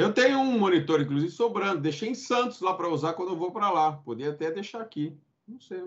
Eu tenho um monitor, inclusive, sobrando. Deixei em Santos lá para usar quando eu vou para lá. Podia até deixar aqui. Não sei.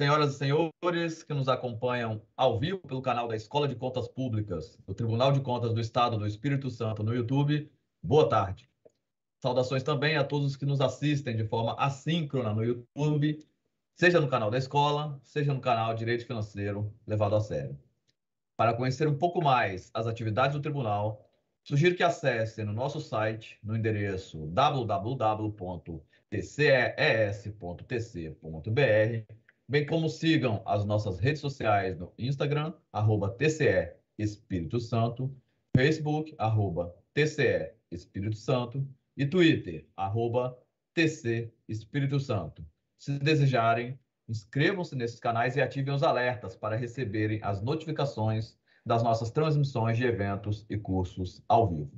Senhoras e senhores que nos acompanham ao vivo pelo canal da Escola de Contas Públicas do Tribunal de Contas do Estado do Espírito Santo no YouTube, boa tarde. Saudações também a todos que nos assistem de forma assíncrona no YouTube, seja no canal da escola, seja no canal Direito Financeiro Levado a Sério. Para conhecer um pouco mais as atividades do tribunal, sugiro que acessem no nosso site, no endereço www.tces.tc.br bem como sigam as nossas redes sociais no Instagram, arroba TCE Espírito Santo, Facebook, arroba TCE Espírito Santo e Twitter, arroba TC Espírito Santo. Se desejarem, inscrevam-se nesses canais e ativem os alertas para receberem as notificações das nossas transmissões de eventos e cursos ao vivo.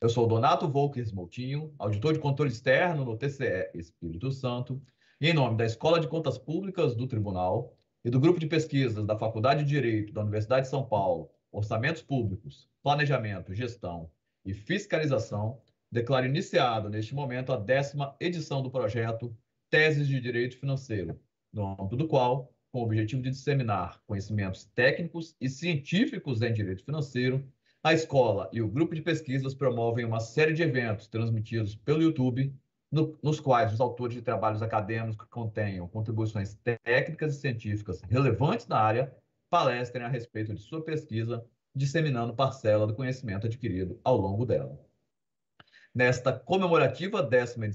Eu sou Donato Volkers Moutinho, auditor de controle externo no TCE Espírito Santo, e em nome da Escola de Contas Públicas do Tribunal e do Grupo de Pesquisas da Faculdade de Direito da Universidade de São Paulo, Orçamentos Públicos, Planejamento, Gestão e Fiscalização, declaro iniciado neste momento a décima edição do projeto Teses de Direito Financeiro, no âmbito do qual, com o objetivo de disseminar conhecimentos técnicos e científicos em direito financeiro, a escola e o grupo de pesquisas promovem uma série de eventos transmitidos pelo YouTube no, nos quais os autores de trabalhos acadêmicos que contenham contribuições técnicas e científicas relevantes na área palestrem a respeito de sua pesquisa, disseminando parcela do conhecimento adquirido ao longo dela. Nesta comemorativa décima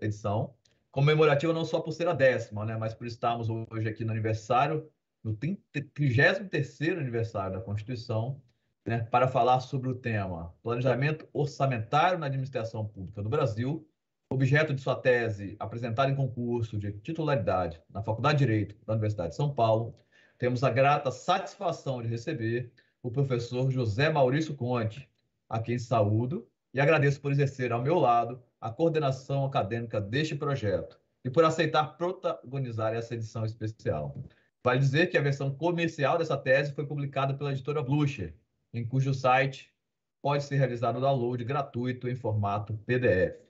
edição, comemorativa não só por ser a décima, né, mas por estarmos hoje aqui no aniversário, no 33º aniversário da Constituição, né, para falar sobre o tema Planejamento Orçamentário na Administração Pública do Brasil, objeto de sua tese apresentada em concurso de titularidade na Faculdade de Direito da Universidade de São Paulo, temos a grata satisfação de receber o professor José Maurício Conte, a quem saúdo e agradeço por exercer ao meu lado a coordenação acadêmica deste projeto e por aceitar protagonizar essa edição especial. Vale dizer que a versão comercial dessa tese foi publicada pela editora Blucher, em cujo site pode ser realizado o download gratuito em formato PDF.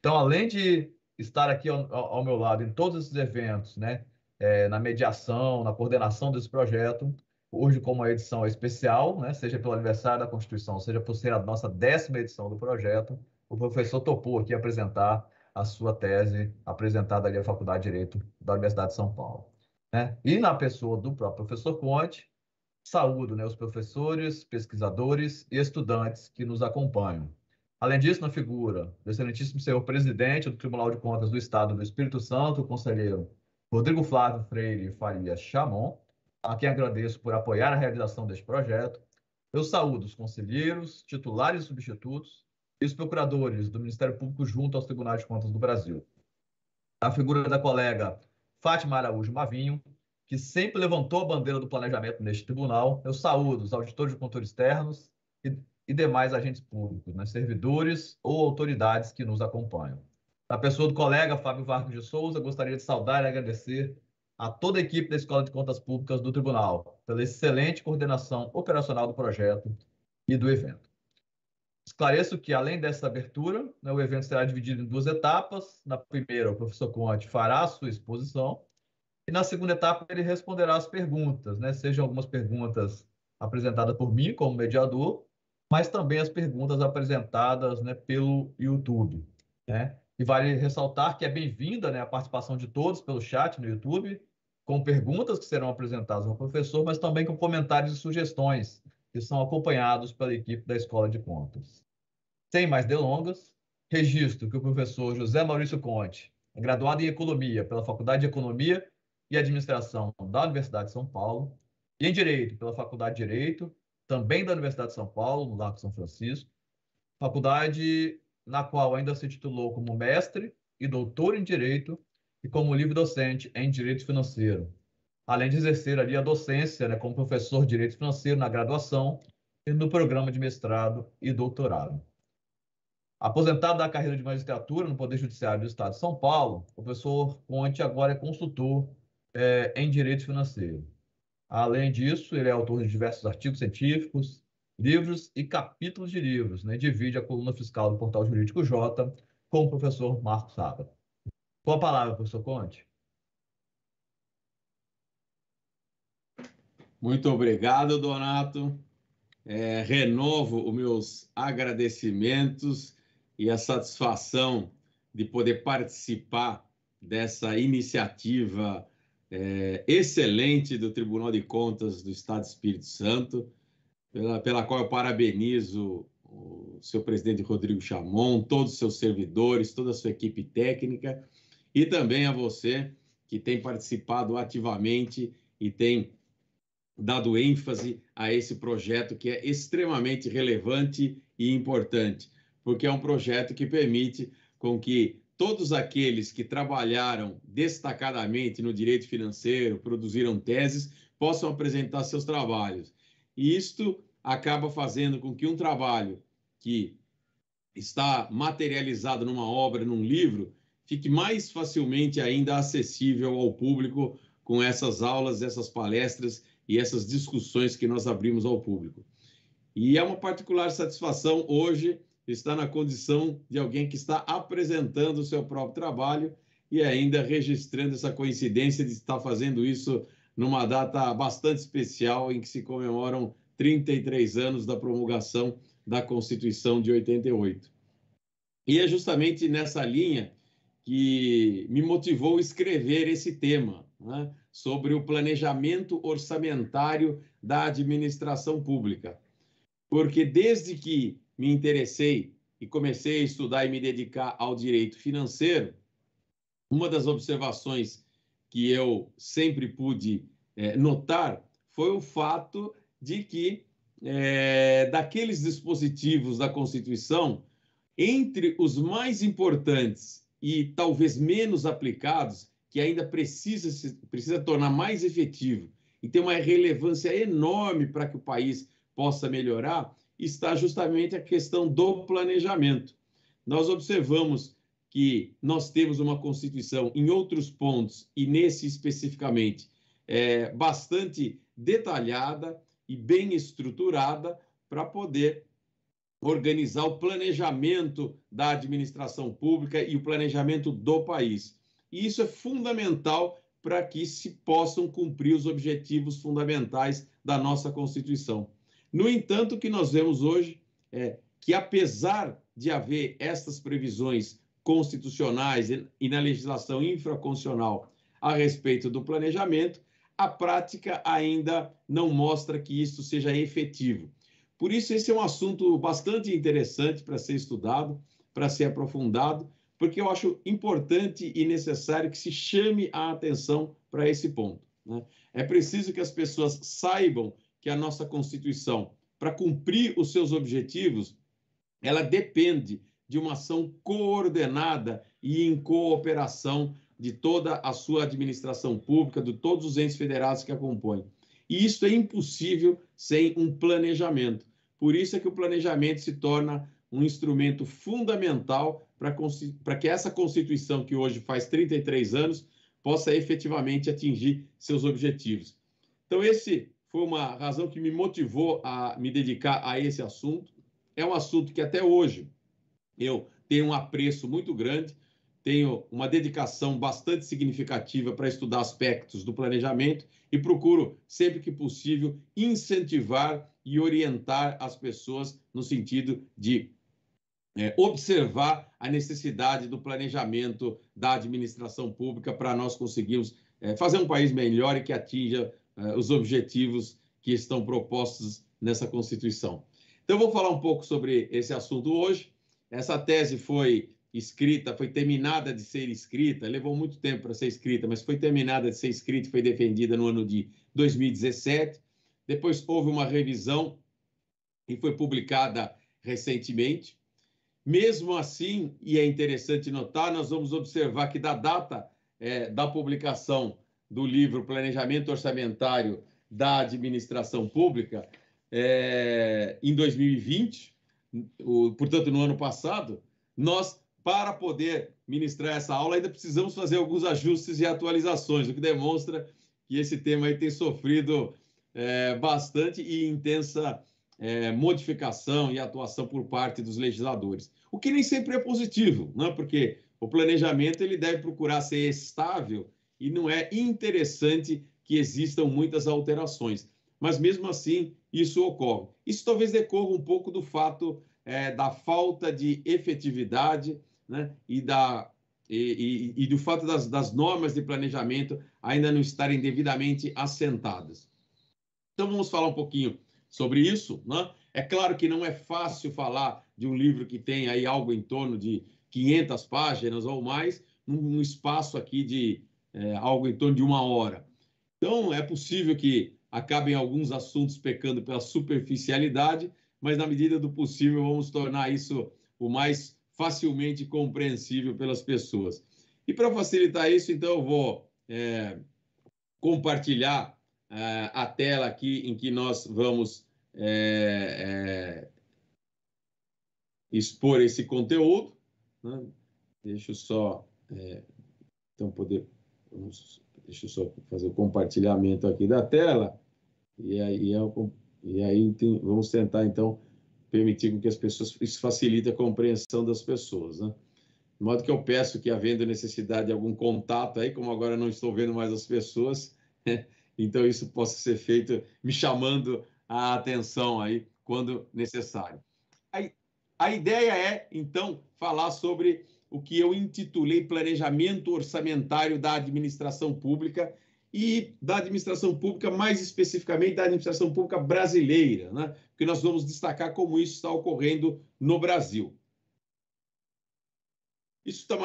Então, além de estar aqui ao, ao meu lado em todos esses eventos, né, é, na mediação, na coordenação desse projeto, hoje como a edição é especial, né, seja pelo aniversário da Constituição, seja por ser a nossa décima edição do projeto, o professor topou aqui apresentar a sua tese apresentada ali à Faculdade de Direito da Universidade de São Paulo. Né? E na pessoa do próprio professor Conte, saúdo né, os professores, pesquisadores e estudantes que nos acompanham. Além disso, na figura do excelentíssimo senhor presidente do Tribunal de Contas do Estado do Espírito Santo, o conselheiro Rodrigo Flávio Freire Faria Chamon, a quem agradeço por apoiar a realização deste projeto. Eu saúdo os conselheiros, titulares e substitutos e os procuradores do Ministério Público junto aos Tribunais de Contas do Brasil. A figura da colega Fátima Araújo Mavinho, que sempre levantou a bandeira do planejamento neste tribunal. Eu saúdo os auditores de contores externos e e demais agentes públicos, né, servidores ou autoridades que nos acompanham. Na pessoa do colega Fábio Vargas de Souza, gostaria de saudar e agradecer a toda a equipe da Escola de Contas Públicas do Tribunal pela excelente coordenação operacional do projeto e do evento. Esclareço que, além dessa abertura, né, o evento será dividido em duas etapas. Na primeira, o professor Conte fará a sua exposição, e na segunda etapa, ele responderá as perguntas, né? sejam algumas perguntas apresentadas por mim como mediador, mas também as perguntas apresentadas né, pelo YouTube. Né? E vale ressaltar que é bem-vinda né, a participação de todos pelo chat no YouTube, com perguntas que serão apresentadas ao professor, mas também com comentários e sugestões, que são acompanhados pela equipe da Escola de Contas. Sem mais delongas, registro que o professor José Maurício Conte, é graduado em Economia pela Faculdade de Economia e Administração da Universidade de São Paulo, e em Direito pela Faculdade de Direito também da Universidade de São Paulo, no Largo São Francisco, faculdade na qual ainda se titulou como mestre e doutor em Direito e como livre docente em Direito Financeiro, além de exercer ali a docência né, como professor de Direito Financeiro na graduação e no programa de mestrado e doutorado. Aposentado da carreira de magistratura no Poder Judiciário do Estado de São Paulo, o professor Conte agora é consultor é, em Direito Financeiro. Além disso, ele é autor de diversos artigos científicos, livros e capítulos de livros. Né? Divide a coluna fiscal do Portal Jurídico J com o professor Marcos Saba. Com a palavra, professor Conte. Muito obrigado, Donato. É, renovo os meus agradecimentos e a satisfação de poder participar dessa iniciativa é, excelente do Tribunal de Contas do Estado do Espírito Santo, pela, pela qual eu parabenizo o seu presidente Rodrigo Chamon, todos os seus servidores, toda a sua equipe técnica e também a você que tem participado ativamente e tem dado ênfase a esse projeto que é extremamente relevante e importante, porque é um projeto que permite com que todos aqueles que trabalharam destacadamente no direito financeiro, produziram teses, possam apresentar seus trabalhos. E isto acaba fazendo com que um trabalho que está materializado numa obra, num livro, fique mais facilmente ainda acessível ao público com essas aulas, essas palestras e essas discussões que nós abrimos ao público. E é uma particular satisfação hoje está na condição de alguém que está apresentando o seu próprio trabalho e ainda registrando essa coincidência de estar fazendo isso numa data bastante especial em que se comemoram 33 anos da promulgação da Constituição de 88. E é justamente nessa linha que me motivou a escrever esse tema né, sobre o planejamento orçamentário da administração pública. Porque desde que me interessei e comecei a estudar e me dedicar ao direito financeiro, uma das observações que eu sempre pude é, notar foi o fato de que, é, daqueles dispositivos da Constituição, entre os mais importantes e talvez menos aplicados, que ainda precisa, se, precisa tornar mais efetivo e tem uma relevância enorme para que o país possa melhorar, está justamente a questão do planejamento. Nós observamos que nós temos uma Constituição em outros pontos, e nesse especificamente, é, bastante detalhada e bem estruturada para poder organizar o planejamento da administração pública e o planejamento do país. E isso é fundamental para que se possam cumprir os objetivos fundamentais da nossa Constituição. No entanto, o que nós vemos hoje é que, apesar de haver estas previsões constitucionais e na legislação infraconstitucional a respeito do planejamento, a prática ainda não mostra que isso seja efetivo. Por isso, esse é um assunto bastante interessante para ser estudado, para ser aprofundado, porque eu acho importante e necessário que se chame a atenção para esse ponto. Né? É preciso que as pessoas saibam que a nossa Constituição, para cumprir os seus objetivos, ela depende de uma ação coordenada e em cooperação de toda a sua administração pública, de todos os entes federados que a compõem. E isso é impossível sem um planejamento. Por isso é que o planejamento se torna um instrumento fundamental para que essa Constituição, que hoje faz 33 anos, possa efetivamente atingir seus objetivos. Então, esse foi uma razão que me motivou a me dedicar a esse assunto. É um assunto que até hoje eu tenho um apreço muito grande, tenho uma dedicação bastante significativa para estudar aspectos do planejamento e procuro, sempre que possível, incentivar e orientar as pessoas no sentido de é, observar a necessidade do planejamento da administração pública para nós conseguirmos é, fazer um país melhor e que atinja eh, os objetivos que estão propostos nessa Constituição. Então, eu vou falar um pouco sobre esse assunto hoje. Essa tese foi escrita, foi terminada de ser escrita, levou muito tempo para ser escrita, mas foi terminada de ser escrita e foi defendida no ano de 2017. Depois houve uma revisão e foi publicada recentemente. Mesmo assim, e é interessante notar, nós vamos observar que da data é, da publicação do livro Planejamento Orçamentário da Administração Pública, é, em 2020, o, portanto, no ano passado, nós, para poder ministrar essa aula, ainda precisamos fazer alguns ajustes e atualizações, o que demonstra que esse tema aí tem sofrido é, bastante e intensa é, modificação e atuação por parte dos legisladores. O que nem sempre é positivo, né? porque o planejamento ele deve procurar ser estável e não é interessante que existam muitas alterações. Mas mesmo assim, isso ocorre. Isso talvez decorra um pouco do fato é, da falta de efetividade né, e, da, e, e, e do fato das, das normas de planejamento ainda não estarem devidamente assentadas. Então, vamos falar um pouquinho sobre isso. Né? É claro que não é fácil falar de um livro que tem aí algo em torno de 500 páginas ou mais, num espaço aqui de é, algo em torno de uma hora. Então, é possível que acabem alguns assuntos pecando pela superficialidade, mas na medida do possível vamos tornar isso o mais facilmente compreensível pelas pessoas. E para facilitar isso, então eu vou é, compartilhar é, a tela aqui em que nós vamos é, é expor esse conteúdo. Né? Deixa eu só é, então poder Vamos, deixa eu só fazer o compartilhamento aqui da tela. E aí, e é aí tem, vamos tentar, então, permitir que as pessoas. Isso facilite a compreensão das pessoas, né? De modo que eu peço que, havendo necessidade de algum contato aí, como agora não estou vendo mais as pessoas, então isso possa ser feito me chamando a atenção aí quando necessário. A, a ideia é, então, falar sobre o que eu intitulei Planejamento Orçamentário da Administração Pública e da administração pública, mais especificamente da administração pública brasileira, né? porque nós vamos destacar como isso está ocorrendo no Brasil. Isso está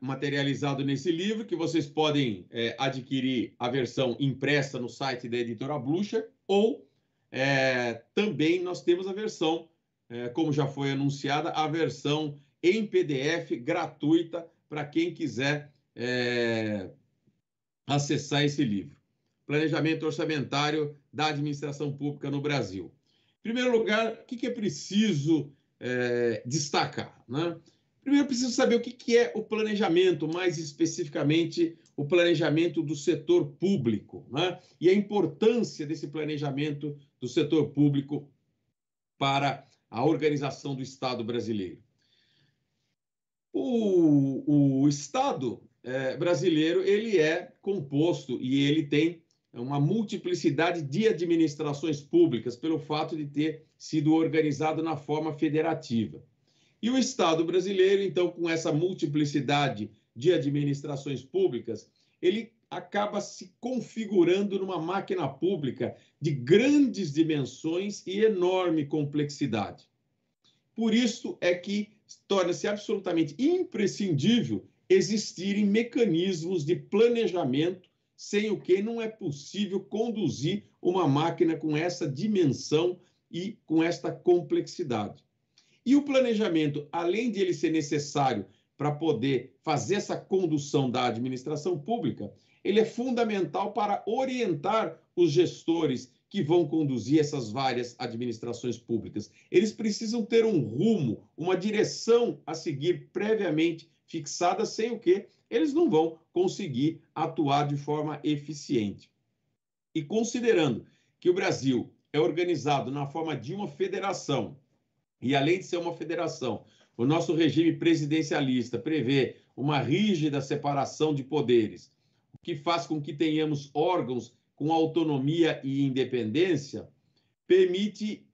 materializado nesse livro, que vocês podem é, adquirir a versão impressa no site da editora Blucher, ou é, também nós temos a versão, é, como já foi anunciada, a versão em PDF, gratuita, para quem quiser é, acessar esse livro. Planejamento Orçamentário da Administração Pública no Brasil. Em primeiro lugar, o que é preciso é, destacar? Né? Primeiro, preciso saber o que é o planejamento, mais especificamente o planejamento do setor público, né? e a importância desse planejamento do setor público para a organização do Estado brasileiro. O, o Estado é, brasileiro ele é composto e ele tem uma multiplicidade de administrações públicas pelo fato de ter sido organizado na forma federativa. E o Estado brasileiro, então, com essa multiplicidade de administrações públicas, ele acaba se configurando numa máquina pública de grandes dimensões e enorme complexidade. Por isso é que torna-se absolutamente imprescindível existirem mecanismos de planejamento sem o que não é possível conduzir uma máquina com essa dimensão e com esta complexidade. E o planejamento, além de ele ser necessário para poder fazer essa condução da administração pública, ele é fundamental para orientar os gestores que vão conduzir essas várias administrações públicas. Eles precisam ter um rumo, uma direção a seguir previamente fixada, sem o que eles não vão conseguir atuar de forma eficiente. E considerando que o Brasil é organizado na forma de uma federação, e além de ser uma federação, o nosso regime presidencialista prevê uma rígida separação de poderes, o que faz com que tenhamos órgãos com autonomia e independência permite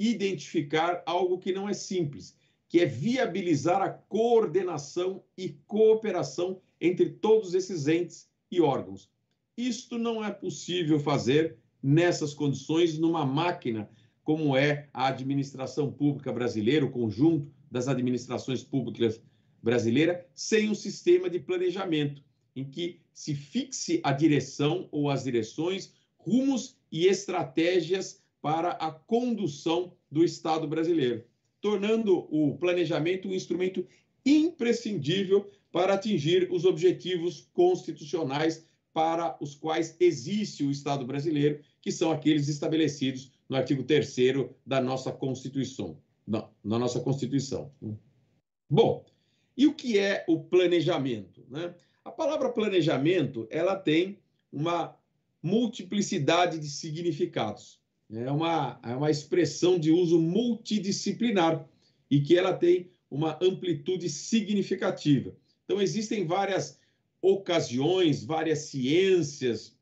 identificar algo que não é simples, que é viabilizar a coordenação e cooperação entre todos esses entes e órgãos. Isto não é possível fazer nessas condições numa máquina como é a administração pública brasileira, o conjunto das administrações públicas brasileira, sem um sistema de planejamento em que se fixe a direção ou as direções, rumos e estratégias para a condução do Estado brasileiro, tornando o planejamento um instrumento imprescindível para atingir os objetivos constitucionais para os quais existe o Estado brasileiro, que são aqueles estabelecidos no artigo 3 da nossa Constituição. Não, na nossa Constituição. Bom, e o que é o planejamento? Né? A palavra planejamento ela tem uma multiplicidade de significados. É uma, é uma expressão de uso multidisciplinar e que ela tem uma amplitude significativa. Então, existem várias ocasiões, várias ciências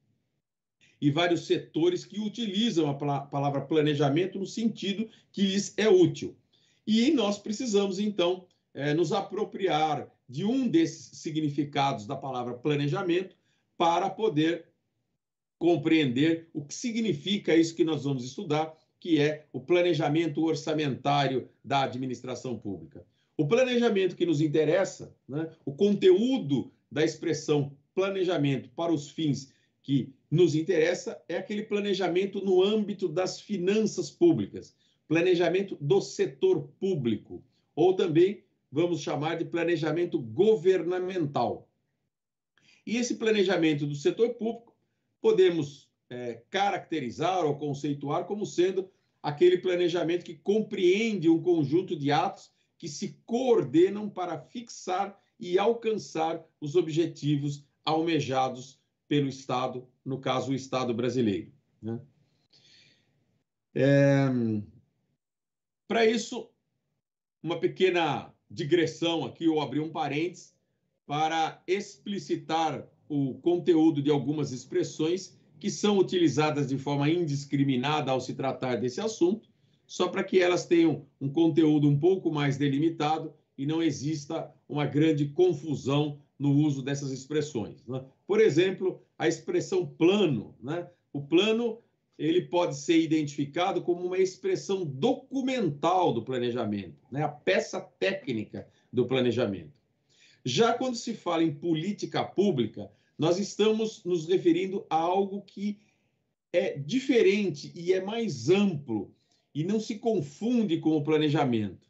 e vários setores que utilizam a palavra planejamento no sentido que lhes é útil. E nós precisamos, então, eh, nos apropriar de um desses significados da palavra planejamento para poder compreender o que significa isso que nós vamos estudar, que é o planejamento orçamentário da administração pública. O planejamento que nos interessa, né, o conteúdo da expressão planejamento para os fins que nos interessa é aquele planejamento no âmbito das finanças públicas, planejamento do setor público, ou também vamos chamar de planejamento governamental. E esse planejamento do setor público podemos é, caracterizar ou conceituar como sendo aquele planejamento que compreende um conjunto de atos que se coordenam para fixar e alcançar os objetivos almejados pelo Estado, no caso, o Estado brasileiro. Né? É... Para isso, uma pequena digressão aqui ou abrir um parênteses para explicitar o conteúdo de algumas expressões que são utilizadas de forma indiscriminada ao se tratar desse assunto, só para que elas tenham um conteúdo um pouco mais delimitado e não exista uma grande confusão no uso dessas expressões. Né? Por exemplo, a expressão plano. Né? O plano ele pode ser identificado como uma expressão documental do planejamento, né? a peça técnica do planejamento. Já quando se fala em política pública, nós estamos nos referindo a algo que é diferente e é mais amplo e não se confunde com o planejamento.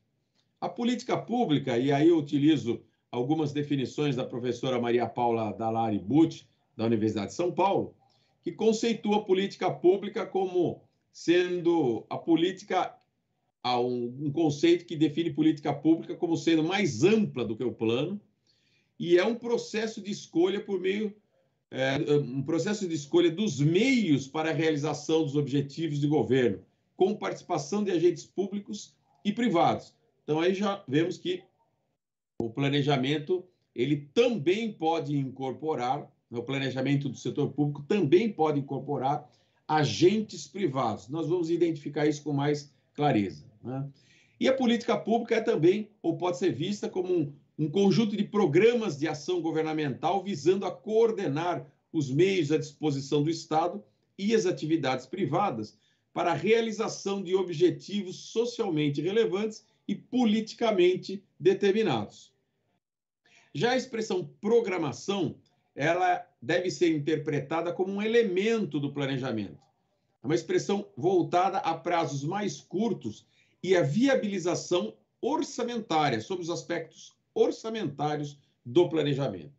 A política pública, e aí eu utilizo algumas definições da professora Maria Paula Dalari Butti, da Universidade de São Paulo, que conceitua a política pública como sendo a política um conceito que define política pública como sendo mais ampla do que o plano e é um processo de escolha por meio é, um processo de escolha dos meios para a realização dos objetivos de governo com participação de agentes públicos e privados. Então aí já vemos que o planejamento ele também pode incorporar no planejamento do setor público também pode incorporar agentes privados. Nós vamos identificar isso com mais clareza. Né? E a política pública é também, ou pode ser vista como um, um conjunto de programas de ação governamental visando a coordenar os meios à disposição do Estado e as atividades privadas para a realização de objetivos socialmente relevantes e politicamente determinados. Já a expressão programação ela deve ser interpretada como um elemento do planejamento. É uma expressão voltada a prazos mais curtos e a viabilização orçamentária, sobre os aspectos orçamentários do planejamento.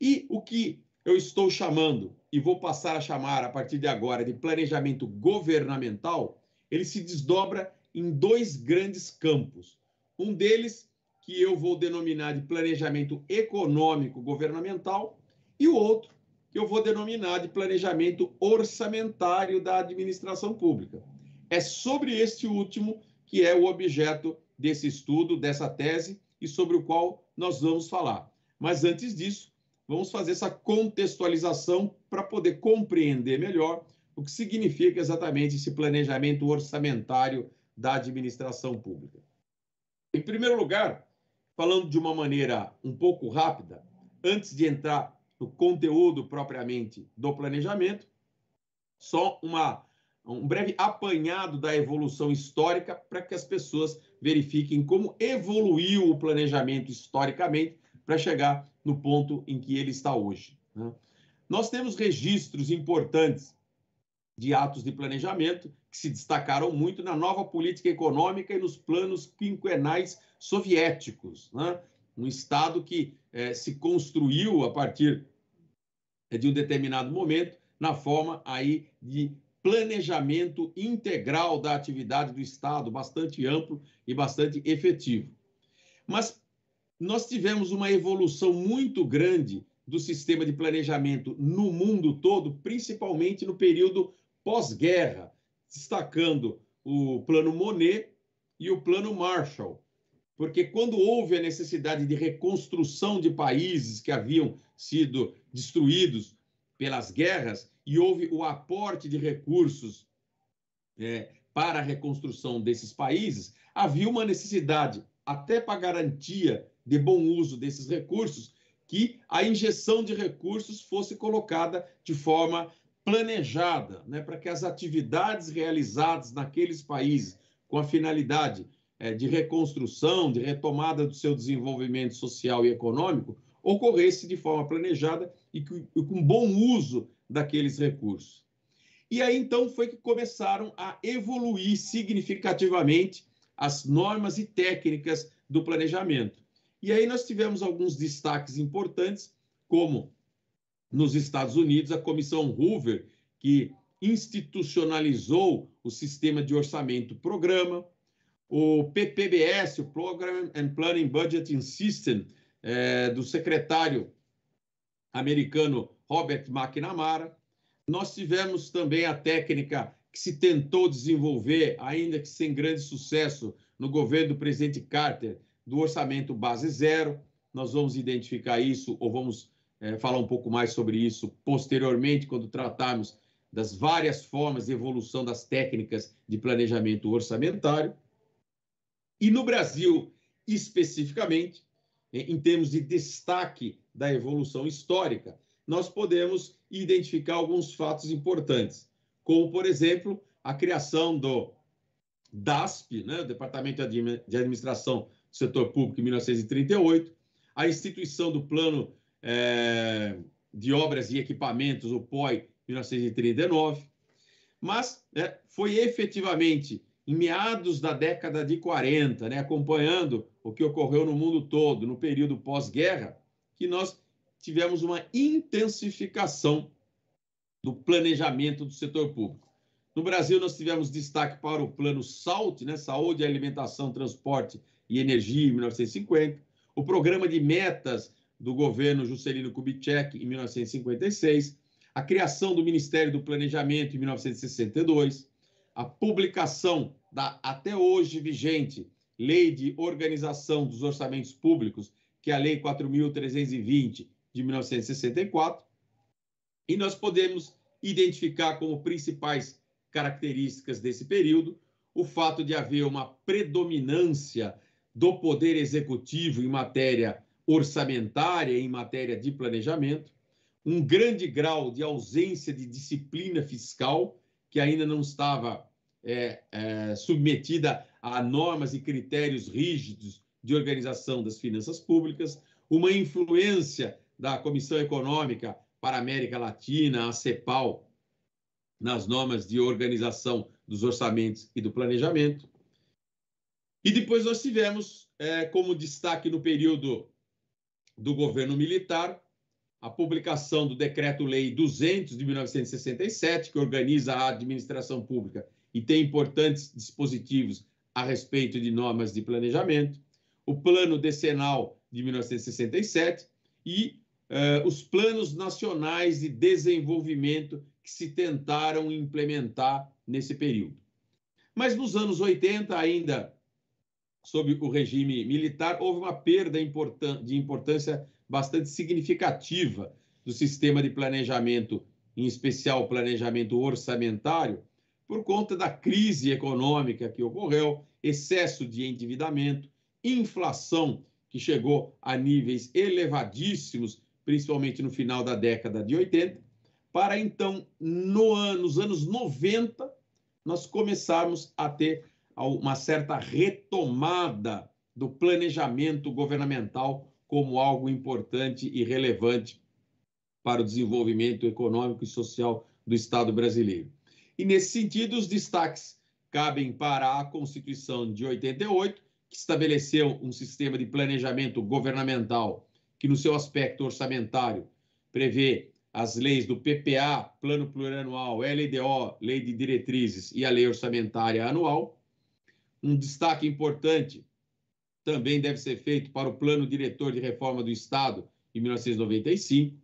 E o que eu estou chamando e vou passar a chamar a partir de agora de planejamento governamental, ele se desdobra em dois grandes campos. Um deles que eu vou denominar de planejamento econômico governamental, e o outro, que eu vou denominar de planejamento orçamentário da administração pública. É sobre este último que é o objeto desse estudo, dessa tese, e sobre o qual nós vamos falar. Mas antes disso, vamos fazer essa contextualização para poder compreender melhor o que significa exatamente esse planejamento orçamentário da administração pública. Em primeiro lugar, falando de uma maneira um pouco rápida, antes de entrar no conteúdo propriamente do planejamento, só uma, um breve apanhado da evolução histórica para que as pessoas verifiquem como evoluiu o planejamento historicamente para chegar no ponto em que ele está hoje. Né? Nós temos registros importantes de atos de planejamento que se destacaram muito na nova política econômica e nos planos quinquenais soviéticos, né? um Estado que eh, se construiu a partir de um determinado momento na forma aí de planejamento integral da atividade do Estado, bastante amplo e bastante efetivo. Mas nós tivemos uma evolução muito grande do sistema de planejamento no mundo todo, principalmente no período pós-guerra, destacando o Plano Monet e o Plano Marshall. Porque quando houve a necessidade de reconstrução de países que haviam sido destruídos pelas guerras e houve o aporte de recursos é, para a reconstrução desses países, havia uma necessidade, até para garantia de bom uso desses recursos, que a injeção de recursos fosse colocada de forma planejada, né, para que as atividades realizadas naqueles países com a finalidade é, de reconstrução, de retomada do seu desenvolvimento social e econômico, ocorresse de forma planejada e com bom uso daqueles recursos. E aí então foi que começaram a evoluir significativamente as normas e técnicas do planejamento. E aí nós tivemos alguns destaques importantes, como nos Estados Unidos, a comissão Hoover, que institucionalizou o sistema de orçamento-programa, o PPBS, o Program and Planning Budgeting System, é, do secretário americano Robert McNamara. Nós tivemos também a técnica que se tentou desenvolver, ainda que sem grande sucesso, no governo do presidente Carter, do orçamento base zero. Nós vamos identificar isso ou vamos é, falar um pouco mais sobre isso posteriormente, quando tratarmos das várias formas de evolução das técnicas de planejamento orçamentário. E no Brasil, especificamente, é, em termos de destaque da evolução histórica, nós podemos identificar alguns fatos importantes, como, por exemplo, a criação do DASP, né, Departamento de Administração do Setor Público, em 1938, a instituição do Plano é, de Obras e Equipamentos, o POI, 1939, mas né, foi efetivamente em meados da década de 40, né, acompanhando o que ocorreu no mundo todo, no período pós-guerra, que nós tivemos uma intensificação do planejamento do setor público. No Brasil, nós tivemos destaque para o Plano SALT, né, Saúde, Alimentação, Transporte e Energia, em 1950, o Programa de Metas do governo Juscelino Kubitschek em 1956, a criação do Ministério do Planejamento em 1962, a publicação da até hoje vigente Lei de Organização dos Orçamentos Públicos, que é a Lei 4.320 de 1964, e nós podemos identificar como principais características desse período o fato de haver uma predominância do poder executivo em matéria orçamentária em matéria de planejamento, um grande grau de ausência de disciplina fiscal, que ainda não estava é, é, submetida a normas e critérios rígidos de organização das finanças públicas, uma influência da Comissão Econômica para a América Latina, a CEPAL, nas normas de organização dos orçamentos e do planejamento. E depois nós tivemos, é, como destaque no período do governo militar, a publicação do Decreto-Lei 200 de 1967, que organiza a administração pública e tem importantes dispositivos a respeito de normas de planejamento, o Plano Decenal de 1967 e eh, os planos nacionais de desenvolvimento que se tentaram implementar nesse período. Mas nos anos 80, ainda sob o regime militar, houve uma perda de importância bastante significativa do sistema de planejamento, em especial o planejamento orçamentário, por conta da crise econômica que ocorreu, excesso de endividamento, inflação que chegou a níveis elevadíssimos, principalmente no final da década de 80, para então, no ano, nos anos 90, nós começarmos a ter uma certa retomada do planejamento governamental como algo importante e relevante para o desenvolvimento econômico e social do Estado brasileiro. E nesse sentido, os destaques cabem para a Constituição de 88, que estabeleceu um sistema de planejamento governamental que, no seu aspecto orçamentário, prevê as leis do PPA, Plano Plurianual, LDO, Lei de Diretrizes e a Lei Orçamentária Anual. Um destaque importante também deve ser feito para o Plano Diretor de Reforma do Estado em 1995,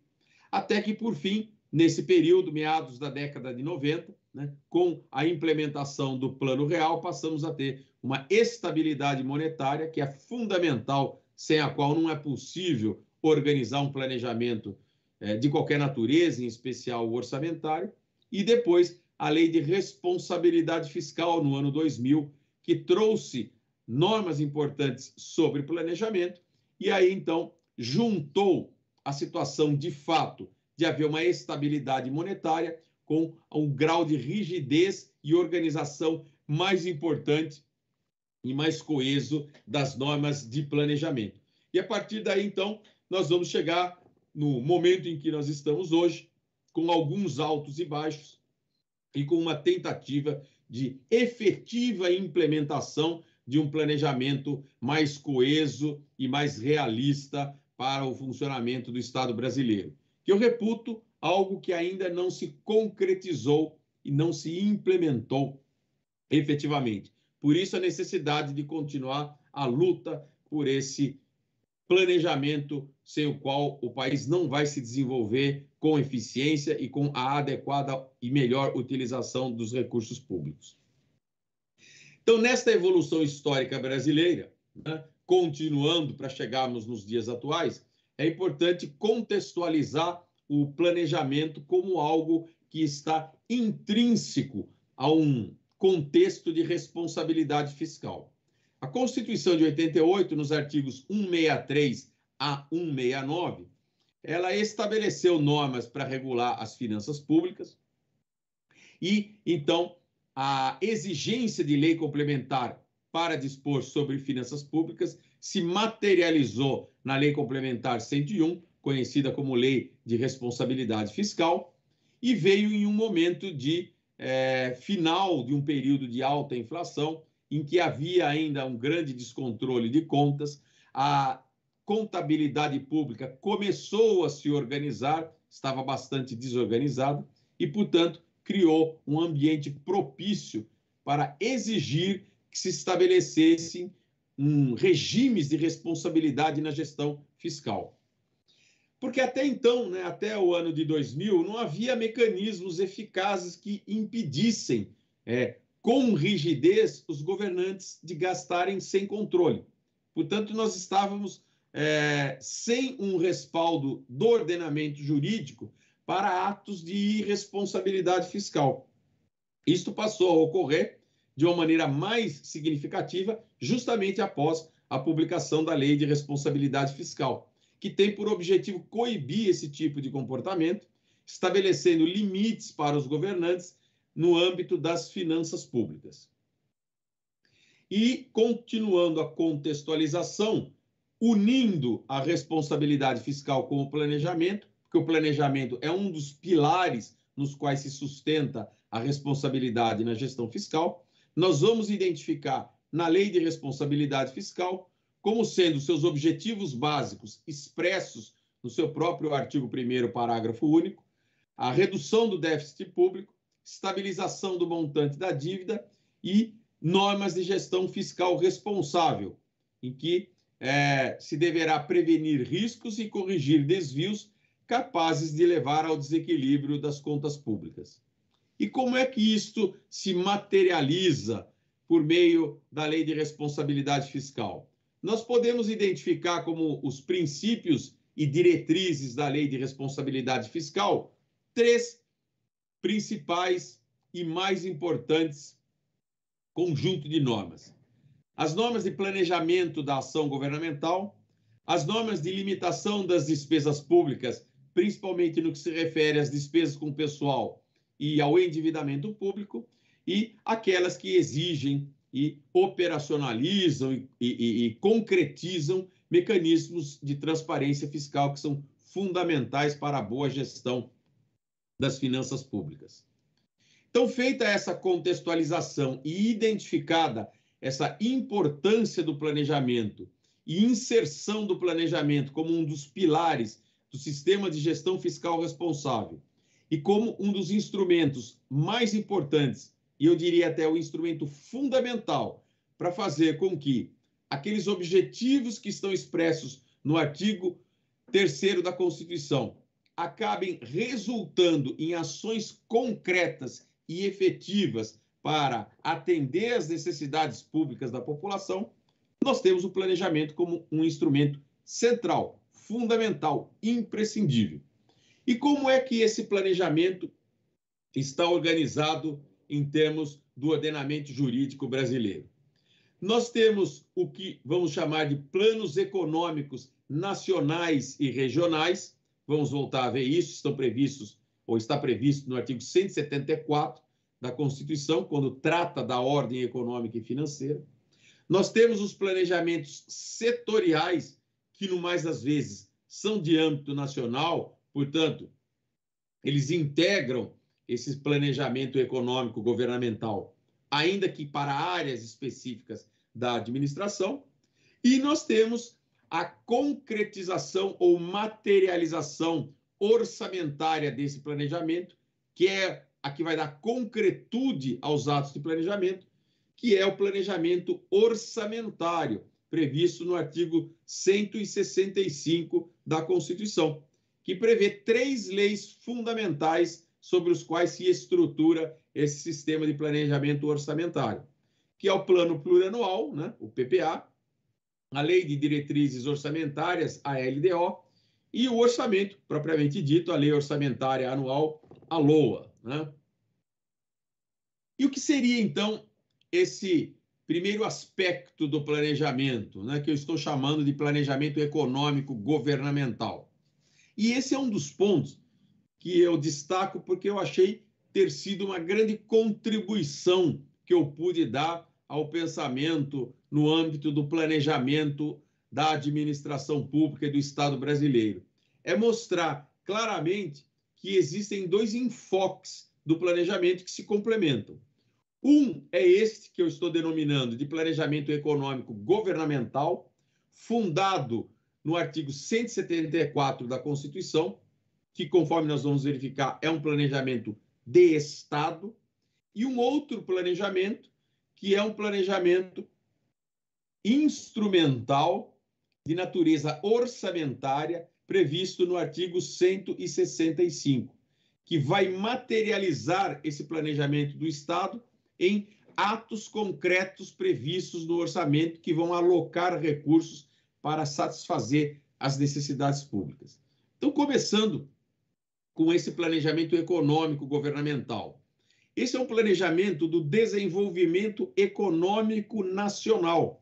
até que, por fim, nesse período, meados da década de 90, né, com a implementação do Plano Real, passamos a ter uma estabilidade monetária que é fundamental, sem a qual não é possível organizar um planejamento é, de qualquer natureza, em especial o orçamentário, e depois a Lei de Responsabilidade Fiscal no ano 2000, que trouxe normas importantes sobre planejamento e aí então juntou a situação de fato de haver uma estabilidade monetária com um grau de rigidez e organização mais importante e mais coeso das normas de planejamento. E a partir daí então nós vamos chegar no momento em que nós estamos hoje, com alguns altos e baixos e com uma tentativa de efetiva implementação de um planejamento mais coeso e mais realista para o funcionamento do Estado brasileiro, que eu reputo algo que ainda não se concretizou e não se implementou efetivamente. Por isso, a necessidade de continuar a luta por esse planejamento sem o qual o país não vai se desenvolver com eficiência e com a adequada e melhor utilização dos recursos públicos. Então, nesta evolução histórica brasileira, né, continuando para chegarmos nos dias atuais, é importante contextualizar o planejamento como algo que está intrínseco a um contexto de responsabilidade fiscal. A Constituição de 88, nos artigos 163 a 169, ela estabeleceu normas para regular as finanças públicas e, então, a exigência de lei complementar para dispor sobre finanças públicas se materializou na Lei Complementar 101, conhecida como Lei de Responsabilidade Fiscal, e veio em um momento de é, final de um período de alta inflação, em que havia ainda um grande descontrole de contas, a contabilidade pública começou a se organizar, estava bastante desorganizada, e, portanto, criou um ambiente propício para exigir que se estabelecessem um, regimes de responsabilidade na gestão fiscal. Porque até então, né, até o ano de 2000, não havia mecanismos eficazes que impedissem é, com rigidez os governantes de gastarem sem controle. Portanto, nós estávamos é, sem um respaldo do ordenamento jurídico para atos de irresponsabilidade fiscal. Isto passou a ocorrer de uma maneira mais significativa justamente após a publicação da Lei de Responsabilidade Fiscal, que tem por objetivo coibir esse tipo de comportamento, estabelecendo limites para os governantes no âmbito das finanças públicas. E, continuando a contextualização unindo a responsabilidade fiscal com o planejamento, porque o planejamento é um dos pilares nos quais se sustenta a responsabilidade na gestão fiscal. Nós vamos identificar na lei de responsabilidade fiscal como sendo seus objetivos básicos expressos no seu próprio artigo 1 parágrafo único, a redução do déficit público, estabilização do montante da dívida e normas de gestão fiscal responsável, em que é, se deverá prevenir riscos e corrigir desvios capazes de levar ao desequilíbrio das contas públicas. E como é que isto se materializa por meio da Lei de Responsabilidade Fiscal? Nós podemos identificar como os princípios e diretrizes da Lei de Responsabilidade Fiscal três principais e mais importantes conjunto de normas as normas de planejamento da ação governamental, as normas de limitação das despesas públicas, principalmente no que se refere às despesas com pessoal e ao endividamento público, e aquelas que exigem e operacionalizam e, e, e concretizam mecanismos de transparência fiscal que são fundamentais para a boa gestão das finanças públicas. Então, feita essa contextualização e identificada essa importância do planejamento e inserção do planejamento como um dos pilares do sistema de gestão fiscal responsável e como um dos instrumentos mais importantes, e eu diria até o instrumento fundamental, para fazer com que aqueles objetivos que estão expressos no artigo 3 da Constituição acabem resultando em ações concretas e efetivas para atender às necessidades públicas da população, nós temos o planejamento como um instrumento central, fundamental, imprescindível. E como é que esse planejamento está organizado em termos do ordenamento jurídico brasileiro? Nós temos o que vamos chamar de planos econômicos nacionais e regionais. Vamos voltar a ver isso, estão previstos ou está previsto no artigo 174 da Constituição, quando trata da ordem econômica e financeira. Nós temos os planejamentos setoriais, que no mais das vezes são de âmbito nacional, portanto, eles integram esse planejamento econômico governamental, ainda que para áreas específicas da administração. E nós temos a concretização ou materialização orçamentária desse planejamento, que é a que vai dar concretude aos atos de planejamento, que é o planejamento orçamentário, previsto no artigo 165 da Constituição, que prevê três leis fundamentais sobre os quais se estrutura esse sistema de planejamento orçamentário, que é o Plano Plurianual, né, o PPA, a Lei de Diretrizes Orçamentárias, a LDO, e o orçamento, propriamente dito, a Lei Orçamentária Anual, a LOA. Né? E o que seria, então, esse primeiro aspecto do planejamento, né, que eu estou chamando de planejamento econômico governamental? E esse é um dos pontos que eu destaco porque eu achei ter sido uma grande contribuição que eu pude dar ao pensamento no âmbito do planejamento da administração pública e do Estado brasileiro. É mostrar claramente que existem dois enfoques do planejamento que se complementam. Um é este que eu estou denominando de planejamento econômico governamental, fundado no artigo 174 da Constituição, que, conforme nós vamos verificar, é um planejamento de Estado, e um outro planejamento, que é um planejamento instrumental de natureza orçamentária previsto no artigo 165, que vai materializar esse planejamento do Estado em atos concretos previstos no orçamento que vão alocar recursos para satisfazer as necessidades públicas. Então, começando com esse planejamento econômico governamental. Esse é um planejamento do desenvolvimento econômico nacional,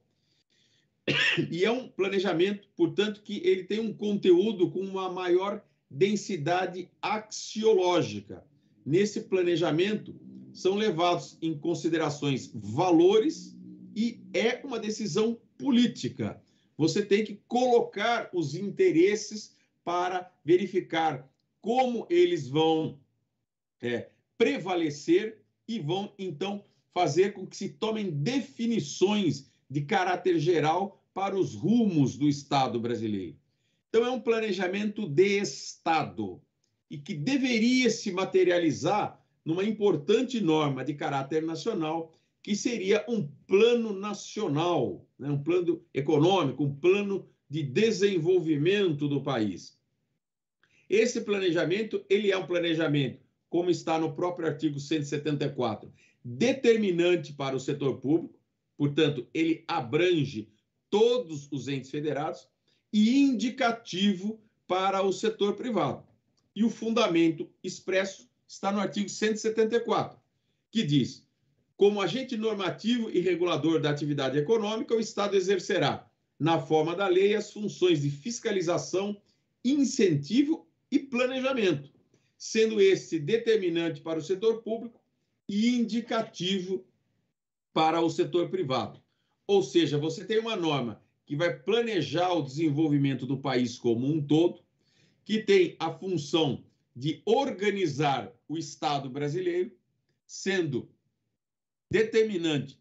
e é um planejamento, portanto, que ele tem um conteúdo com uma maior densidade axiológica. Nesse planejamento são levados em considerações valores e é uma decisão política. Você tem que colocar os interesses para verificar como eles vão é, prevalecer e vão, então, fazer com que se tomem definições de caráter geral para os rumos do Estado brasileiro. Então, é um planejamento de Estado e que deveria se materializar numa importante norma de caráter nacional, que seria um plano nacional, né? um plano econômico, um plano de desenvolvimento do país. Esse planejamento, ele é um planejamento, como está no próprio artigo 174, determinante para o setor público, Portanto, ele abrange todos os entes federados e indicativo para o setor privado. E o fundamento expresso está no artigo 174, que diz: como agente normativo e regulador da atividade econômica, o Estado exercerá, na forma da lei, as funções de fiscalização, incentivo e planejamento, sendo este determinante para o setor público e indicativo para o setor privado. Ou seja, você tem uma norma que vai planejar o desenvolvimento do país como um todo, que tem a função de organizar o Estado brasileiro, sendo determinante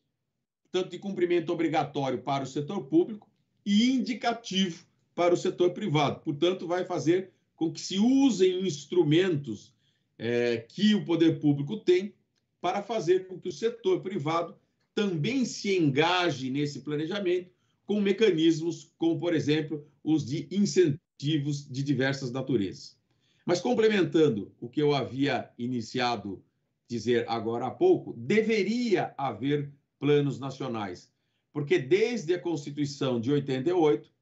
tanto de cumprimento obrigatório para o setor público e indicativo para o setor privado. Portanto, vai fazer com que se usem instrumentos é, que o poder público tem para fazer com que o setor privado também se engaje nesse planejamento com mecanismos como, por exemplo, os de incentivos de diversas naturezas. Mas complementando o que eu havia iniciado dizer agora há pouco, deveria haver planos nacionais, porque desde a Constituição de 88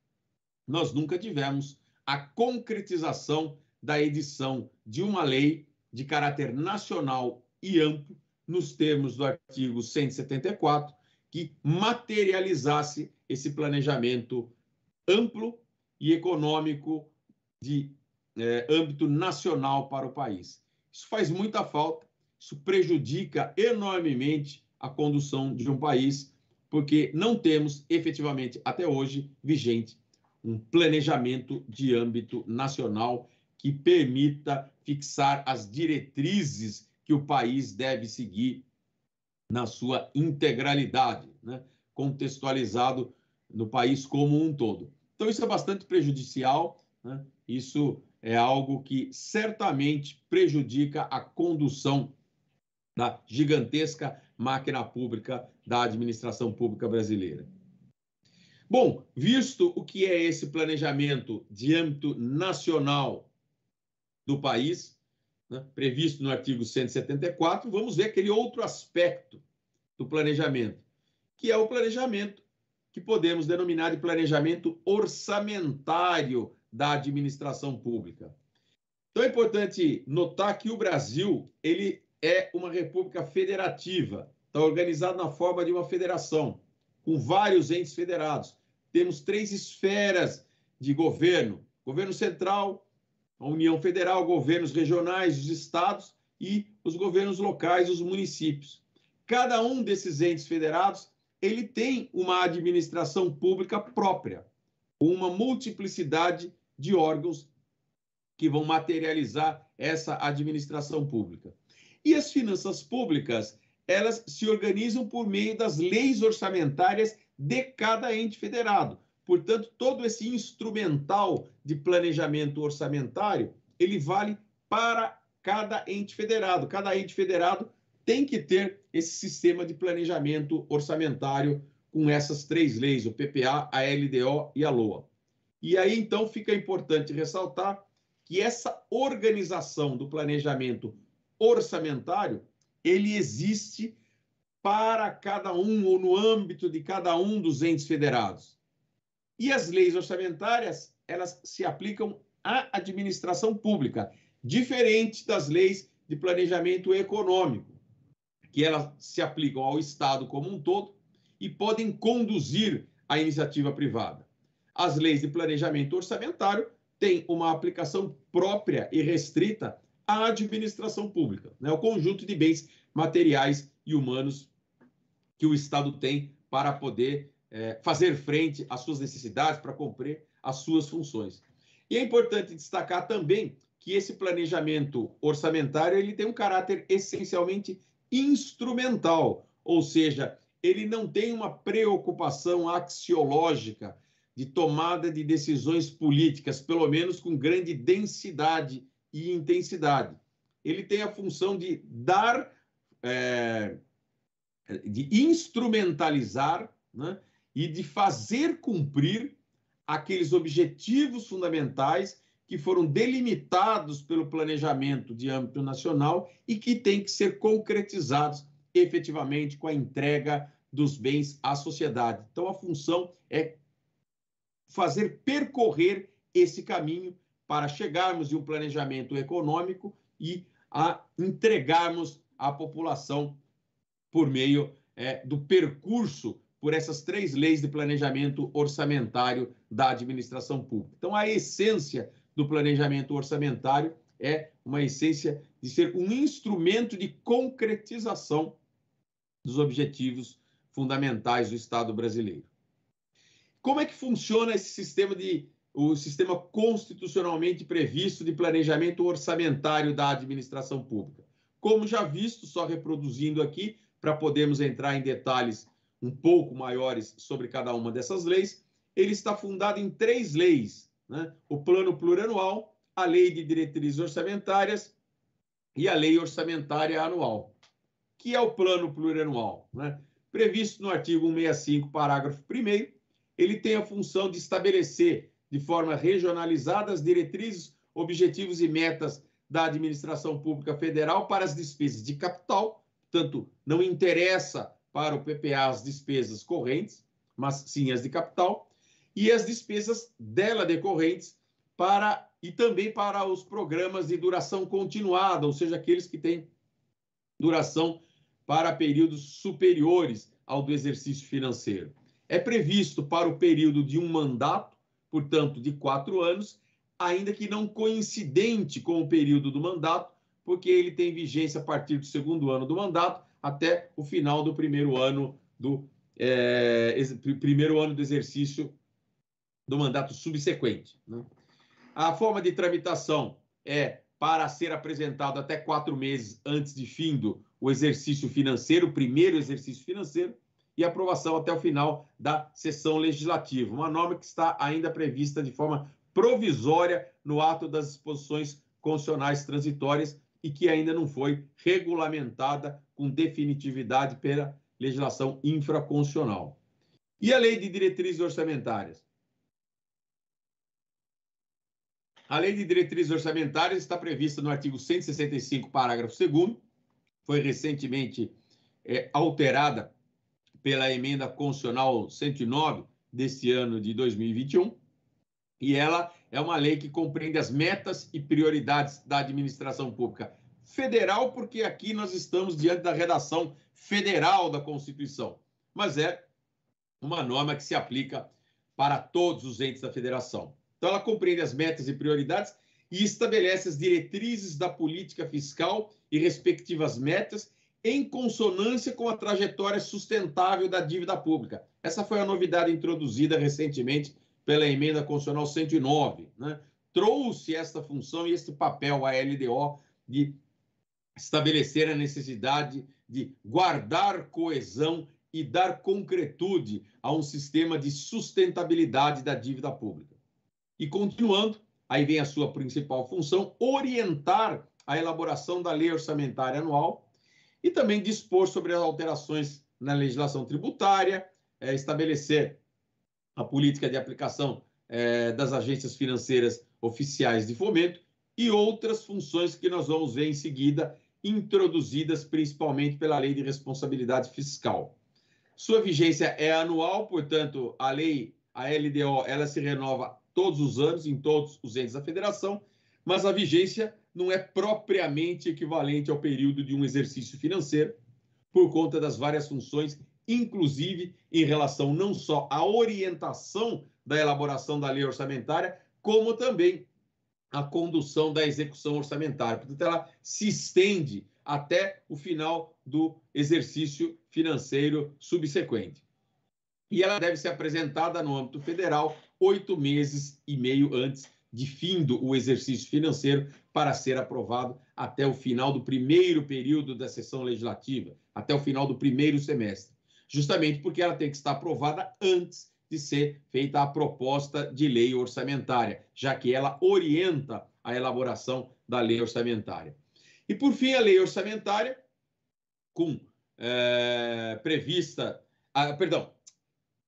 nós nunca tivemos a concretização da edição de uma lei de caráter nacional e amplo nos termos do artigo 174, que materializasse esse planejamento amplo e econômico de é, âmbito nacional para o país. Isso faz muita falta, isso prejudica enormemente a condução de um país, porque não temos efetivamente até hoje vigente um planejamento de âmbito nacional que permita fixar as diretrizes que o país deve seguir na sua integralidade, né? contextualizado no país como um todo. Então, isso é bastante prejudicial, né? isso é algo que certamente prejudica a condução da gigantesca máquina pública da administração pública brasileira. Bom, visto o que é esse planejamento de âmbito nacional do país, né, previsto no artigo 174, vamos ver aquele outro aspecto do planejamento, que é o planejamento que podemos denominar de planejamento orçamentário da administração pública. Então é importante notar que o Brasil ele é uma república federativa, está organizado na forma de uma federação, com vários entes federados. Temos três esferas de governo: governo central, a União Federal, governos regionais, os estados e os governos locais, os municípios. Cada um desses entes federados, ele tem uma administração pública própria, uma multiplicidade de órgãos que vão materializar essa administração pública. E as finanças públicas, elas se organizam por meio das leis orçamentárias de cada ente federado. Portanto, todo esse instrumental de planejamento orçamentário, ele vale para cada ente federado. Cada ente federado tem que ter esse sistema de planejamento orçamentário com essas três leis, o PPA, a LDO e a LOA. E aí, então, fica importante ressaltar que essa organização do planejamento orçamentário, ele existe para cada um ou no âmbito de cada um dos entes federados. E as leis orçamentárias, elas se aplicam à administração pública, diferente das leis de planejamento econômico, que elas se aplicam ao Estado como um todo e podem conduzir a iniciativa privada. As leis de planejamento orçamentário têm uma aplicação própria e restrita à administração pública, né? o conjunto de bens materiais e humanos que o Estado tem para poder é, fazer frente às suas necessidades, para cumprir as suas funções. E é importante destacar também que esse planejamento orçamentário ele tem um caráter essencialmente instrumental, ou seja, ele não tem uma preocupação axiológica de tomada de decisões políticas, pelo menos com grande densidade e intensidade. Ele tem a função de dar, é, de instrumentalizar né, e de fazer cumprir aqueles objetivos fundamentais que foram delimitados pelo planejamento de âmbito nacional e que têm que ser concretizados efetivamente com a entrega dos bens à sociedade. Então, a função é fazer percorrer esse caminho para chegarmos de um planejamento econômico e a entregarmos à população por meio é, do percurso por essas três leis de planejamento orçamentário da administração pública. Então, a essência do planejamento orçamentário é uma essência de ser um instrumento de concretização dos objetivos fundamentais do Estado brasileiro. Como é que funciona esse sistema de o sistema constitucionalmente previsto de planejamento orçamentário da administração pública? Como já visto, só reproduzindo aqui para podermos entrar em detalhes um pouco maiores sobre cada uma dessas leis, ele está fundado em três leis: né? o Plano Plurianual, a Lei de Diretrizes Orçamentárias e a Lei Orçamentária Anual. Que é o Plano Plurianual? Né? Previsto no artigo 165, parágrafo 1, ele tem a função de estabelecer de forma regionalizada as diretrizes, objetivos e metas da administração pública federal para as despesas de capital. Portanto, não interessa para o PPA as despesas correntes, mas sim as de capital, e as despesas dela decorrentes para e também para os programas de duração continuada, ou seja, aqueles que têm duração para períodos superiores ao do exercício financeiro. É previsto para o período de um mandato, portanto, de quatro anos, ainda que não coincidente com o período do mandato, porque ele tem vigência a partir do segundo ano do mandato até o final do primeiro ano do, é, primeiro ano do exercício do mandato subsequente. Né? A forma de tramitação é para ser apresentado até quatro meses antes de findo o exercício financeiro, o primeiro exercício financeiro, e aprovação até o final da sessão legislativa. Uma norma que está ainda prevista de forma provisória no ato das disposições constitucionais transitórias e que ainda não foi regulamentada com definitividade pela legislação infraconstitucional. E a Lei de Diretrizes Orçamentárias? A Lei de Diretrizes Orçamentárias está prevista no artigo 165, parágrafo 2 foi recentemente é, alterada pela emenda constitucional 109 deste ano de 2021, e ela é uma lei que compreende as metas e prioridades da administração pública federal, porque aqui nós estamos diante da redação federal da Constituição, mas é uma norma que se aplica para todos os entes da federação. Então, ela compreende as metas e prioridades e estabelece as diretrizes da política fiscal e respectivas metas em consonância com a trajetória sustentável da dívida pública. Essa foi a novidade introduzida recentemente pela emenda constitucional 109, né? Trouxe esta função e este papel à LDO de estabelecer a necessidade de guardar coesão e dar concretude a um sistema de sustentabilidade da dívida pública. E continuando, aí vem a sua principal função, orientar a elaboração da lei orçamentária anual e também dispor sobre as alterações na legislação tributária, é, estabelecer a política de aplicação é, das agências financeiras oficiais de fomento e outras funções que nós vamos ver em seguida introduzidas principalmente pela Lei de Responsabilidade Fiscal. Sua vigência é anual, portanto, a lei, a LDO, ela se renova todos os anos em todos os entes da federação, mas a vigência não é propriamente equivalente ao período de um exercício financeiro, por conta das várias funções, inclusive em relação não só à orientação da elaboração da lei orçamentária, como também a condução da execução orçamentária. Portanto, ela se estende até o final do exercício financeiro subsequente. E ela deve ser apresentada no âmbito federal oito meses e meio antes de fim o exercício financeiro para ser aprovado até o final do primeiro período da sessão legislativa, até o final do primeiro semestre. Justamente porque ela tem que estar aprovada antes de ser feita a proposta de lei orçamentária, já que ela orienta a elaboração da lei orçamentária. E, por fim, a lei orçamentária, com é, prevista. Ah, perdão.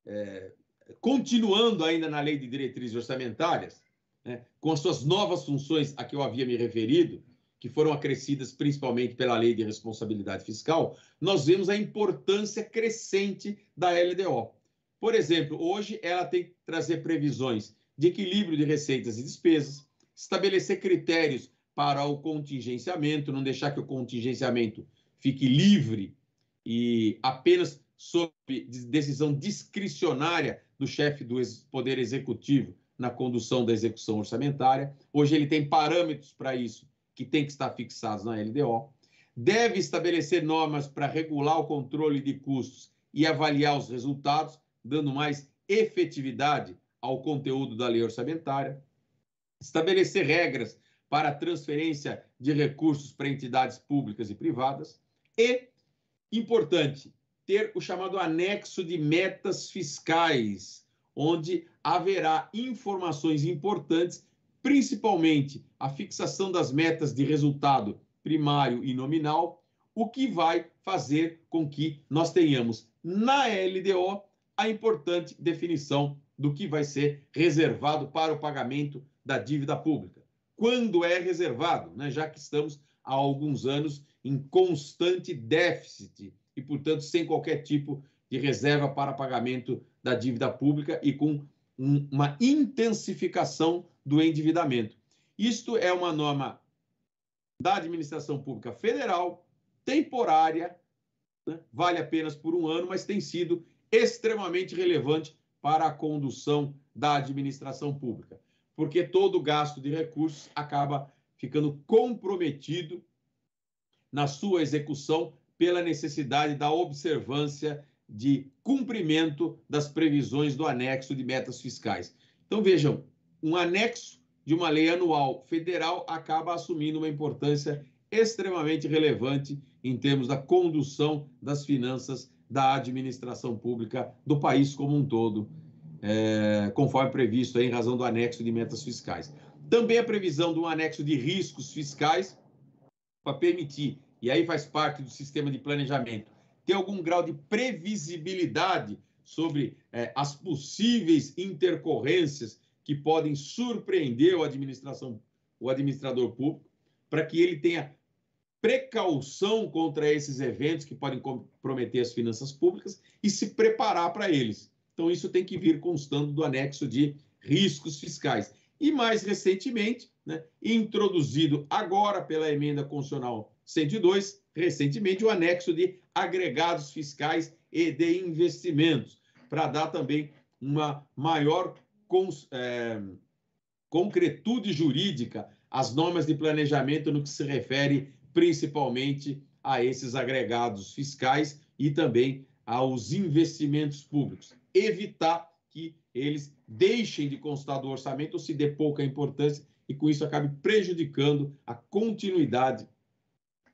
É, continuando ainda na lei de diretrizes orçamentárias, né, com as suas novas funções a que eu havia me referido, que foram acrescidas principalmente pela lei de responsabilidade fiscal, nós vemos a importância crescente da LDO. Por exemplo, hoje ela tem que trazer previsões de equilíbrio de receitas e despesas, estabelecer critérios para o contingenciamento, não deixar que o contingenciamento fique livre e apenas sob decisão discricionária do chefe do Poder Executivo na condução da execução orçamentária. Hoje ele tem parâmetros para isso que tem que estar fixados na LDO. Deve estabelecer normas para regular o controle de custos e avaliar os resultados, dando mais efetividade ao conteúdo da lei orçamentária, estabelecer regras para transferência de recursos para entidades públicas e privadas e, importante, ter o chamado anexo de metas fiscais, onde haverá informações importantes, principalmente a fixação das metas de resultado primário e nominal, o que vai fazer com que nós tenhamos na LDO a importante definição do que vai ser reservado para o pagamento da dívida pública. Quando é reservado, né? já que estamos há alguns anos em constante déficit e, portanto, sem qualquer tipo de reserva para pagamento da dívida pública e com um, uma intensificação do endividamento. Isto é uma norma da administração pública federal, temporária, né? vale apenas por um ano, mas tem sido extremamente relevante para a condução da administração pública, porque todo gasto de recursos acaba ficando comprometido na sua execução pela necessidade da observância de cumprimento das previsões do anexo de metas fiscais. Então vejam, um anexo de uma lei anual federal acaba assumindo uma importância extremamente relevante em termos da condução das finanças da administração pública do país como um todo, é, conforme previsto aí, em razão do anexo de metas fiscais. Também a previsão de um anexo de riscos fiscais para permitir, e aí faz parte do sistema de planejamento, ter algum grau de previsibilidade sobre é, as possíveis intercorrências que podem surpreender o, administração, o administrador público, para que ele tenha precaução contra esses eventos que podem comprometer as finanças públicas e se preparar para eles. Então, isso tem que vir constando do anexo de riscos fiscais. E mais recentemente, né, introduzido agora pela emenda constitucional 102, recentemente, o anexo de agregados fiscais e de investimentos, para dar também uma maior cons, é, concretude jurídica às normas de planejamento no que se refere principalmente a esses agregados fiscais e também aos investimentos públicos. Evitar que eles deixem de constar do orçamento ou se dê pouca importância e com isso acabe prejudicando a continuidade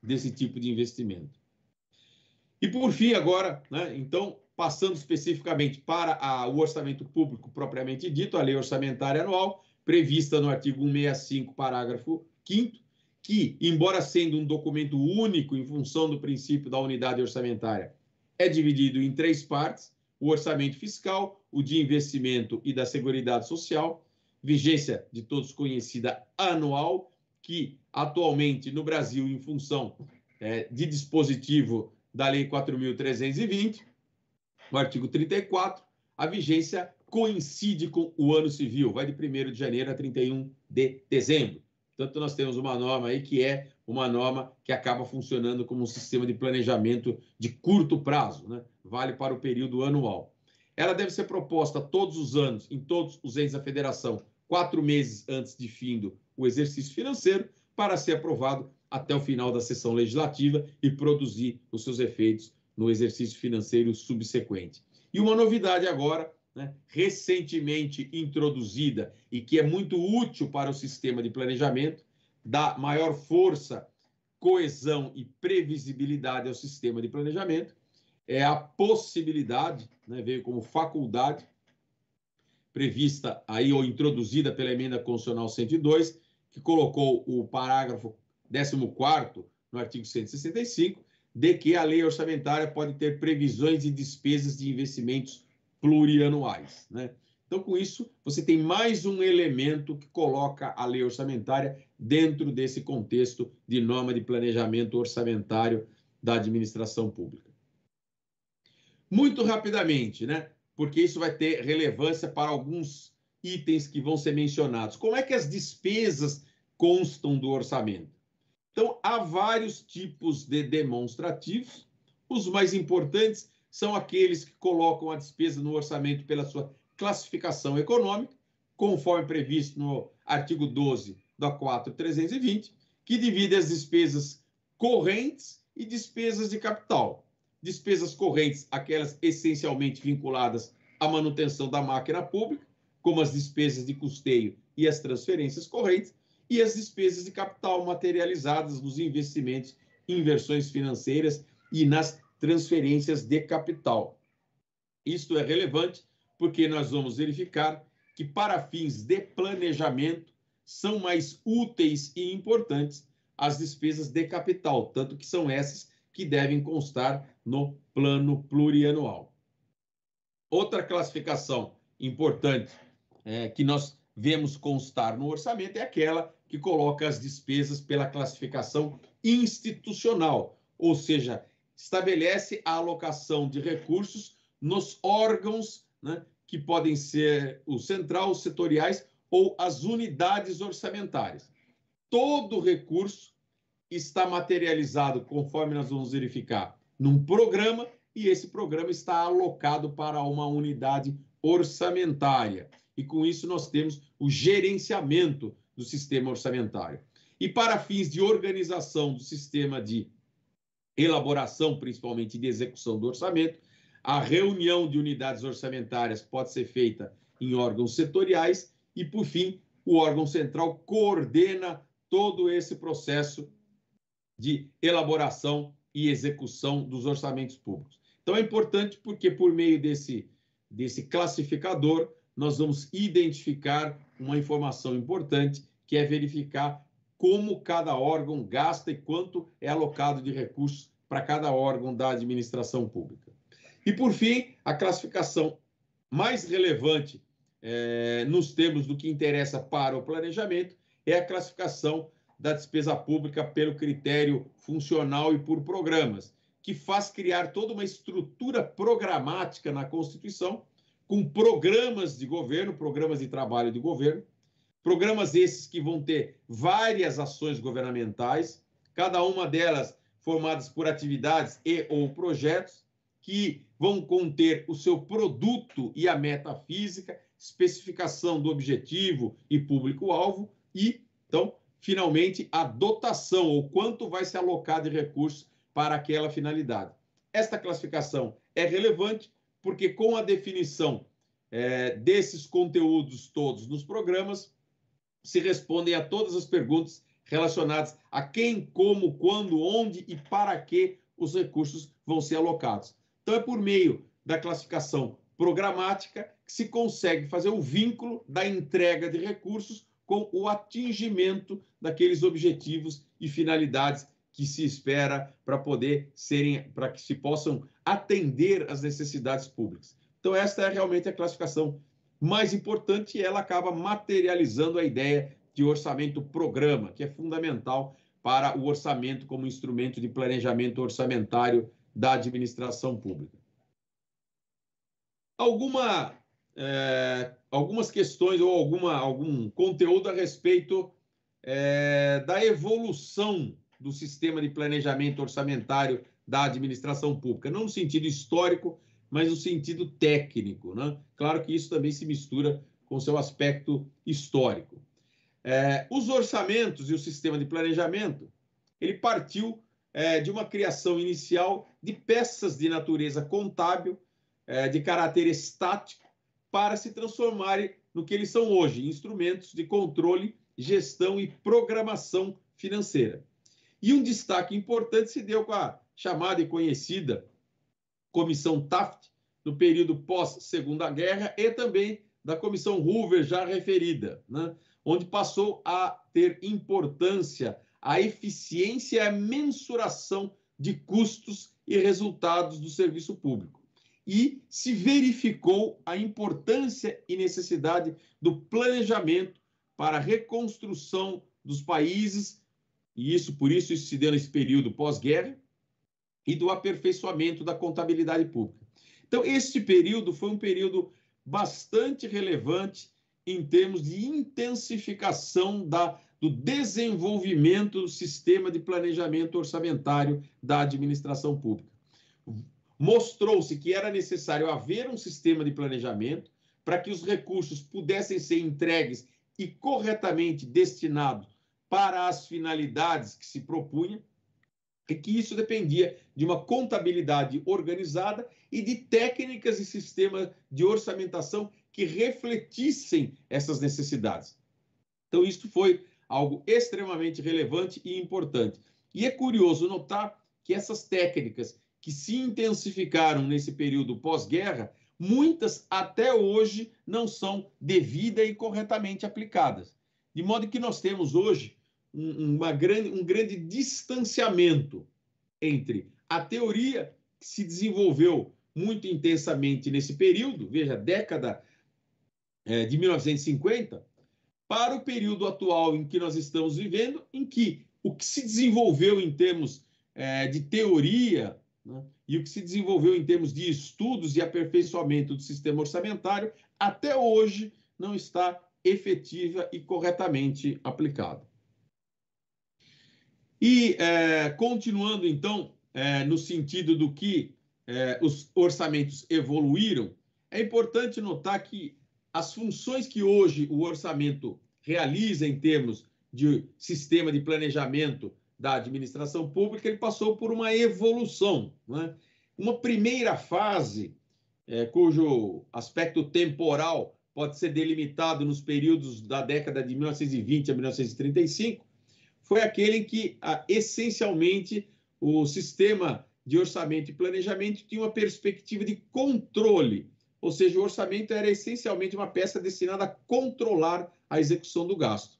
desse tipo de investimento. E por fim, agora, né, então, passando especificamente para a, o orçamento público propriamente dito, a lei orçamentária anual, prevista no artigo 165, parágrafo 5 que, embora sendo um documento único em função do princípio da unidade orçamentária, é dividido em três partes: o orçamento fiscal, o de investimento e da Seguridade Social, vigência de todos conhecida anual, que atualmente no Brasil, em função é, de dispositivo da Lei 4.320, no artigo 34, a vigência coincide com o ano civil, vai de 1 de janeiro a 31 de dezembro. Portanto, nós temos uma norma aí que é uma norma que acaba funcionando como um sistema de planejamento de curto prazo, né? vale para o período anual. Ela deve ser proposta todos os anos, em todos os entes da federação, quatro meses antes de findo o exercício financeiro, para ser aprovado até o final da sessão legislativa e produzir os seus efeitos no exercício financeiro subsequente. E uma novidade agora né, recentemente introduzida e que é muito útil para o sistema de planejamento, dá maior força, coesão e previsibilidade ao sistema de planejamento, é a possibilidade, né, veio como faculdade, prevista aí ou introduzida pela emenda constitucional 102, que colocou o parágrafo 14 no artigo 165, de que a lei orçamentária pode ter previsões de despesas de investimentos plurianuais. Né? Então, com isso, você tem mais um elemento que coloca a lei orçamentária dentro desse contexto de norma de planejamento orçamentário da administração pública. Muito rapidamente, né? porque isso vai ter relevância para alguns itens que vão ser mencionados. Como é que as despesas constam do orçamento? Então, há vários tipos de demonstrativos. Os mais importantes são aqueles que colocam a despesa no orçamento pela sua classificação econômica, conforme previsto no artigo 12 da 4320, que divide as despesas correntes e despesas de capital. Despesas correntes, aquelas essencialmente vinculadas à manutenção da máquina pública, como as despesas de custeio e as transferências correntes, e as despesas de capital materializadas nos investimentos, inversões financeiras e nas transferências de capital. Isto é relevante porque nós vamos verificar que, para fins de planejamento, são mais úteis e importantes as despesas de capital, tanto que são essas que devem constar no plano plurianual. Outra classificação importante é, que nós vemos constar no orçamento é aquela que coloca as despesas pela classificação institucional, ou seja, estabelece a alocação de recursos nos órgãos né, que podem ser o central, os setoriais ou as unidades orçamentárias. Todo recurso está materializado, conforme nós vamos verificar, num programa e esse programa está alocado para uma unidade orçamentária. E com isso nós temos o gerenciamento do sistema orçamentário. E para fins de organização do sistema de elaboração, principalmente, de execução do orçamento. A reunião de unidades orçamentárias pode ser feita em órgãos setoriais e, por fim, o órgão central coordena todo esse processo de elaboração e execução dos orçamentos públicos. Então é importante porque por meio desse desse classificador nós vamos identificar uma informação importante que é verificar como cada órgão gasta e quanto é alocado de recursos para cada órgão da administração pública. E, por fim, a classificação mais relevante é, nos termos do que interessa para o planejamento é a classificação da despesa pública pelo critério funcional e por programas, que faz criar toda uma estrutura programática na Constituição, com programas de governo, programas de trabalho de governo, Programas esses que vão ter várias ações governamentais, cada uma delas formadas por atividades e ou projetos que vão conter o seu produto e a meta física, especificação do objetivo e público-alvo e, então, finalmente, a dotação ou quanto vai ser alocado de recursos para aquela finalidade. Esta classificação é relevante porque com a definição é, desses conteúdos todos nos programas, se respondem a todas as perguntas relacionadas a quem, como, quando, onde e para que os recursos vão ser alocados. Então, é por meio da classificação programática que se consegue fazer o vínculo da entrega de recursos com o atingimento daqueles objetivos e finalidades que se espera para poder serem, para que se possam atender às necessidades públicas. Então, esta é realmente a classificação mais importante, ela acaba materializando a ideia de orçamento-programa, que é fundamental para o orçamento como instrumento de planejamento orçamentário da administração pública. Alguma, é, algumas questões ou alguma, algum conteúdo a respeito é, da evolução do sistema de planejamento orçamentário da administração pública, não no sentido histórico, mas no sentido técnico. Né? Claro que isso também se mistura com seu aspecto histórico. É, os orçamentos e o sistema de planejamento, ele partiu é, de uma criação inicial de peças de natureza contábil, é, de caráter estático, para se transformarem no que eles são hoje, instrumentos de controle, gestão e programação financeira. E um destaque importante se deu com a chamada e conhecida Comissão Taft, no período pós-Segunda Guerra, e também da Comissão Hoover, já referida, né? onde passou a ter importância a eficiência e a mensuração de custos e resultados do serviço público. E se verificou a importância e necessidade do planejamento para a reconstrução dos países, e isso por isso isso se deu nesse período pós-guerra, e do aperfeiçoamento da contabilidade pública. Então, este período foi um período bastante relevante em termos de intensificação da, do desenvolvimento do sistema de planejamento orçamentário da administração pública. Mostrou-se que era necessário haver um sistema de planejamento para que os recursos pudessem ser entregues e corretamente destinados para as finalidades que se propunha é que isso dependia de uma contabilidade organizada e de técnicas e sistemas de orçamentação que refletissem essas necessidades. Então, isso foi algo extremamente relevante e importante. E é curioso notar que essas técnicas que se intensificaram nesse período pós-guerra, muitas até hoje não são devida e corretamente aplicadas. De modo que nós temos hoje um, uma grande, um grande distanciamento entre a teoria que se desenvolveu muito intensamente nesse período, veja, década é, de 1950, para o período atual em que nós estamos vivendo, em que o que se desenvolveu em termos é, de teoria né, e o que se desenvolveu em termos de estudos e aperfeiçoamento do sistema orçamentário, até hoje não está efetiva e corretamente aplicado. E é, continuando, então, é, no sentido do que é, os orçamentos evoluíram, é importante notar que as funções que hoje o orçamento realiza em termos de sistema de planejamento da administração pública, ele passou por uma evolução. Né? Uma primeira fase, é, cujo aspecto temporal pode ser delimitado nos períodos da década de 1920 a 1935, foi aquele em que, ah, essencialmente, o sistema de orçamento e planejamento tinha uma perspectiva de controle, ou seja, o orçamento era essencialmente uma peça destinada a controlar a execução do gasto.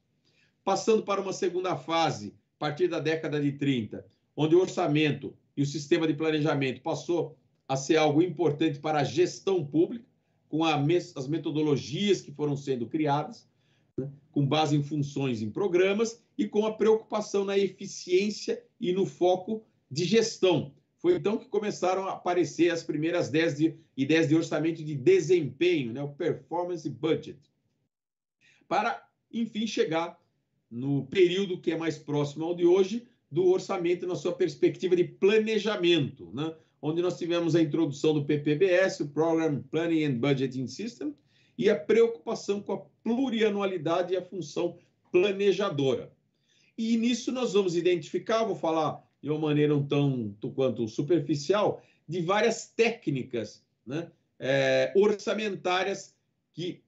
Passando para uma segunda fase, a partir da década de 30, onde o orçamento e o sistema de planejamento passou a ser algo importante para a gestão pública, com a, as metodologias que foram sendo criadas né? com base em funções em programas e com a preocupação na eficiência e no foco de gestão. Foi então que começaram a aparecer as primeiras 10 de, ideias de orçamento de desempenho, né? o Performance Budget, para, enfim, chegar no período que é mais próximo ao de hoje, do orçamento na sua perspectiva de planejamento, né? onde nós tivemos a introdução do PPBS, o Program Planning and Budgeting System, e a preocupação com a plurianualidade e a função planejadora. E nisso nós vamos identificar, vou falar de uma maneira um tanto quanto superficial, de várias técnicas né, é, orçamentárias que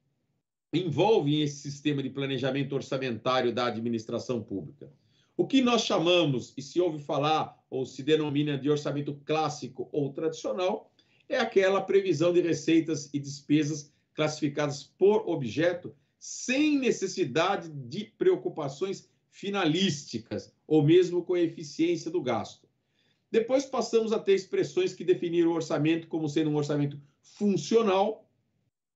envolvem esse sistema de planejamento orçamentário da administração pública. O que nós chamamos, e se ouve falar ou se denomina de orçamento clássico ou tradicional, é aquela previsão de receitas e despesas classificadas por objeto, sem necessidade de preocupações finalísticas ou mesmo com a eficiência do gasto. Depois passamos a ter expressões que definiram o orçamento como sendo um orçamento funcional,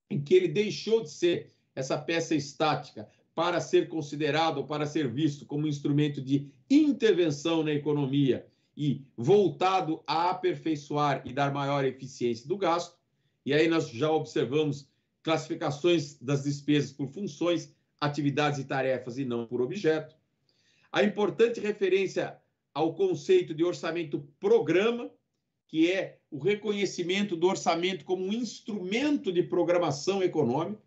em que ele deixou de ser essa peça estática para ser considerado, para ser visto como um instrumento de intervenção na economia e voltado a aperfeiçoar e dar maior eficiência do gasto. E aí nós já observamos classificações das despesas por funções, atividades e tarefas e não por objeto, a importante referência ao conceito de orçamento programa, que é o reconhecimento do orçamento como um instrumento de programação econômica,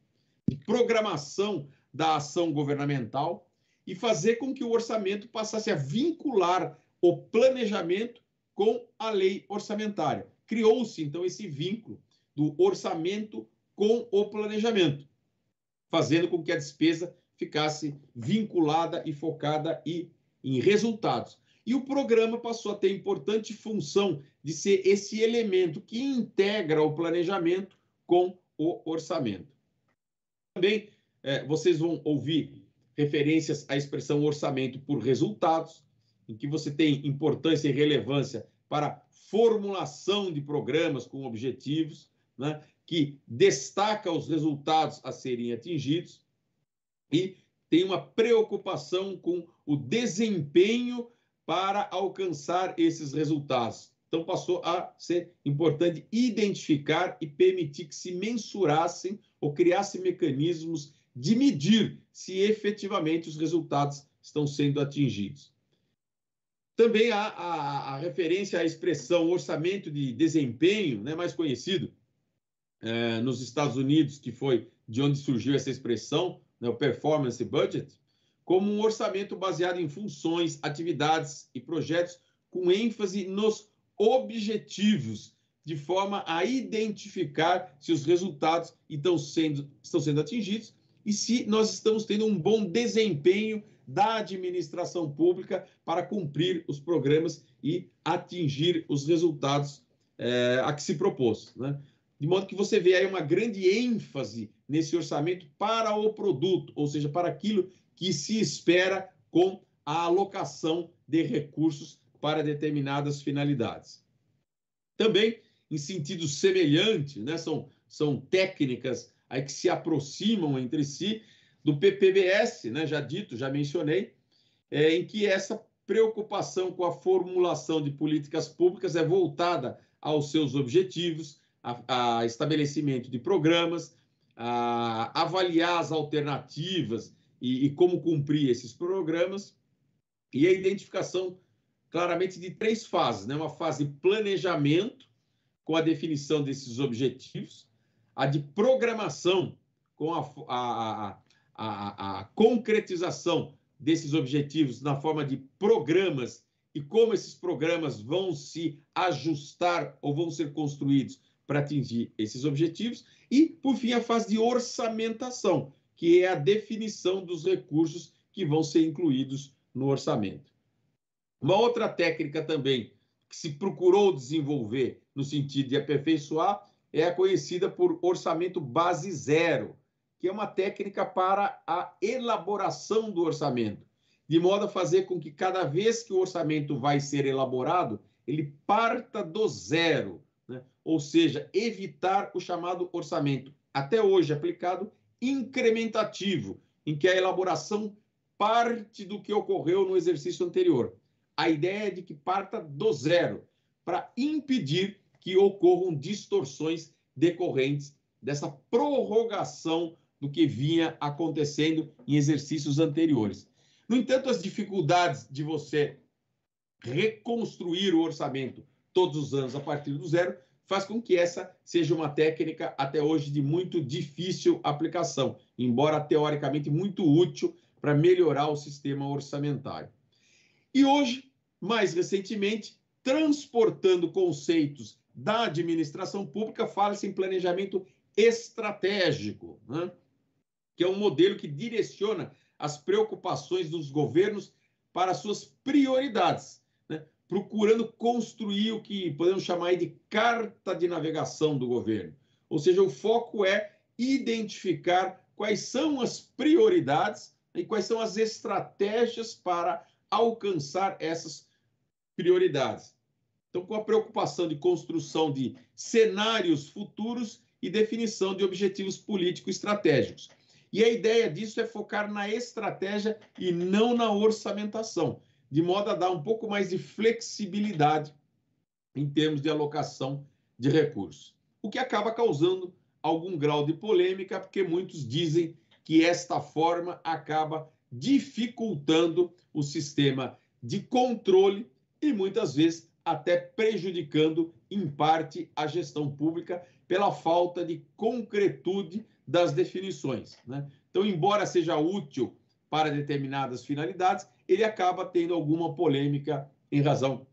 de programação da ação governamental, e fazer com que o orçamento passasse a vincular o planejamento com a lei orçamentária. Criou-se, então, esse vínculo do orçamento com o planejamento, fazendo com que a despesa ficasse vinculada e focada e em resultados. E o programa passou a ter importante função de ser esse elemento que integra o planejamento com o orçamento. Também é, vocês vão ouvir referências à expressão orçamento por resultados, em que você tem importância e relevância para formulação de programas com objetivos, né? que destaca os resultados a serem atingidos e tem uma preocupação com o desempenho para alcançar esses resultados. Então, passou a ser importante identificar e permitir que se mensurassem ou criassem mecanismos de medir se efetivamente os resultados estão sendo atingidos. Também há a, a referência à expressão orçamento de desempenho, né, mais conhecido, é, nos Estados Unidos, que foi de onde surgiu essa expressão, né, o performance budget, como um orçamento baseado em funções, atividades e projetos com ênfase nos objetivos, de forma a identificar se os resultados estão sendo, estão sendo atingidos e se nós estamos tendo um bom desempenho da administração pública para cumprir os programas e atingir os resultados é, a que se propôs. Né? De modo que você vê aí uma grande ênfase nesse orçamento para o produto, ou seja, para aquilo que se espera com a alocação de recursos para determinadas finalidades. Também, em sentido semelhante, né, são, são técnicas aí que se aproximam entre si do PPBS, né, já dito, já mencionei, é, em que essa preocupação com a formulação de políticas públicas é voltada aos seus objetivos, a, a estabelecimento de programas, a avaliar as alternativas e, e como cumprir esses programas, e a identificação claramente de três fases: né? uma fase planejamento, com a definição desses objetivos, a de programação, com a, a, a, a, concretização desses objetivos na forma de programas e como esses programas vão se ajustar ou vão ser construídos para atingir esses objetivos. E, por fim, a fase de orçamentação, que é a definição dos recursos que vão ser incluídos no orçamento. Uma outra técnica também que se procurou desenvolver no sentido de aperfeiçoar é a conhecida por orçamento base zero, que é uma técnica para a elaboração do orçamento, de modo a fazer com que cada vez que o orçamento vai ser elaborado, ele parta do zero, né? ou seja, evitar o chamado orçamento, até hoje aplicado, incrementativo, em que a elaboração parte do que ocorreu no exercício anterior. A ideia é de que parta do zero, para impedir que ocorram distorções decorrentes dessa prorrogação do que vinha acontecendo em exercícios anteriores. No entanto, as dificuldades de você reconstruir o orçamento todos os anos a partir do zero, faz com que essa seja uma técnica até hoje de muito difícil aplicação, embora teoricamente muito útil para melhorar o sistema orçamentário. E hoje, mais recentemente, transportando conceitos da administração pública, fala-se em planejamento estratégico, né? que é um modelo que direciona as preocupações dos governos para suas prioridades procurando construir o que podemos chamar de carta de navegação do governo. Ou seja, o foco é identificar quais são as prioridades e quais são as estratégias para alcançar essas prioridades. Então, com a preocupação de construção de cenários futuros e definição de objetivos políticos estratégicos. E a ideia disso é focar na estratégia e não na orçamentação de modo a dar um pouco mais de flexibilidade em termos de alocação de recursos. O que acaba causando algum grau de polêmica, porque muitos dizem que esta forma acaba dificultando o sistema de controle e muitas vezes até prejudicando em parte a gestão pública pela falta de concretude das definições. Né? Então, embora seja útil para determinadas finalidades, ele acaba tendo alguma polêmica em razão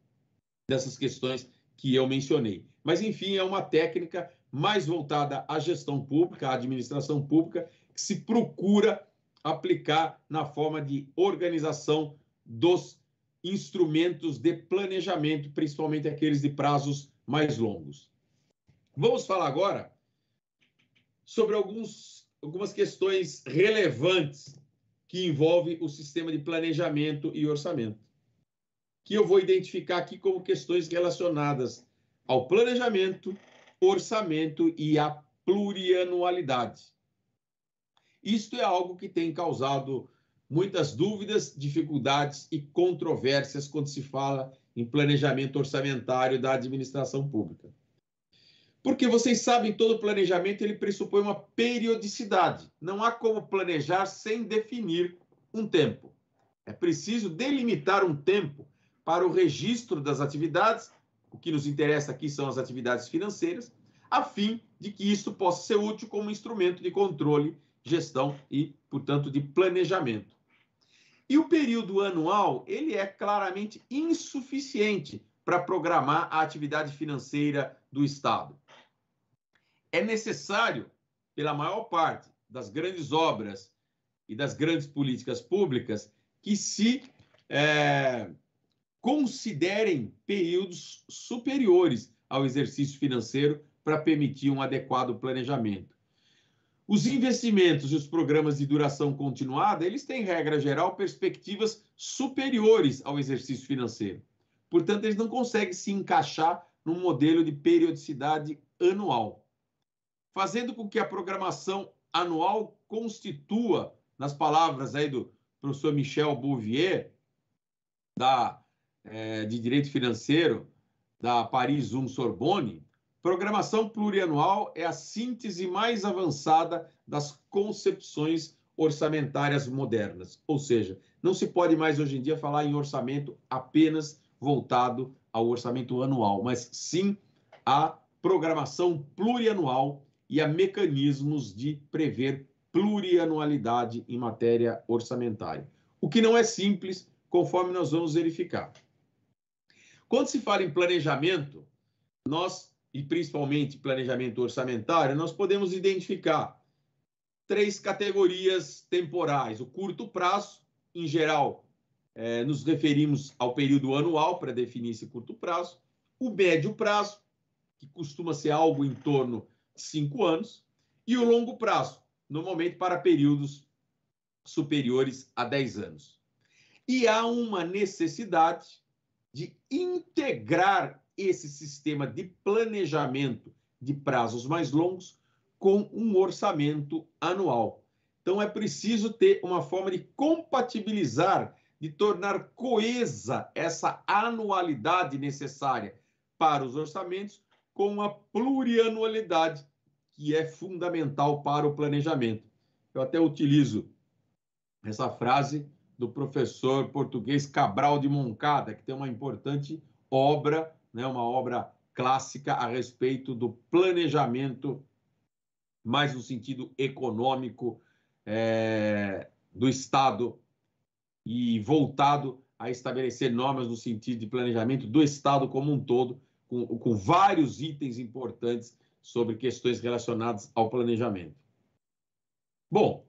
dessas questões que eu mencionei. Mas, enfim, é uma técnica mais voltada à gestão pública, à administração pública, que se procura aplicar na forma de organização dos instrumentos de planejamento, principalmente aqueles de prazos mais longos. Vamos falar agora sobre alguns, algumas questões relevantes que envolve o sistema de planejamento e orçamento, que eu vou identificar aqui como questões relacionadas ao planejamento, orçamento e à plurianualidade. Isto é algo que tem causado muitas dúvidas, dificuldades e controvérsias quando se fala em planejamento orçamentário da administração pública. Porque vocês sabem, todo planejamento ele pressupõe uma periodicidade. Não há como planejar sem definir um tempo. É preciso delimitar um tempo para o registro das atividades, o que nos interessa aqui são as atividades financeiras, a fim de que isso possa ser útil como instrumento de controle, gestão e, portanto, de planejamento. E o período anual, ele é claramente insuficiente para programar a atividade financeira do Estado é necessário, pela maior parte das grandes obras e das grandes políticas públicas, que se é, considerem períodos superiores ao exercício financeiro para permitir um adequado planejamento. Os investimentos e os programas de duração continuada, eles têm, regra geral, perspectivas superiores ao exercício financeiro. Portanto, eles não conseguem se encaixar num modelo de periodicidade anual fazendo com que a programação anual constitua, nas palavras aí do professor Michel Bouvier, da, é, de Direito Financeiro, da Paris 1 hum Sorbonne, programação plurianual é a síntese mais avançada das concepções orçamentárias modernas. Ou seja, não se pode mais hoje em dia falar em orçamento apenas voltado ao orçamento anual, mas sim à programação plurianual e a mecanismos de prever plurianualidade em matéria orçamentária, o que não é simples, conforme nós vamos verificar. Quando se fala em planejamento, nós, e principalmente planejamento orçamentário, nós podemos identificar três categorias temporais. O curto prazo, em geral, é, nos referimos ao período anual para definir esse curto prazo. O médio prazo, que costuma ser algo em torno cinco anos, e o longo prazo, normalmente para períodos superiores a 10 anos. E há uma necessidade de integrar esse sistema de planejamento de prazos mais longos com um orçamento anual. Então é preciso ter uma forma de compatibilizar, de tornar coesa essa anualidade necessária para os orçamentos com a plurianualidade que é fundamental para o planejamento. Eu até utilizo essa frase do professor português Cabral de Moncada, que tem uma importante obra, né, uma obra clássica a respeito do planejamento, mais no sentido econômico é, do Estado e voltado a estabelecer normas no sentido de planejamento do Estado como um todo, com, com vários itens importantes sobre questões relacionadas ao planejamento. Bom,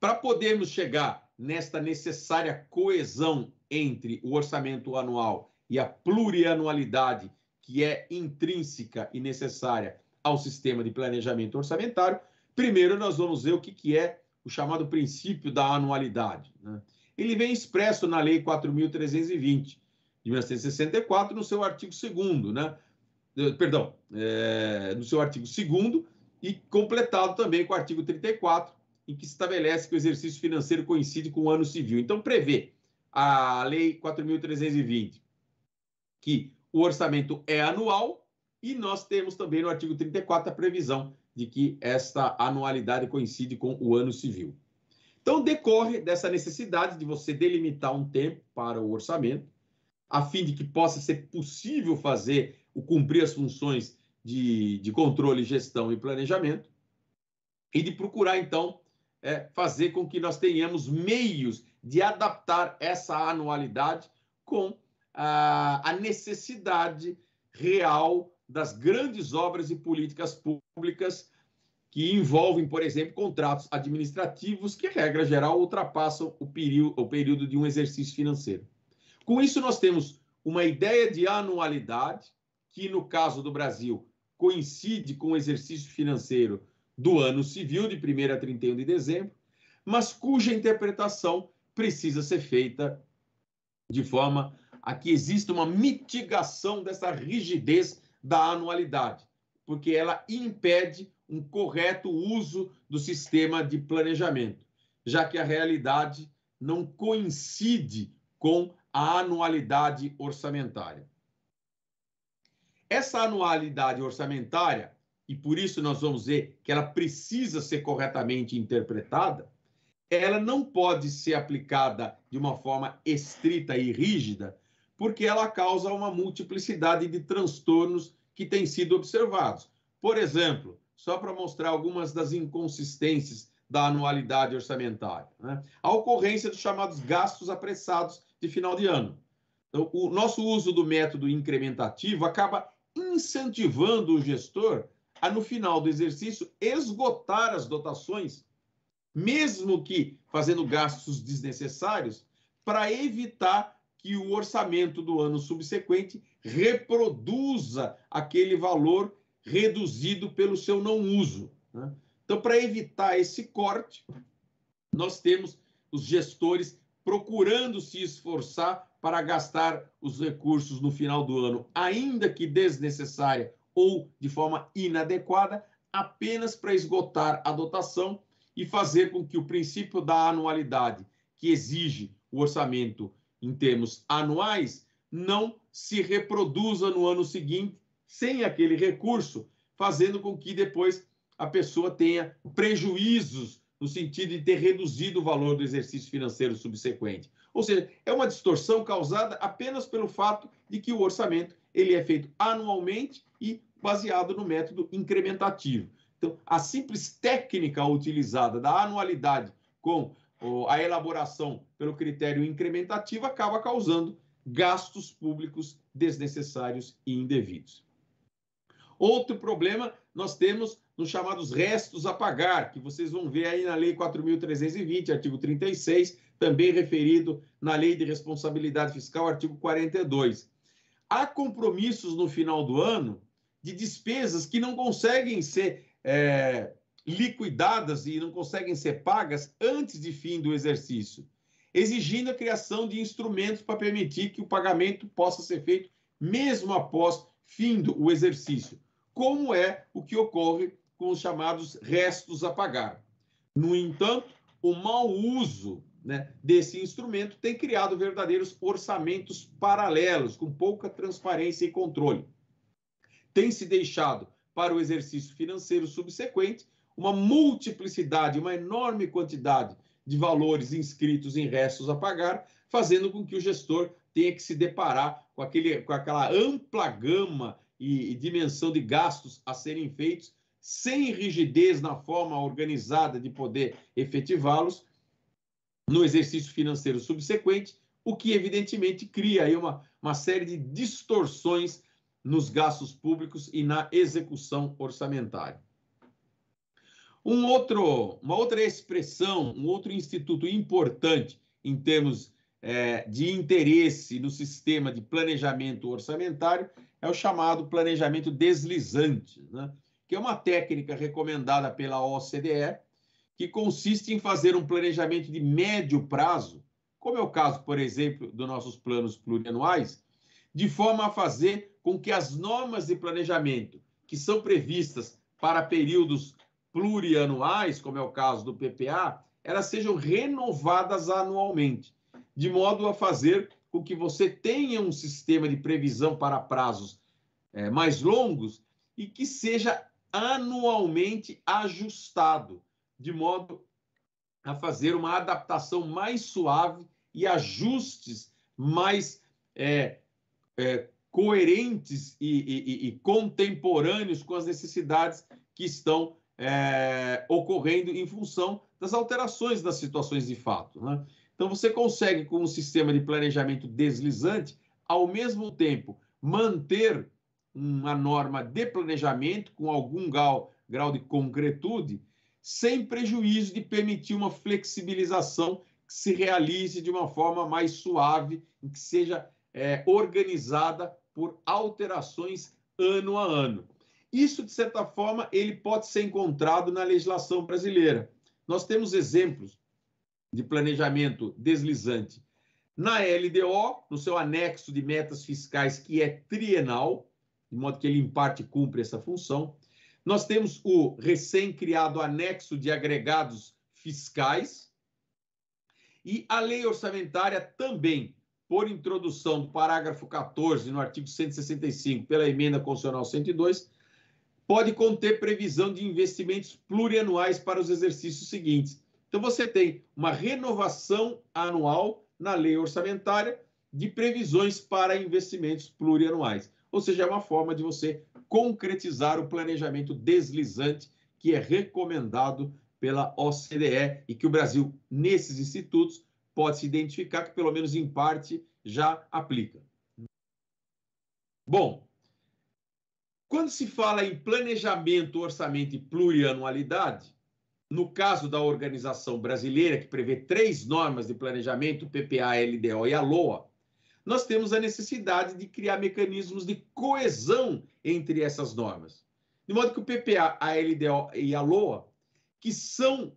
para podermos chegar nesta necessária coesão entre o orçamento anual e a plurianualidade que é intrínseca e necessária ao sistema de planejamento orçamentário, primeiro nós vamos ver o que, que é o chamado princípio da anualidade. Né? Ele vem expresso na Lei 4.320 de 1964, no seu artigo 2, né? Eh, perdão, é, no seu artigo 2 e completado também com o artigo 34, em que estabelece que o exercício financeiro coincide com o ano civil. Então, prevê a Lei 4.320 que o orçamento é anual e nós temos também no artigo 34 a previsão de que esta anualidade coincide com o ano civil. Então, decorre dessa necessidade de você delimitar um tempo para o orçamento, a fim de que possa ser possível fazer o cumprir as funções de, de controle, gestão e planejamento, e de procurar, então, é, fazer com que nós tenhamos meios de adaptar essa anualidade com a, a necessidade real das grandes obras e políticas públicas que envolvem, por exemplo, contratos administrativos que, regra geral, ultrapassam o o período de um exercício financeiro. Com isso, nós temos uma ideia de anualidade que no caso do Brasil coincide com o exercício financeiro do ano civil, de 1 a 31 de dezembro, mas cuja interpretação precisa ser feita de forma a que exista uma mitigação dessa rigidez da anualidade, porque ela impede um correto uso do sistema de planejamento, já que a realidade não coincide com a anualidade orçamentária. Essa anualidade orçamentária, e por isso nós vamos ver que ela precisa ser corretamente interpretada, ela não pode ser aplicada de uma forma estrita e rígida, porque ela causa uma multiplicidade de transtornos que têm sido observados. Por exemplo, só para mostrar algumas das inconsistências da anualidade orçamentária, né? a ocorrência dos chamados gastos apressados de final de ano. Então, o nosso uso do método incrementativo acaba incentivando o gestor a, no final do exercício, esgotar as dotações, mesmo que fazendo gastos desnecessários, para evitar que o orçamento do ano subsequente reproduza aquele valor reduzido pelo seu não uso. Né? Então, para evitar esse corte, nós temos os gestores procurando se esforçar para gastar os recursos no final do ano, ainda que desnecessária ou de forma inadequada, apenas para esgotar a dotação e fazer com que o princípio da anualidade, que exige o orçamento em termos anuais, não se reproduza no ano seguinte sem aquele recurso, fazendo com que depois a pessoa tenha prejuízos no sentido de ter reduzido o valor do exercício financeiro subsequente. Ou seja, é uma distorção causada apenas pelo fato de que o orçamento ele é feito anualmente e baseado no método incrementativo. Então, a simples técnica utilizada da anualidade com a elaboração pelo critério incrementativo acaba causando gastos públicos desnecessários e indevidos. Outro problema nós temos nos chamados restos a pagar, que vocês vão ver aí na Lei 4.320, artigo 36, também referido na Lei de Responsabilidade Fiscal, artigo 42. Há compromissos no final do ano de despesas que não conseguem ser é, liquidadas e não conseguem ser pagas antes de fim do exercício, exigindo a criação de instrumentos para permitir que o pagamento possa ser feito mesmo após fim do exercício como é o que ocorre com os chamados restos a pagar. No entanto, o mau uso né, desse instrumento tem criado verdadeiros orçamentos paralelos, com pouca transparência e controle. Tem se deixado para o exercício financeiro subsequente uma multiplicidade, uma enorme quantidade de valores inscritos em restos a pagar, fazendo com que o gestor tenha que se deparar com, aquele, com aquela ampla gama e, e dimensão de gastos a serem feitos, sem rigidez na forma organizada de poder efetivá-los no exercício financeiro subsequente, o que evidentemente cria aí uma, uma série de distorções nos gastos públicos e na execução orçamentária. Um outro, uma outra expressão, um outro instituto importante em termos é, de interesse no sistema de planejamento orçamentário é o chamado planejamento deslizante, né? que é uma técnica recomendada pela OCDE, que consiste em fazer um planejamento de médio prazo, como é o caso, por exemplo, dos nossos planos plurianuais, de forma a fazer com que as normas de planejamento que são previstas para períodos plurianuais, como é o caso do PPA, elas sejam renovadas anualmente, de modo a fazer com que você tenha um sistema de previsão para prazos é, mais longos e que seja anualmente ajustado, de modo a fazer uma adaptação mais suave e ajustes mais é, é, coerentes e, e, e, contemporâneos com as necessidades que estão é, ocorrendo em função das alterações das situações de fato. Né? Então você consegue, com um sistema de planejamento deslizante, ao mesmo tempo manter uma norma de planejamento com algum grau, grau de concretude, sem prejuízo de permitir uma flexibilização que se realize de uma forma mais suave, que seja é, organizada por alterações ano a ano. Isso, de certa forma, ele pode ser encontrado na legislação brasileira. Nós temos exemplos de planejamento deslizante na LDO, no seu anexo de metas fiscais, que é trienal, de modo que ele, em parte, cumpre essa função. Nós temos o recém-criado anexo de agregados fiscais e a lei orçamentária também, por introdução do parágrafo 14 no artigo 165, pela emenda constitucional 102, pode conter previsão de investimentos plurianuais para os exercícios seguintes. Então, você tem uma renovação anual na lei orçamentária de previsões para investimentos plurianuais. Ou seja, é uma forma de você concretizar o planejamento deslizante que é recomendado pela OCDE e que o Brasil, nesses institutos, pode se identificar que, pelo menos em parte, já aplica. Bom, quando se fala em planejamento, orçamento e plurianualidade, no caso da organização brasileira, que prevê três normas de planejamento, PPA, LDO e a LOA, nós temos a necessidade de criar mecanismos de coesão entre essas normas. De modo que o PPA, a LDO e a LOA, que são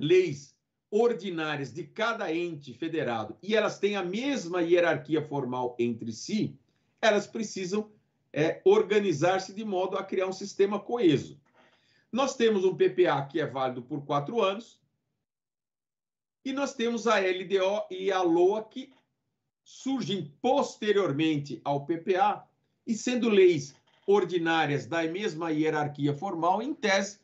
leis ordinárias de cada ente federado e elas têm a mesma hierarquia formal entre si, elas precisam é, organizar-se de modo a criar um sistema coeso. Nós temos um PPA que é válido por quatro anos e nós temos a LDO e a LOA que surgem posteriormente ao PPA e sendo leis ordinárias da mesma hierarquia formal, em tese,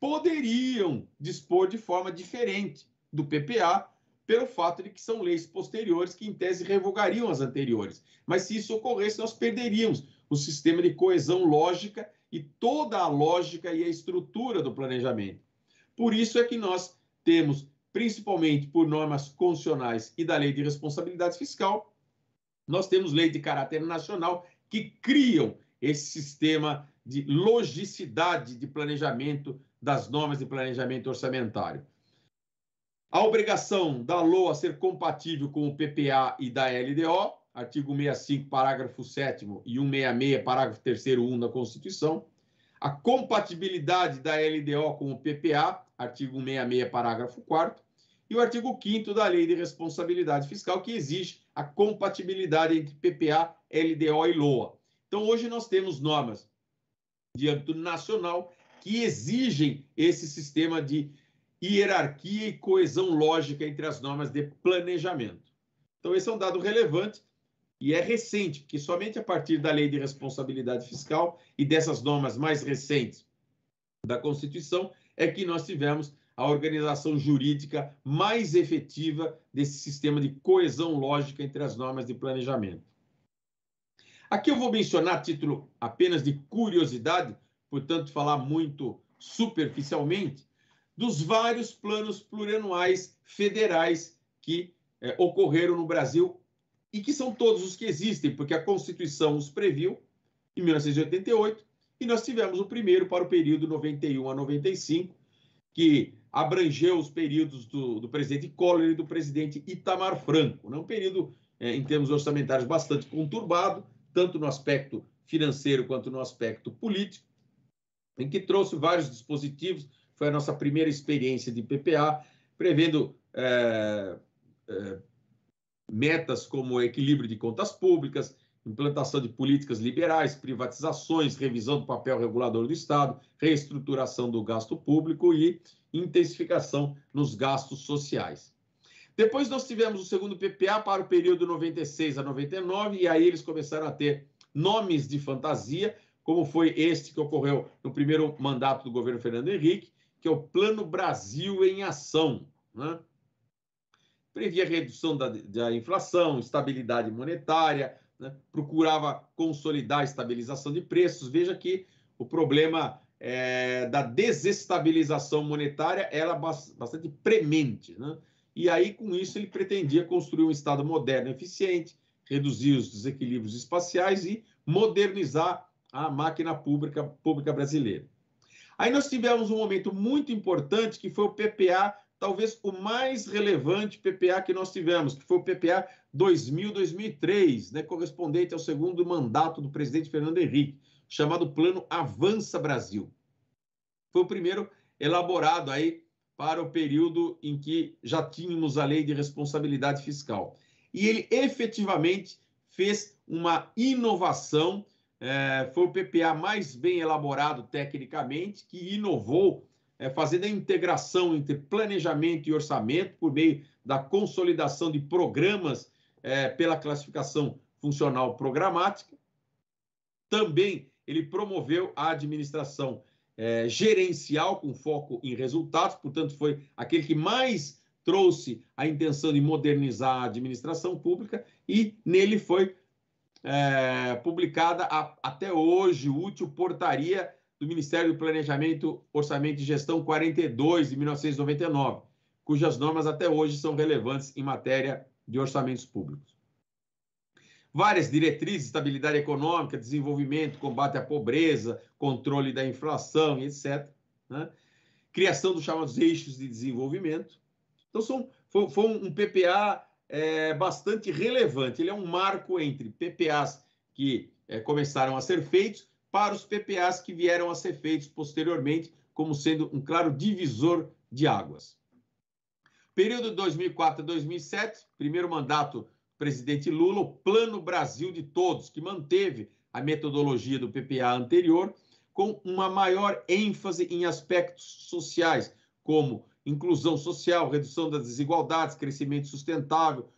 poderiam dispor de forma diferente do PPA, pelo fato de que são leis posteriores que, em tese, revogariam as anteriores. Mas se isso ocorresse, nós perderíamos o sistema de coesão lógica e toda a lógica e a estrutura do planejamento. Por isso é que nós temos, principalmente por normas constitucionais e da lei de responsabilidade fiscal, nós temos lei de caráter nacional que criam esse sistema de logicidade de planejamento das normas de planejamento orçamentário. A obrigação da LOA ser compatível com o PPA e da LDO, artigo 65, parágrafo 7 e 166, parágrafo 3 1 da Constituição, a compatibilidade da LDO com o PPA, artigo 66, parágrafo 4 e o artigo 5 da Lei de Responsabilidade Fiscal, que exige a compatibilidade entre PPA, LDO e LOA. Então, hoje nós temos normas de âmbito nacional que exigem esse sistema de hierarquia e coesão lógica entre as normas de planejamento. Então, esse é um dado relevante e é recente, porque somente a partir da Lei de Responsabilidade Fiscal e dessas normas mais recentes da Constituição é que nós tivemos a organização jurídica mais efetiva desse sistema de coesão lógica entre as normas de planejamento. Aqui eu vou mencionar a título apenas de curiosidade, portanto falar muito superficialmente, dos vários planos plurianuais federais que eh, ocorreram no Brasil e que são todos os que existem, porque a Constituição os previu em 1988, e nós tivemos o primeiro para o período 91 a 95, que abrangeu os períodos do, do presidente Collor e do presidente Itamar Franco. Né? Um período, é, em termos orçamentários, bastante conturbado, tanto no aspecto financeiro quanto no aspecto político, em que trouxe vários dispositivos. Foi a nossa primeira experiência de PPA, prevendo é, é, metas como equilíbrio de contas públicas, implantação de políticas liberais, privatizações, revisão do papel regulador do Estado, reestruturação do gasto público e intensificação nos gastos sociais. Depois nós tivemos o segundo PPA para o período 96 a 99 e aí eles começaram a ter nomes de fantasia, como foi este que ocorreu no primeiro mandato do governo Fernando Henrique, que é o Plano Brasil em Ação, né? previa redução da, da inflação, estabilidade monetária, né? procurava consolidar a estabilização de preços. Veja que o problema é, da desestabilização monetária era é bastante premente. Né? E aí, com isso, ele pretendia construir um Estado moderno e eficiente, reduzir os desequilíbrios espaciais e modernizar a máquina pública, pública brasileira. Aí nós tivemos um momento muito importante que foi o PPA talvez o mais relevante PPA que nós tivemos, que foi o PPA 2000-2003, né, correspondente ao segundo mandato do presidente Fernando Henrique, chamado Plano Avança Brasil. Foi o primeiro elaborado aí para o período em que já tínhamos a lei de responsabilidade fiscal. E ele efetivamente fez uma inovação, é, foi o PPA mais bem elaborado tecnicamente, que inovou é, fazendo a integração entre planejamento e orçamento por meio da consolidação de programas é, pela classificação funcional programática. Também ele promoveu a administração é, gerencial com foco em resultados, portanto, foi aquele que mais trouxe a intenção de modernizar a administração pública e nele foi é, publicada a, até hoje útil portaria do Ministério do Planejamento, Orçamento e Gestão 42 de 1999, cujas normas até hoje são relevantes em matéria de orçamentos públicos. Várias diretrizes, estabilidade econômica, desenvolvimento, combate à pobreza, controle da inflação, etc. Né? Criação dos chamados eixos de desenvolvimento. Então, são, foi, foi um PPA é, bastante relevante. Ele é um marco entre PPAs que é, começaram a ser feitos para os PPAs que vieram a ser feitos posteriormente, como sendo um claro divisor de águas. Período 2004 a 2007, primeiro mandato do presidente Lula, o Plano Brasil de Todos, que manteve a metodologia do PPA anterior, com uma maior ênfase em aspectos sociais, como inclusão social, redução das desigualdades, crescimento sustentável,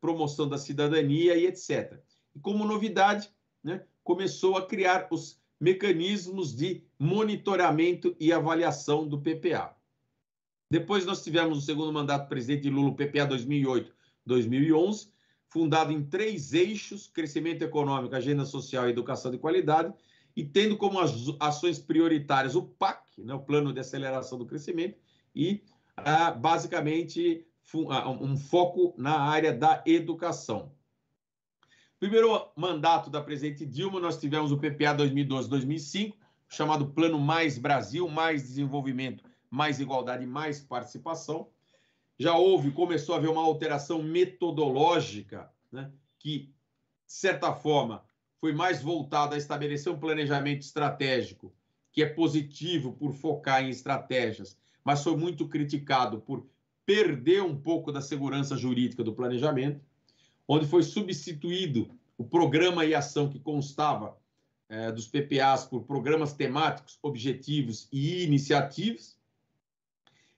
promoção da cidadania e etc. E como novidade, né, começou a criar os mecanismos de monitoramento e avaliação do PPA. Depois nós tivemos o segundo mandato do presidente Lula, o PPA 2008-2011, fundado em três eixos: crescimento econômico, agenda social e educação de qualidade, e tendo como ações prioritárias o PAC, né, o Plano de Aceleração do Crescimento, e ah, basicamente ah, um foco na área da educação. Primeiro mandato da presidente Dilma, nós tivemos o PPA 2012-2005, chamado Plano Mais Brasil, Mais Desenvolvimento, Mais Igualdade, Mais Participação. Já houve, começou a haver uma alteração metodológica, né, que, de certa forma, foi mais voltada a estabelecer um planejamento estratégico, que é positivo por focar em estratégias, mas foi muito criticado por perder um pouco da segurança jurídica do planejamento onde foi substituído o programa e ação que constava é, dos PPAs por programas temáticos, objetivos e iniciativas,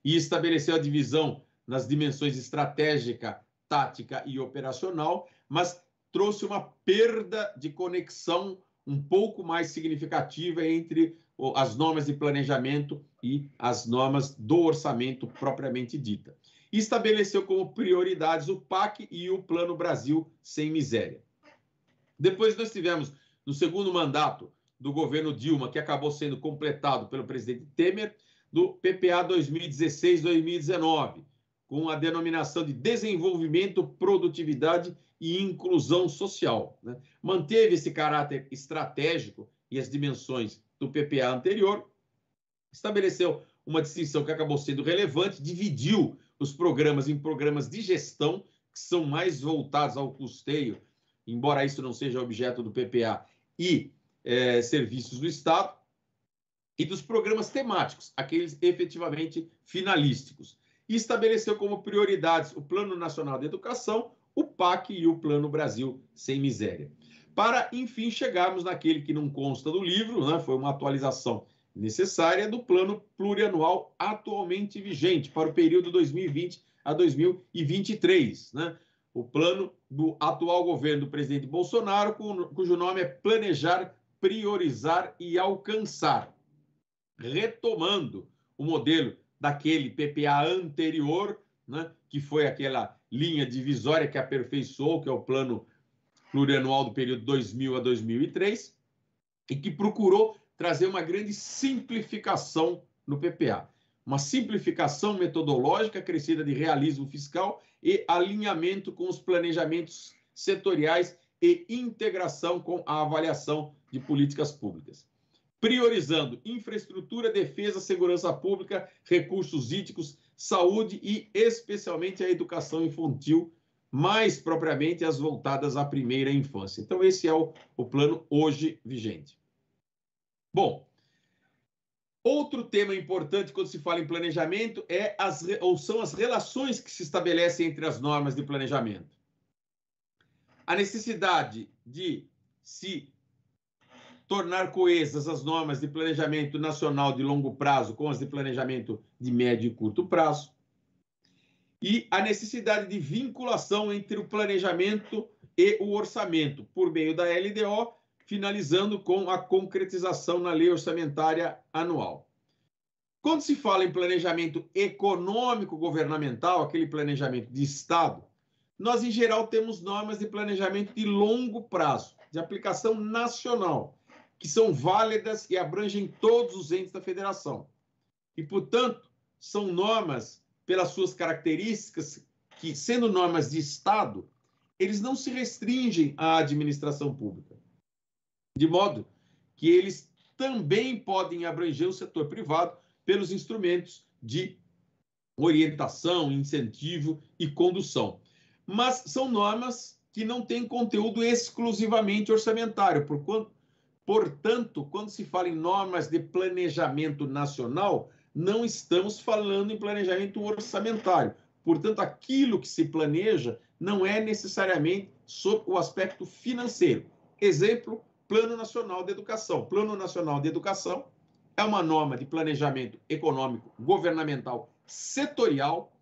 e estabeleceu a divisão nas dimensões estratégica, tática e operacional, mas trouxe uma perda de conexão um pouco mais significativa entre as normas de planejamento e as normas do orçamento propriamente dita estabeleceu como prioridades o PAC e o Plano Brasil Sem Miséria. Depois nós tivemos, no segundo mandato do governo Dilma, que acabou sendo completado pelo presidente Temer, do PPA 2016-2019, com a denominação de Desenvolvimento, Produtividade e Inclusão Social. Né? Manteve esse caráter estratégico e as dimensões do PPA anterior, estabeleceu uma distinção que acabou sendo relevante, dividiu dos programas em programas de gestão que são mais voltados ao custeio, embora isso não seja objeto do PPA, e é, serviços do Estado, e dos programas temáticos, aqueles efetivamente finalísticos. E estabeleceu como prioridades o Plano Nacional de Educação, o PAC e o Plano Brasil Sem Miséria. Para, enfim, chegarmos naquele que não consta do livro, né? foi uma atualização necessária do plano plurianual atualmente vigente para o período 2020 a 2023, né? O plano do atual governo do presidente Bolsonaro, cujo nome é Planejar, Priorizar e Alcançar, retomando o modelo daquele PPA anterior, né? que foi aquela linha divisória que aperfeiçoou, que é o plano plurianual do período 2000 a 2003, e que procurou trazer uma grande simplificação no PPA. Uma simplificação metodológica crescida de realismo fiscal e alinhamento com os planejamentos setoriais e integração com a avaliação de políticas públicas. Priorizando infraestrutura, defesa, segurança pública, recursos hídricos, saúde e especialmente a educação infantil, mais propriamente as voltadas à primeira infância. Então, esse é o, o plano hoje vigente. Bom, outro tema importante quando se fala em planejamento é as, ou são as relações que se estabelecem entre as normas de planejamento. A necessidade de se tornar coesas as normas de planejamento nacional de longo prazo com as de planejamento de médio e curto prazo. E a necessidade de vinculação entre o planejamento e o orçamento, por meio da LDO, finalizando com a concretização na lei orçamentária anual. Quando se fala em planejamento econômico governamental, aquele planejamento de Estado, nós, em geral, temos normas de planejamento de longo prazo, de aplicação nacional, que são válidas e abrangem todos os entes da federação. E, portanto, são normas, pelas suas características, que, sendo normas de Estado, eles não se restringem à administração pública de modo que eles também podem abranger o setor privado pelos instrumentos de orientação, incentivo e condução. Mas são normas que não têm conteúdo exclusivamente orçamentário, portanto, quando se fala em normas de planejamento nacional, não estamos falando em planejamento orçamentário. Portanto, aquilo que se planeja não é necessariamente sob o aspecto financeiro. Exemplo, Plano Nacional de Educação. Plano Nacional de Educação é uma norma de planejamento econômico governamental setorial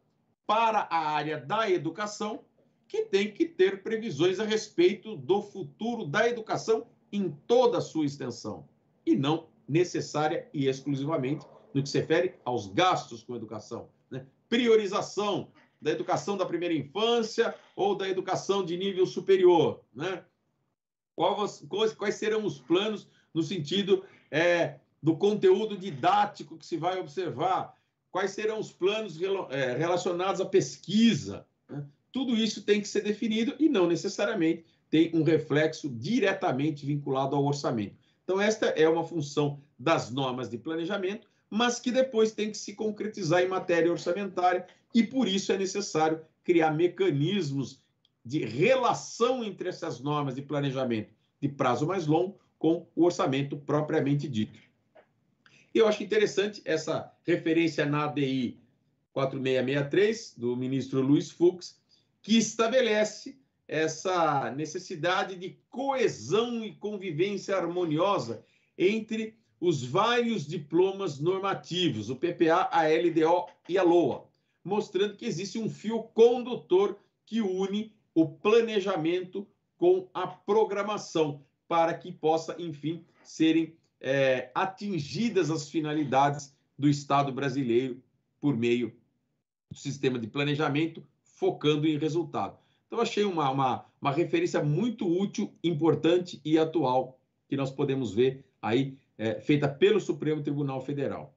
para a área da educação que tem que ter previsões a respeito do futuro da educação em toda a sua extensão e não necessária e exclusivamente no que se refere aos gastos com educação. Né? Priorização da educação da primeira infância ou da educação de nível superior, né? Quais, quais serão os planos no sentido é, do conteúdo didático que se vai observar? Quais serão os planos é, relacionados à pesquisa? Né? Tudo isso tem que ser definido e não necessariamente tem um reflexo diretamente vinculado ao orçamento. Então, esta é uma função das normas de planejamento, mas que depois tem que se concretizar em matéria orçamentária e, por isso, é necessário criar mecanismos de relação entre essas normas de planejamento de prazo mais longo com o orçamento propriamente dito. Eu acho interessante essa referência na ADI 4663 do ministro Luiz Fux, que estabelece essa necessidade de coesão e convivência harmoniosa entre os vários diplomas normativos, o PPA, a LDO e a LOA, mostrando que existe um fio condutor que une o planejamento com a programação, para que possa, enfim, serem é, atingidas as finalidades do Estado brasileiro por meio do sistema de planejamento, focando em resultado. Então, achei uma, uma, uma referência muito útil, importante e atual, que nós podemos ver aí, é, feita pelo Supremo Tribunal Federal.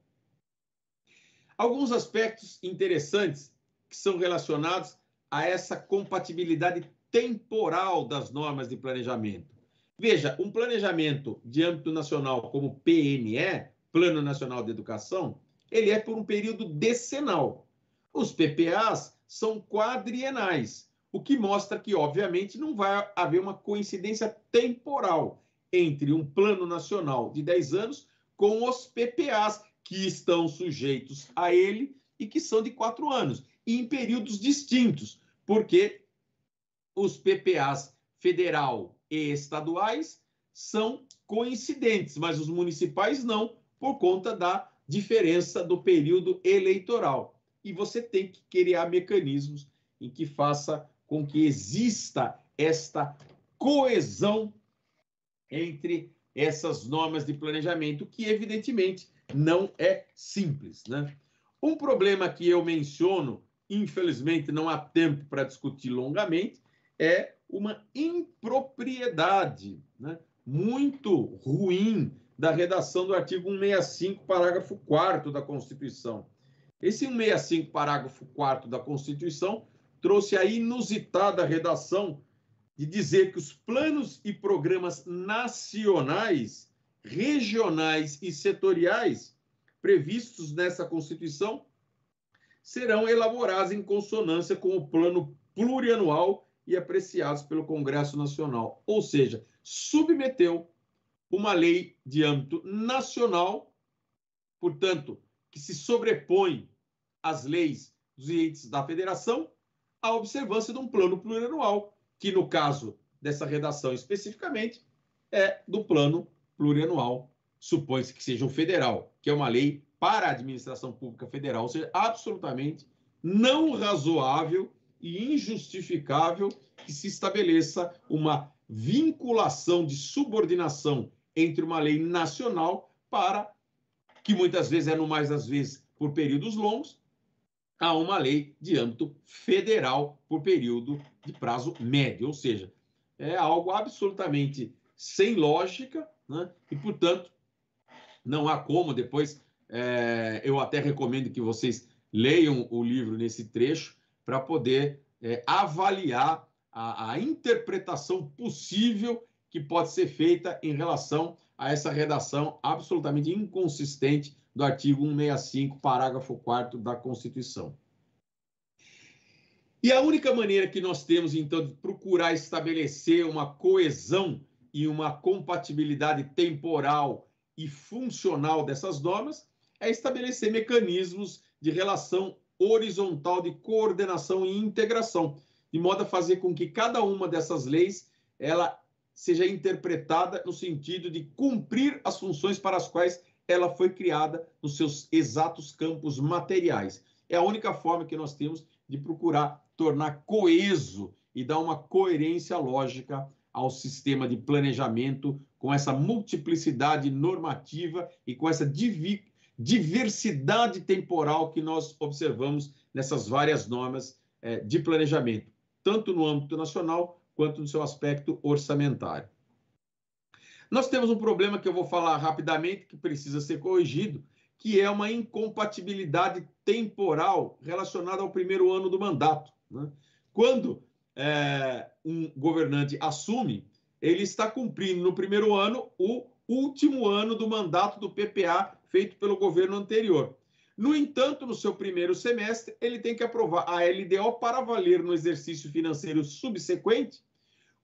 Alguns aspectos interessantes que são relacionados a essa compatibilidade temporal das normas de planejamento. Veja, um planejamento de âmbito nacional como PNE, Plano Nacional de Educação, ele é por um período decenal. Os PPAs são quadrienais, o que mostra que, obviamente, não vai haver uma coincidência temporal entre um plano nacional de 10 anos com os PPAs que estão sujeitos a ele e que são de 4 anos, e em períodos distintos, porque os PPAs federal e estaduais são coincidentes, mas os municipais não, por conta da diferença do período eleitoral. E você tem que criar mecanismos em que faça com que exista esta coesão entre essas normas de planejamento, que evidentemente não é simples. Né? Um problema que eu menciono infelizmente não há tempo para discutir longamente, é uma impropriedade né, muito ruim da redação do artigo 165, parágrafo 4 da Constituição. Esse 165, parágrafo 4 da Constituição, trouxe a inusitada redação de dizer que os planos e programas nacionais, regionais e setoriais previstos nessa Constituição serão elaboradas em consonância com o plano plurianual e apreciados pelo Congresso Nacional. Ou seja, submeteu uma lei de âmbito nacional, portanto, que se sobrepõe às leis dos entes da federação, à observância de um plano plurianual, que no caso dessa redação especificamente é do plano plurianual, supõe-se que seja um federal, que é uma lei para a administração pública federal, ou seja, absolutamente não razoável e injustificável que se estabeleça uma vinculação de subordinação entre uma lei nacional para que muitas vezes é no mais das vezes por períodos longos a uma lei de âmbito federal por período de prazo médio, ou seja, é algo absolutamente sem lógica né? e portanto não há como depois é, eu até recomendo que vocês leiam o livro nesse trecho para poder é, avaliar a, a interpretação possível que pode ser feita em relação a essa redação absolutamente inconsistente do artigo 165, parágrafo 4 da Constituição. E a única maneira que nós temos, então, de procurar estabelecer uma coesão e uma compatibilidade temporal e funcional dessas normas é estabelecer mecanismos de relação horizontal de coordenação e integração, de modo a fazer com que cada uma dessas leis ela seja interpretada no sentido de cumprir as funções para as quais ela foi criada nos seus exatos campos materiais. É a única forma que nós temos de procurar tornar coeso e dar uma coerência lógica ao sistema de planejamento com essa multiplicidade normativa e com essa divi diversidade temporal que nós observamos nessas várias normas é, de planejamento, tanto no âmbito nacional quanto no seu aspecto orçamentário. Nós temos um problema que eu vou falar rapidamente, que precisa ser corrigido, que é uma incompatibilidade temporal relacionada ao primeiro ano do mandato. Né? Quando é, um governante assume, ele está cumprindo no primeiro ano o último ano do mandato do PPA feito pelo governo anterior. No entanto, no seu primeiro semestre, ele tem que aprovar a LDO para valer no exercício financeiro subsequente,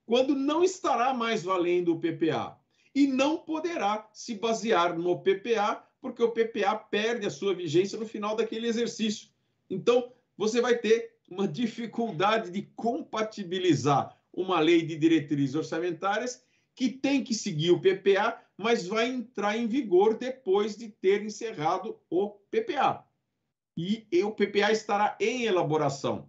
quando não estará mais valendo o PPA e não poderá se basear no PPA, porque o PPA perde a sua vigência no final daquele exercício. Então, você vai ter uma dificuldade de compatibilizar uma lei de diretrizes orçamentárias que tem que seguir o PPA mas vai entrar em vigor depois de ter encerrado o PPA. E, e o PPA estará em elaboração.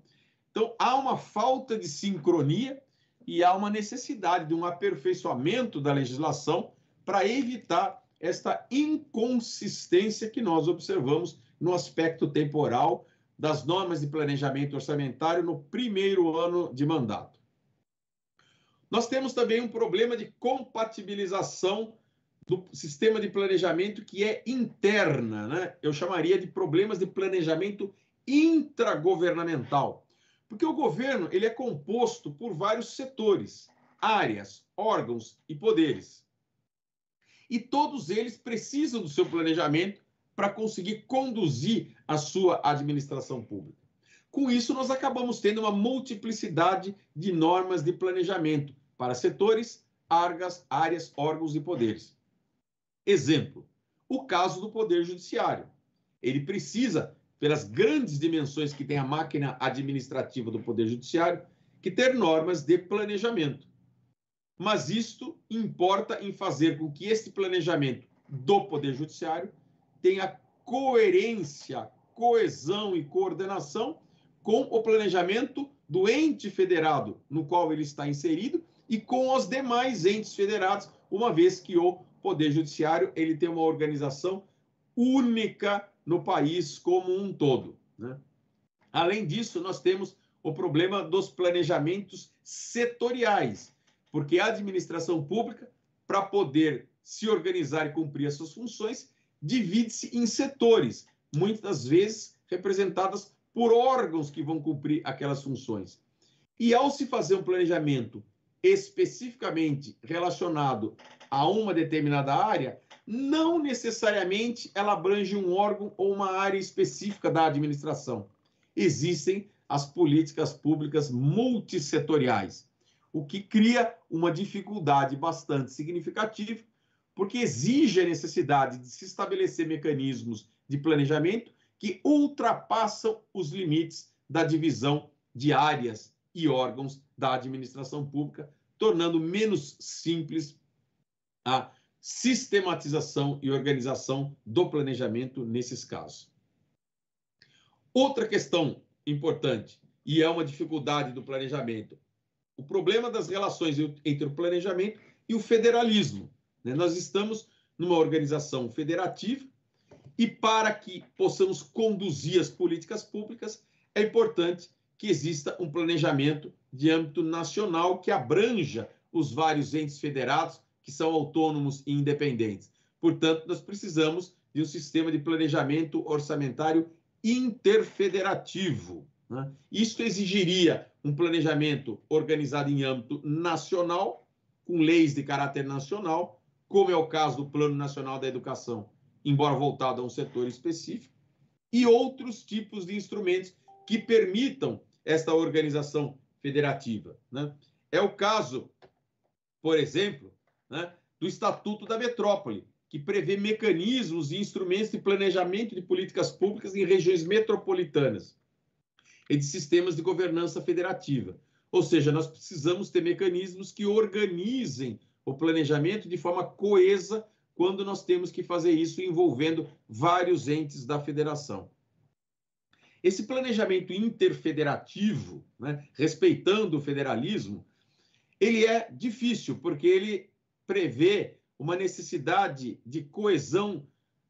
Então, há uma falta de sincronia e há uma necessidade de um aperfeiçoamento da legislação para evitar esta inconsistência que nós observamos no aspecto temporal das normas de planejamento orçamentário no primeiro ano de mandato. Nós temos também um problema de compatibilização do sistema de planejamento que é interna, né? Eu chamaria de problemas de planejamento intragovernamental, porque o governo ele é composto por vários setores, áreas, órgãos e poderes, e todos eles precisam do seu planejamento para conseguir conduzir a sua administração pública. Com isso, nós acabamos tendo uma multiplicidade de normas de planejamento para setores, áreas, áreas órgãos e poderes. Exemplo, o caso do Poder Judiciário. Ele precisa, pelas grandes dimensões que tem a máquina administrativa do Poder Judiciário, que ter normas de planejamento. Mas isto importa em fazer com que este planejamento do Poder Judiciário tenha coerência, coesão e coordenação com o planejamento do ente federado no qual ele está inserido e com os demais entes federados, uma vez que o Poder Judiciário ele tem uma organização única no país como um todo. Né? Além disso, nós temos o problema dos planejamentos setoriais, porque a administração pública, para poder se organizar e cumprir as suas funções, divide-se em setores, muitas vezes representadas por órgãos que vão cumprir aquelas funções. E ao se fazer um planejamento especificamente relacionado a uma determinada área, não necessariamente ela abrange um órgão ou uma área específica da administração. Existem as políticas públicas multissetoriais, o que cria uma dificuldade bastante significativa, porque exige a necessidade de se estabelecer mecanismos de planejamento que ultrapassam os limites da divisão de áreas e órgãos da administração pública, tornando menos simples a sistematização e organização do planejamento nesses casos. Outra questão importante, e é uma dificuldade do planejamento, o problema das relações entre o planejamento e o federalismo. Né? Nós estamos numa organização federativa e, para que possamos conduzir as políticas públicas, é importante que exista um planejamento de âmbito nacional que abranja os vários entes federados que são autônomos e independentes. Portanto, nós precisamos de um sistema de planejamento orçamentário interfederativo. Né? Isso exigiria um planejamento organizado em âmbito nacional, com leis de caráter nacional, como é o caso do Plano Nacional da Educação, embora voltado a um setor específico, e outros tipos de instrumentos que permitam esta organização federativa. Né? É o caso, por exemplo, né, do Estatuto da Metrópole, que prevê mecanismos e instrumentos de planejamento de políticas públicas em regiões metropolitanas e de sistemas de governança federativa. Ou seja, nós precisamos ter mecanismos que organizem o planejamento de forma coesa quando nós temos que fazer isso envolvendo vários entes da federação. Esse planejamento interfederativo, né, respeitando o federalismo, ele é difícil, porque ele prevê uma necessidade de coesão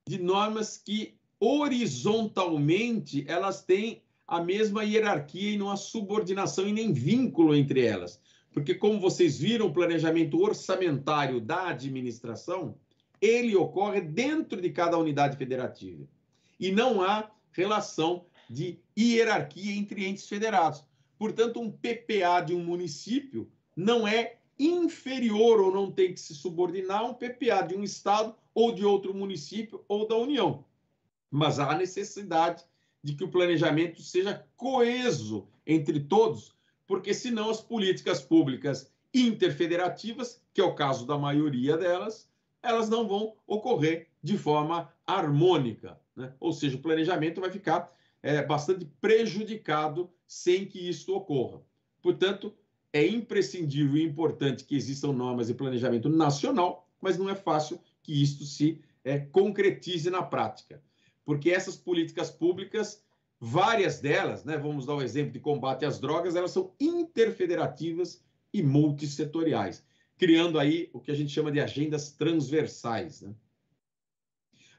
de normas que horizontalmente elas têm a mesma hierarquia e não há subordinação e nem vínculo entre elas. Porque, como vocês viram, o planejamento orçamentário da administração ele ocorre dentro de cada unidade federativa e não há relação de hierarquia entre entes federados. Portanto, um PPA de um município não é inferior ou não tem que se subordinar a um PPA de um estado ou de outro município ou da União. Mas há necessidade de que o planejamento seja coeso entre todos, porque senão as políticas públicas interfederativas, que é o caso da maioria delas, elas não vão ocorrer de forma harmônica. Né? Ou seja, o planejamento vai ficar é, bastante prejudicado sem que isso ocorra. Portanto, é imprescindível e importante que existam normas de planejamento nacional, mas não é fácil que isto se é, concretize na prática, porque essas políticas públicas, várias delas, né, vamos dar o um exemplo de combate às drogas, elas são interfederativas e multissetoriais, criando aí o que a gente chama de agendas transversais. Né?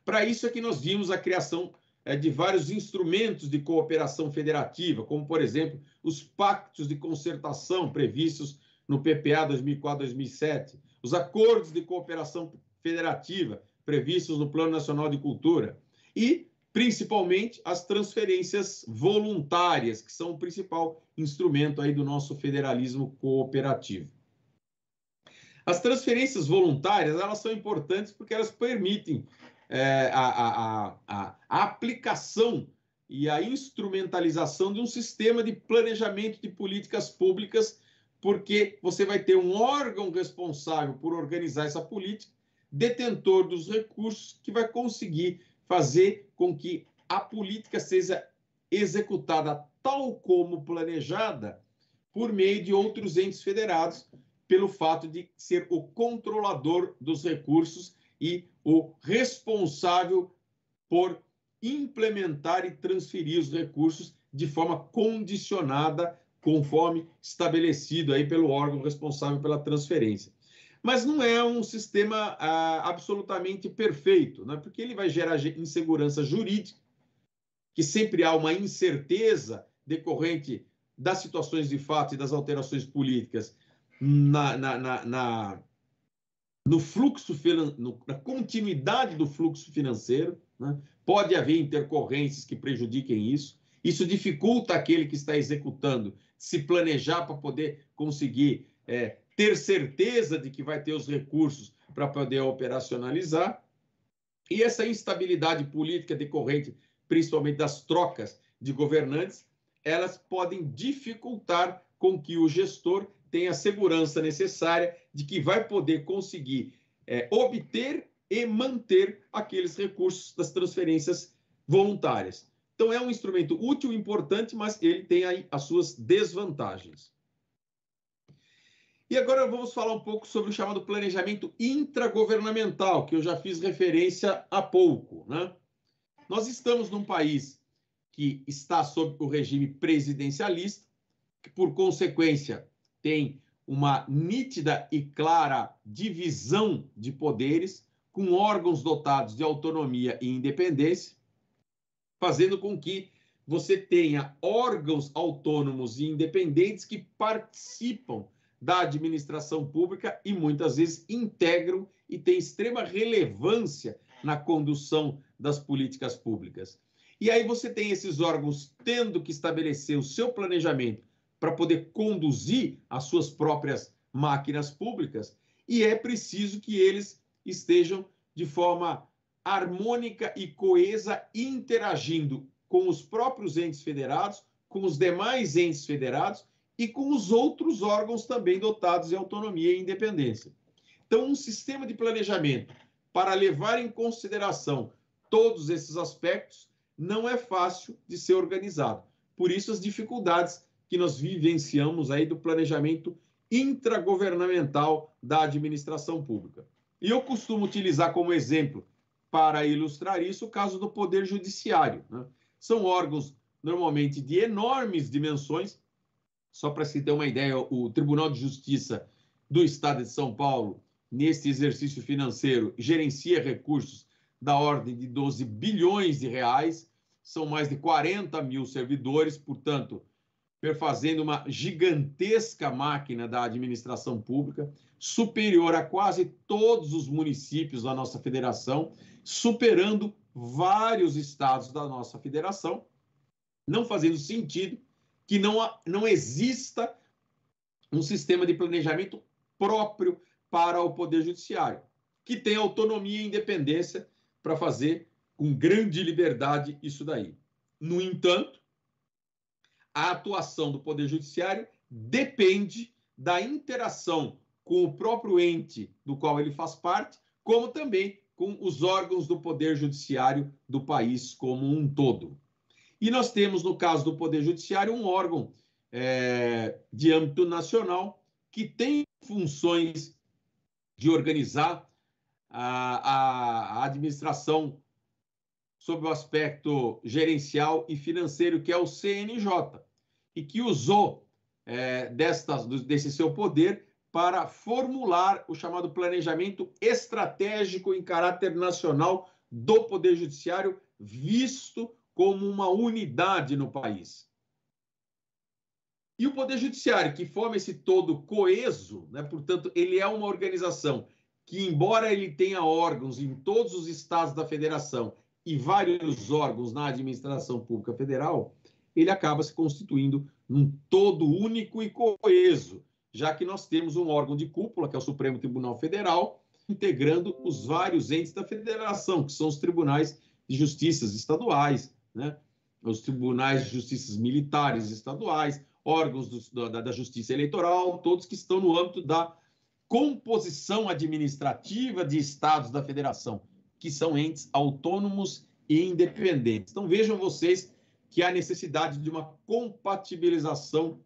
Para isso é que nós vimos a criação é, de vários instrumentos de cooperação federativa, como, por exemplo, os pactos de concertação previstos no PPA 2004-2007, os acordos de cooperação federativa previstos no Plano Nacional de Cultura e, principalmente, as transferências voluntárias, que são o principal instrumento aí do nosso federalismo cooperativo. As transferências voluntárias, elas são importantes porque elas permitem é, a, a, a, a aplicação e a instrumentalização de um sistema de planejamento de políticas públicas, porque você vai ter um órgão responsável por organizar essa política, detentor dos recursos, que vai conseguir fazer com que a política seja executada tal como planejada por meio de outros entes federados, pelo fato de ser o controlador dos recursos e o responsável por implementar e transferir os recursos de forma condicionada, conforme estabelecido aí pelo órgão responsável pela transferência. Mas não é um sistema ah, absolutamente perfeito, né? porque ele vai gerar insegurança jurídica, que sempre há uma incerteza decorrente das situações de fato e das alterações políticas na, na, na, na no fluxo no, na continuidade do fluxo financeiro. Né? Pode haver intercorrências que prejudiquem isso. Isso dificulta aquele que está executando se planejar para poder conseguir é, ter certeza de que vai ter os recursos para poder operacionalizar. E essa instabilidade política decorrente, principalmente das trocas de governantes, elas podem dificultar com que o gestor tem a segurança necessária de que vai poder conseguir é, obter e manter aqueles recursos das transferências voluntárias. Então, é um instrumento útil, e importante, mas ele tem aí as suas desvantagens. E agora vamos falar um pouco sobre o chamado planejamento intragovernamental, que eu já fiz referência há pouco. Né? Nós estamos num país que está sob o regime presidencialista, que, por consequência, tem uma nítida e clara divisão de poderes, com órgãos dotados de autonomia e independência, fazendo com que você tenha órgãos autônomos e independentes que participam da administração pública e muitas vezes integram e têm extrema relevância na condução das políticas públicas. E aí você tem esses órgãos tendo que estabelecer o seu planejamento para poder conduzir as suas próprias máquinas públicas e é preciso que eles estejam de forma harmônica e coesa interagindo com os próprios entes federados, com os demais entes federados e com os outros órgãos também dotados de autonomia e independência. Então, um sistema de planejamento para levar em consideração todos esses aspectos não é fácil de ser organizado. Por isso, as dificuldades que nós vivenciamos aí do planejamento intragovernamental da administração pública. E eu costumo utilizar como exemplo para ilustrar isso o caso do Poder Judiciário. Né? São órgãos normalmente de enormes dimensões. Só para se ter uma ideia, o Tribunal de Justiça do Estado de São Paulo, neste exercício financeiro, gerencia recursos da ordem de 12 bilhões de reais. São mais de 40 mil servidores, portanto, perfazendo uma gigantesca máquina da administração pública, superior a quase todos os municípios da nossa federação, superando vários estados da nossa federação, não fazendo sentido que não, não exista um sistema de planejamento próprio para o Poder Judiciário, que tem autonomia e independência para fazer com grande liberdade isso daí. No entanto, a atuação do Poder Judiciário depende da interação com o próprio ente do qual ele faz parte, como também com os órgãos do Poder Judiciário do país como um todo. E nós temos, no caso do Poder Judiciário, um órgão é, de âmbito nacional que tem funções de organizar a, a, a administração sobre o aspecto gerencial e financeiro, que é o CNJ, e que usou é, destas, desse seu poder para formular o chamado planejamento estratégico em caráter nacional do Poder Judiciário, visto como uma unidade no país. E o Poder Judiciário, que forma esse todo coeso, né, portanto, ele é uma organização que, embora ele tenha órgãos em todos os estados da federação e vários órgãos na administração pública federal, ele acaba se constituindo num todo único e coeso, já que nós temos um órgão de cúpula, que é o Supremo Tribunal Federal, integrando os vários entes da federação, que são os tribunais de justiças estaduais, né? os tribunais de justiças militares estaduais, órgãos do, da, da justiça eleitoral, todos que estão no âmbito da composição administrativa de estados da federação que são entes autônomos e independentes. Então vejam vocês que há necessidade de uma compatibilização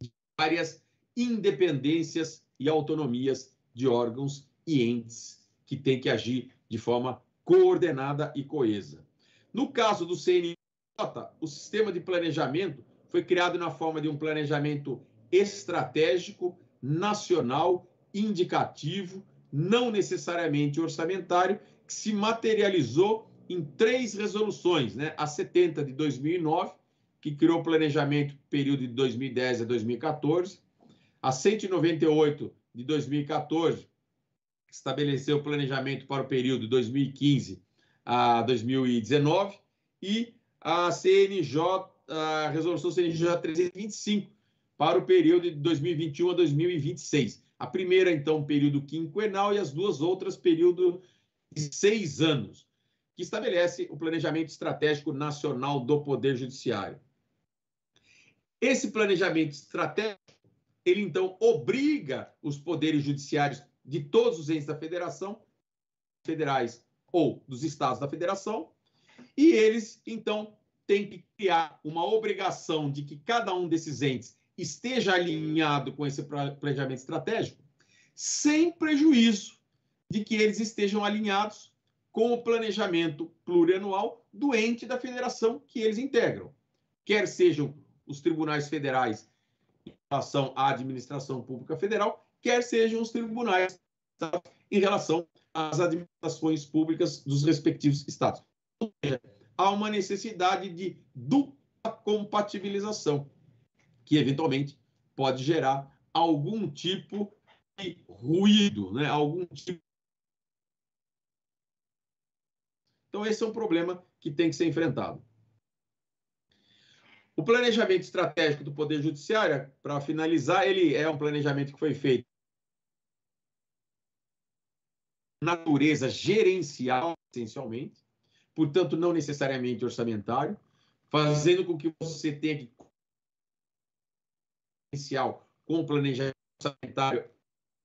de várias independências e autonomias de órgãos e entes que têm que agir de forma coordenada e coesa. No caso do CNJ, o sistema de planejamento foi criado na forma de um planejamento estratégico, nacional, indicativo, não necessariamente orçamentário que se materializou em três resoluções, né? A 70 de 2009, que criou o planejamento período de 2010 a 2014, a 198 de 2014, que estabeleceu o planejamento para o período 2015 a 2019, e a CNJ, a resolução CNJ 325, para o período de 2021 a 2026. A primeira, então, período quinquenal e as duas outras, período seis anos, que estabelece o Planejamento Estratégico Nacional do Poder Judiciário. Esse planejamento estratégico, ele então obriga os poderes judiciários de todos os entes da federação, federais ou dos estados da federação, e eles então têm que criar uma obrigação de que cada um desses entes esteja alinhado com esse planejamento estratégico, sem prejuízo de que eles estejam alinhados com o planejamento plurianual do ente da federação que eles integram, quer sejam os tribunais federais em relação à administração pública federal, quer sejam os tribunais em relação às administrações públicas dos respectivos estados. Ou seja, há uma necessidade de dupla compatibilização, que eventualmente pode gerar algum tipo de ruído, né? algum tipo Então, esse é um problema que tem que ser enfrentado. O planejamento estratégico do Poder Judiciário, para finalizar, ele é um planejamento que foi feito natureza gerencial, essencialmente, portanto, não necessariamente orçamentário, fazendo com que você tenha que gerencial com planejamento orçamentário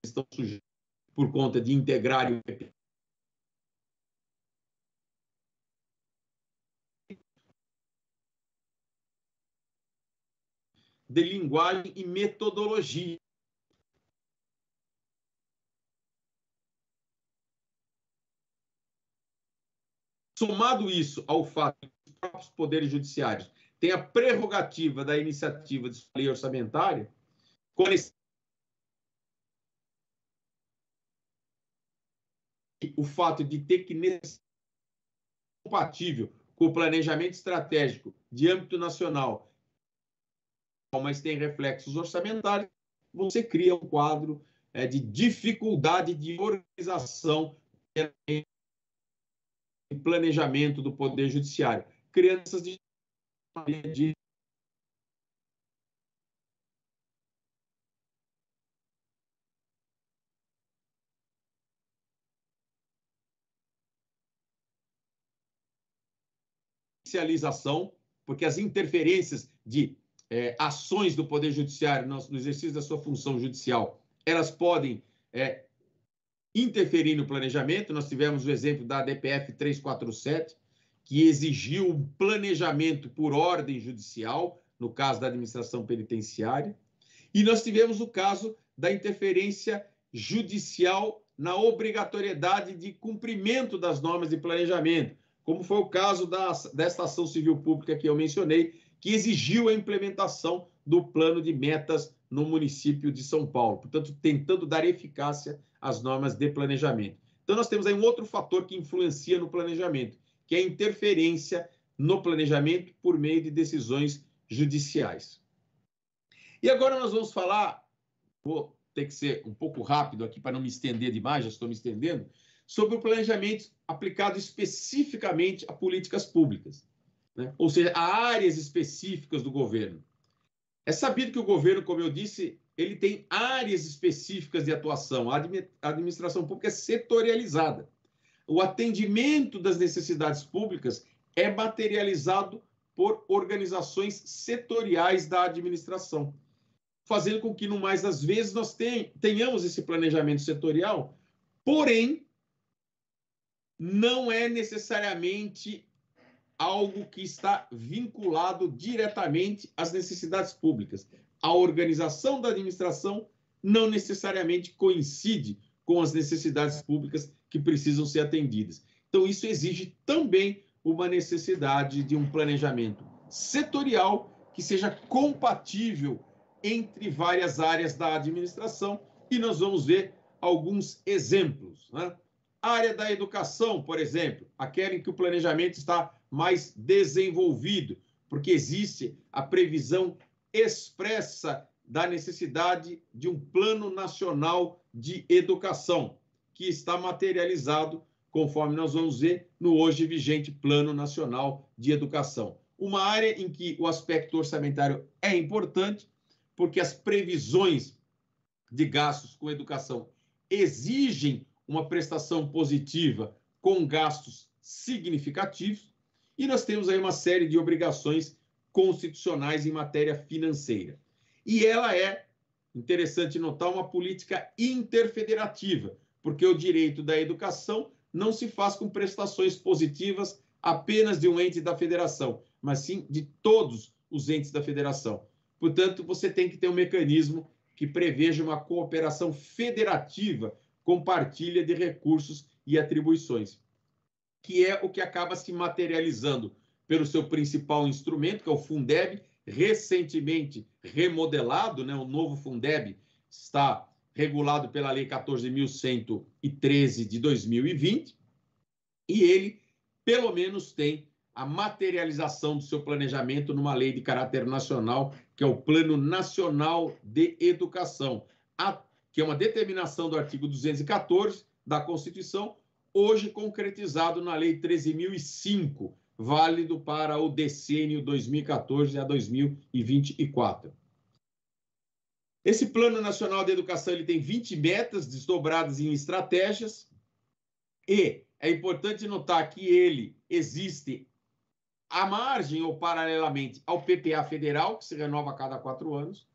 estão sujeitos por conta de integrar o de linguagem e metodologia. Somado isso ao fato de que os próprios poderes judiciários têm a prerrogativa da iniciativa de lei orçamentária, com o fato de ter que ser compatível com o planejamento estratégico de âmbito nacional mas tem reflexos orçamentários, você cria um quadro é, de dificuldade de organização e planejamento do Poder Judiciário. Crianças de especialização, porque as interferências de é, ações do Poder Judiciário no, no, exercício da sua função judicial, elas podem é, interferir no planejamento. Nós tivemos o exemplo da DPF 347, que exigiu um planejamento por ordem judicial, no caso da administração penitenciária. E nós tivemos o caso da interferência judicial na obrigatoriedade de cumprimento das normas de planejamento, como foi o caso da, desta ação civil pública que eu mencionei, que exigiu a implementação do plano de metas no município de São Paulo, portanto, tentando dar eficácia às normas de planejamento. Então, nós temos aí um outro fator que influencia no planejamento, que é a interferência no planejamento por meio de decisões judiciais. E agora nós vamos falar, vou ter que ser um pouco rápido aqui para não me estender demais, já estou me estendendo, sobre o planejamento aplicado especificamente a políticas públicas né? ou seja, áreas específicas do governo. É sabido que o governo, como eu disse, ele tem áreas específicas de atuação. A administração pública é setorializada. O atendimento das necessidades públicas é materializado por organizações setoriais da administração, fazendo com que, no mais das vezes, nós tenhamos esse planejamento setorial, porém, não é necessariamente algo que está vinculado diretamente às necessidades públicas. A organização da administração não necessariamente coincide com as necessidades públicas que precisam ser atendidas. Então, isso exige também uma necessidade de um planejamento setorial que seja compatível entre várias áreas da administração e nós vamos ver alguns exemplos. Né? A área da educação, por exemplo, aquela em que o planejamento está mais desenvolvido, porque existe a previsão expressa da necessidade de um plano nacional de educação, que está materializado, conforme nós vamos ver, no hoje vigente Plano Nacional de Educação. Uma área em que o aspecto orçamentário é importante, porque as previsões de gastos com educação exigem uma prestação positiva com gastos significativos, e nós temos aí uma série de obrigações constitucionais em matéria financeira. E ela é, interessante notar, uma política interfederativa, porque o direito da educação não se faz com prestações positivas apenas de um ente da federação, mas sim de todos os entes da federação. Portanto, você tem que ter um mecanismo que preveja uma cooperação federativa, compartilha de recursos e atribuições que é o que acaba se materializando pelo seu principal instrumento, que é o Fundeb, recentemente remodelado, né? o novo Fundeb está regulado pela Lei 14.113 de 2020, e ele, pelo menos, tem a materialização do seu planejamento numa lei de caráter nacional, que é o Plano Nacional de Educação, que é uma determinação do artigo 214 da Constituição, hoje concretizado na Lei 13.005, válido para o decênio 2014 a 2024. Esse Plano Nacional de Educação ele tem 20 metas desdobradas em estratégias e é importante notar que ele existe à margem ou paralelamente ao PPA federal, que se renova a cada quatro anos.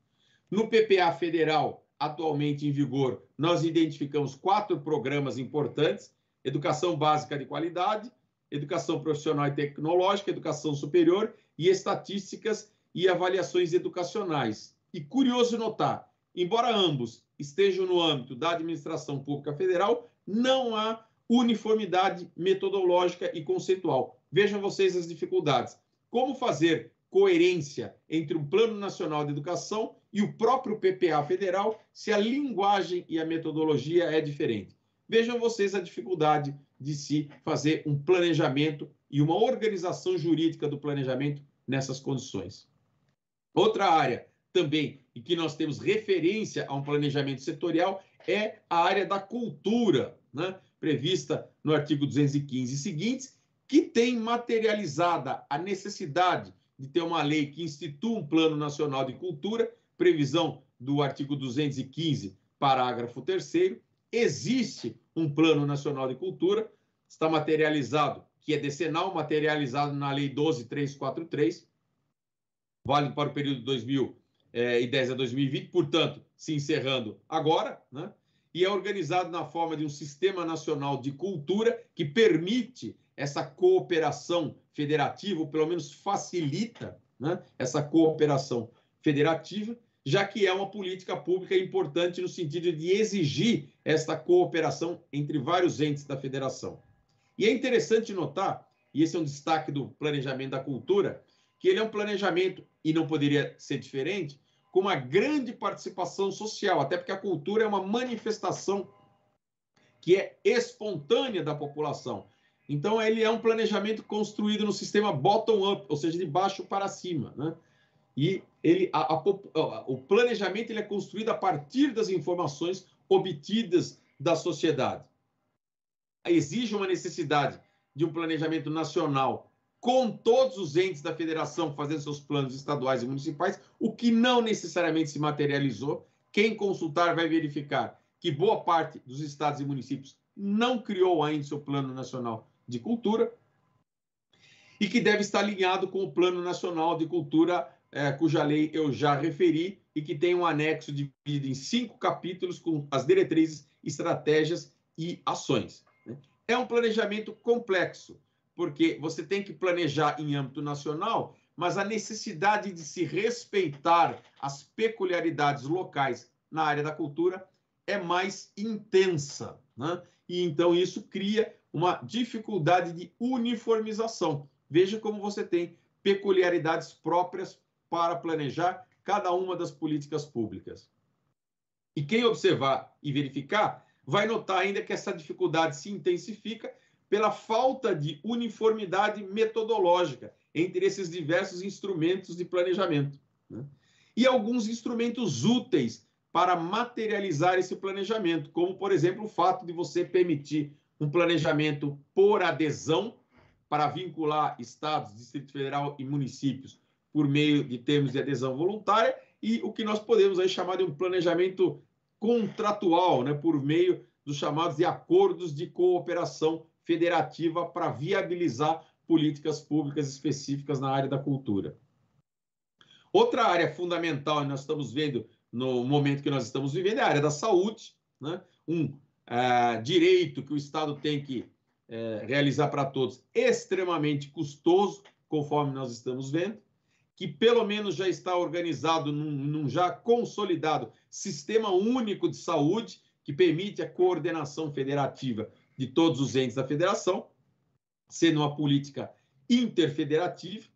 No PPA federal, atualmente em vigor, nós identificamos quatro programas importantes educação básica de qualidade, educação profissional e tecnológica, educação superior e estatísticas e avaliações educacionais. E curioso notar, embora ambos estejam no âmbito da administração pública federal, não há uniformidade metodológica e conceitual. Vejam vocês as dificuldades. Como fazer coerência entre o Plano Nacional de Educação e o próprio PPA federal se a linguagem e a metodologia é diferente? Vejam vocês a dificuldade de se fazer um planejamento e uma organização jurídica do planejamento nessas condições. Outra área também em que nós temos referência a um planejamento setorial é a área da cultura, né? prevista no artigo 215 e seguintes, que tem materializada a necessidade de ter uma lei que institua um Plano Nacional de Cultura, previsão do artigo 215, parágrafo 3 Existe um Plano Nacional de Cultura, está materializado, que é decenal, materializado na Lei 12343, válido para o período eh, de 2010 a 2020, portanto, se encerrando agora, né? e é organizado na forma de um Sistema Nacional de Cultura que permite essa cooperação federativa, ou pelo menos facilita né? essa cooperação federativa, já que é uma política pública importante no sentido de exigir esta cooperação entre vários entes da federação. E é interessante notar, e esse é um destaque do planejamento da cultura, que ele é um planejamento, e não poderia ser diferente, com uma grande participação social, até porque a cultura é uma manifestação que é espontânea da população. Então, ele é um planejamento construído no sistema bottom-up, ou seja, de baixo para cima, né? e ele, a, a, o planejamento ele é construído a partir das informações obtidas da sociedade. Exige uma necessidade de um planejamento nacional com todos os entes da federação fazendo seus planos estaduais e municipais, o que não necessariamente se materializou. Quem consultar vai verificar que boa parte dos estados e municípios não criou ainda seu plano nacional de cultura e que deve estar alinhado com o plano nacional de cultura é, cuja lei eu já referi e que tem um anexo dividido em cinco capítulos com as diretrizes, estratégias e ações. Né? É um planejamento complexo, porque você tem que planejar em âmbito nacional, mas a necessidade de se respeitar as peculiaridades locais na área da cultura é mais intensa. Né? E então isso cria uma dificuldade de uniformização. Veja como você tem peculiaridades próprias para planejar cada uma das políticas públicas. E quem observar e verificar vai notar ainda que essa dificuldade se intensifica pela falta de uniformidade metodológica entre esses diversos instrumentos de planejamento. Né? E alguns instrumentos úteis para materializar esse planejamento, como, por exemplo, o fato de você permitir um planejamento por adesão para vincular estados, Distrito Federal e municípios por meio de termos de adesão voluntária e o que nós podemos aí chamar de um planejamento contratual, né, por meio dos chamados de acordos de cooperação federativa para viabilizar políticas públicas específicas na área da cultura. Outra área fundamental que nós estamos vendo no momento que nós estamos vivendo é a área da saúde, né? um uh, direito que o Estado tem que uh, realizar para todos extremamente custoso, conforme nós estamos vendo que pelo menos já está organizado num, num, já consolidado sistema único de saúde que permite a coordenação federativa de todos os entes da federação, sendo uma política interfederativa,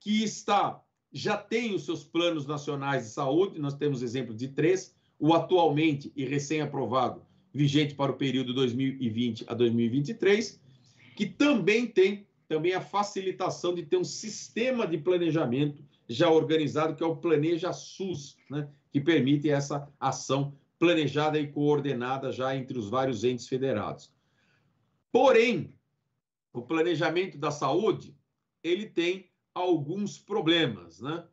que está já tem os seus planos nacionais de saúde, nós temos exemplo de três, o atualmente e recém-aprovado, vigente para o período 2020 a 2023, que também tem também a facilitação de ter um sistema de planejamento já organizado, que é o Planeja SUS, né? que permite essa ação planejada e coordenada já entre os vários entes federados. Porém, o planejamento da saúde, ele tem alguns problemas, né?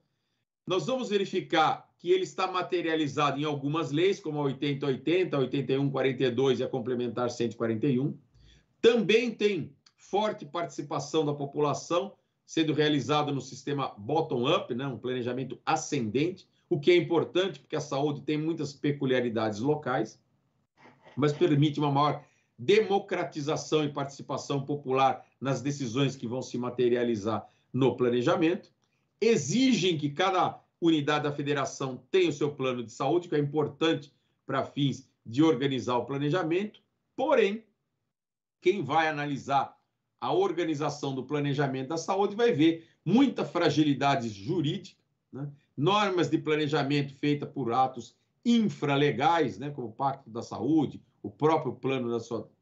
Nós vamos verificar que ele está materializado em algumas leis, como a 8080, a 8142 e a complementar 141. Também tem forte participação da população sendo realizada no sistema bottom-up, né, um planejamento ascendente, o que é importante porque a saúde tem muitas peculiaridades locais, mas permite uma maior democratização e participação popular nas decisões que vão se materializar no planejamento. Exigem que cada unidade da federação tenha o seu plano de saúde, que é importante para fins de organizar o planejamento. Porém, quem vai analisar a organização do planejamento da saúde vai ver muita fragilidade jurídica, né? normas de planejamento feitas por atos infralegais, né? como o Pacto da Saúde, o próprio Plano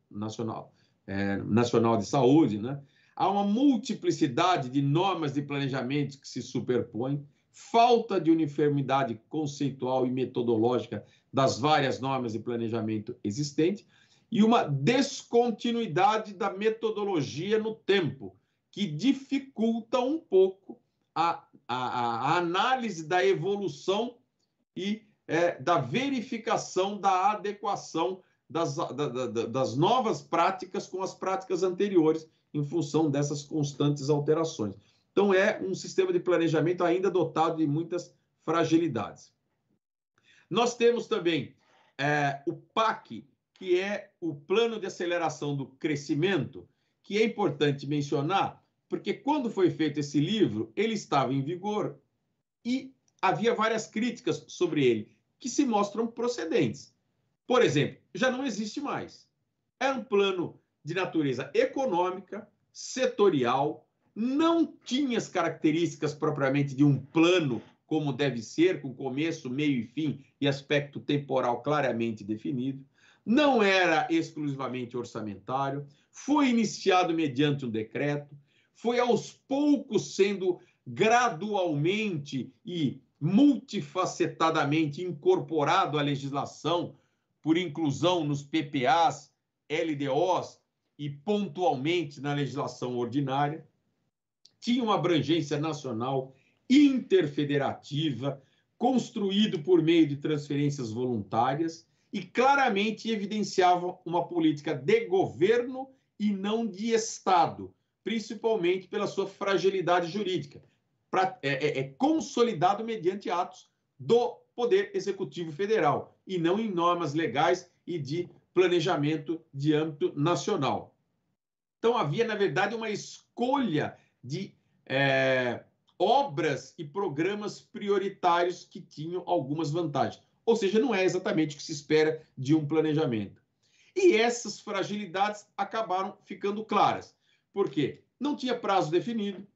Nacional, é, Nacional de Saúde. Né? Há uma multiplicidade de normas de planejamento que se superpõem, falta de uniformidade conceitual e metodológica das várias normas de planejamento existentes, e uma descontinuidade da metodologia no tempo, que dificulta um pouco a, a, a análise da evolução e é, da verificação da adequação das, da, da, das novas práticas com as práticas anteriores, em função dessas constantes alterações. Então, é um sistema de planejamento ainda dotado de muitas fragilidades. Nós temos também é, o PAC, que é o plano de aceleração do crescimento, que é importante mencionar, porque quando foi feito esse livro, ele estava em vigor e havia várias críticas sobre ele, que se mostram procedentes. Por exemplo, já não existe mais. Era é um plano de natureza econômica, setorial, não tinha as características propriamente de um plano como deve ser, com começo, meio e fim e aspecto temporal claramente definido não era exclusivamente orçamentário, foi iniciado mediante um decreto, foi aos poucos sendo gradualmente e multifacetadamente incorporado à legislação por inclusão nos PPAs, LDOs e pontualmente na legislação ordinária. Tinha uma abrangência nacional interfederativa, construído por meio de transferências voluntárias e claramente evidenciavam uma política de governo e não de Estado, principalmente pela sua fragilidade jurídica. Pra, é, é, é consolidado mediante atos do Poder Executivo Federal e não em normas legais e de planejamento de âmbito nacional. Então, havia, na verdade, uma escolha de é, obras e programas prioritários que tinham algumas vantagens ou seja, não é exatamente o que se espera de um planejamento. E essas fragilidades acabaram ficando claras, porque não tinha prazo definido,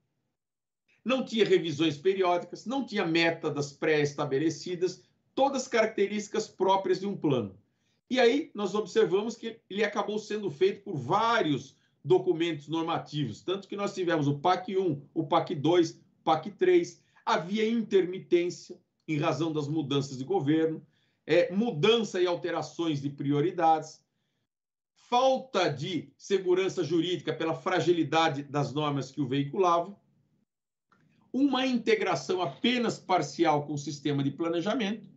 não tinha revisões periódicas, não tinha metas pré-estabelecidas, todas características próprias de um plano. E aí nós observamos que ele acabou sendo feito por vários documentos normativos, tanto que nós tivemos o PAC 1, o PAC 2, o PAC 3, havia intermitência, em razão das mudanças de governo, é, mudança e alterações de prioridades, falta de segurança jurídica pela fragilidade das normas que o veiculavam, uma integração apenas parcial com o sistema de planejamento,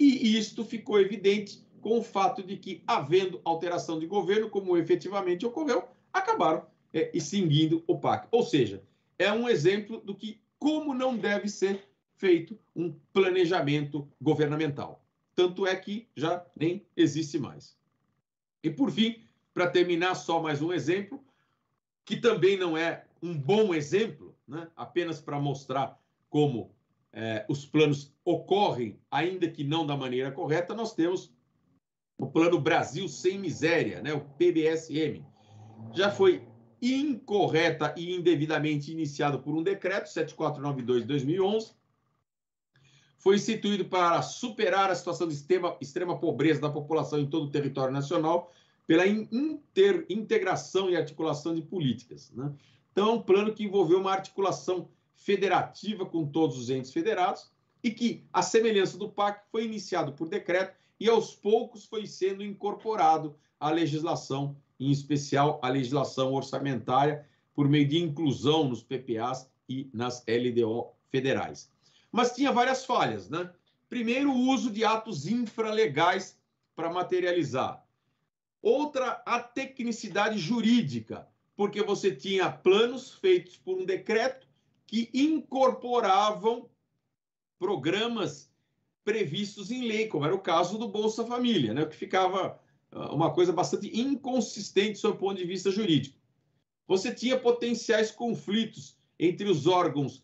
e isto ficou evidente com o fato de que, havendo alteração de governo, como efetivamente ocorreu, acabaram é, extinguindo o PAC. Ou seja, é um exemplo do que como não deve ser feito um planejamento governamental. Tanto é que já nem existe mais. E por fim, para terminar, só mais um exemplo, que também não é um bom exemplo, né? apenas para mostrar como é, os planos ocorrem, ainda que não da maneira correta, nós temos o Plano Brasil Sem Miséria, né? o PBSM. Já foi incorreta e indevidamente iniciado por um decreto, 7492 de 2011, foi instituído para superar a situação de extrema, extrema pobreza da população em todo o território nacional pela inter, integração e articulação de políticas. Né? Então, um plano que envolveu uma articulação federativa com todos os entes federados e que, à semelhança do PAC, foi iniciado por decreto e, aos poucos, foi sendo incorporado à legislação, em especial à legislação orçamentária, por meio de inclusão nos PPAs e nas LDO federais mas tinha várias falhas, né? Primeiro, o uso de atos infralegais para materializar. Outra, a tecnicidade jurídica, porque você tinha planos feitos por um decreto que incorporavam programas previstos em lei, como era o caso do Bolsa Família, né? que ficava ah, uma coisa bastante inconsistente sob o ponto de vista jurídico. Você tinha potenciais conflitos entre os órgãos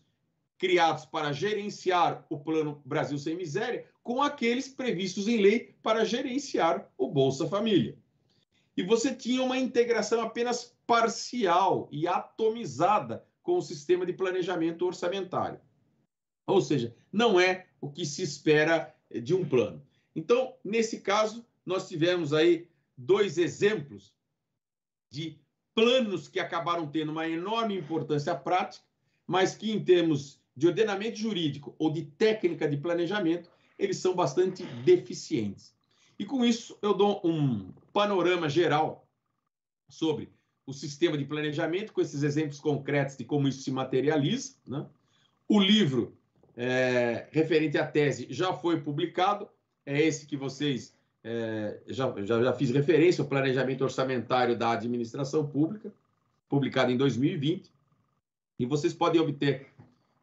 criados para gerenciar o Plano Brasil Sem Miséria com aqueles previstos em lei para gerenciar o Bolsa Família. E você tinha uma integração apenas parcial e atomizada com o sistema de planejamento orçamentário. Ou seja, não é o que se espera de um plano. Então, nesse caso, nós tivemos aí dois exemplos de planos que acabaram tendo uma enorme importância prática, mas que, em termos de ordenamento jurídico ou de técnica de planejamento, eles são bastante deficientes. E com isso, eu dou um panorama geral sobre o sistema de planejamento, com esses exemplos concretos de como isso se materializa. Né? O livro é, referente à tese já foi publicado, é esse que vocês é, já, já, já, fiz referência, o Planejamento Orçamentário da Administração Pública, publicado em 2020, e vocês podem obter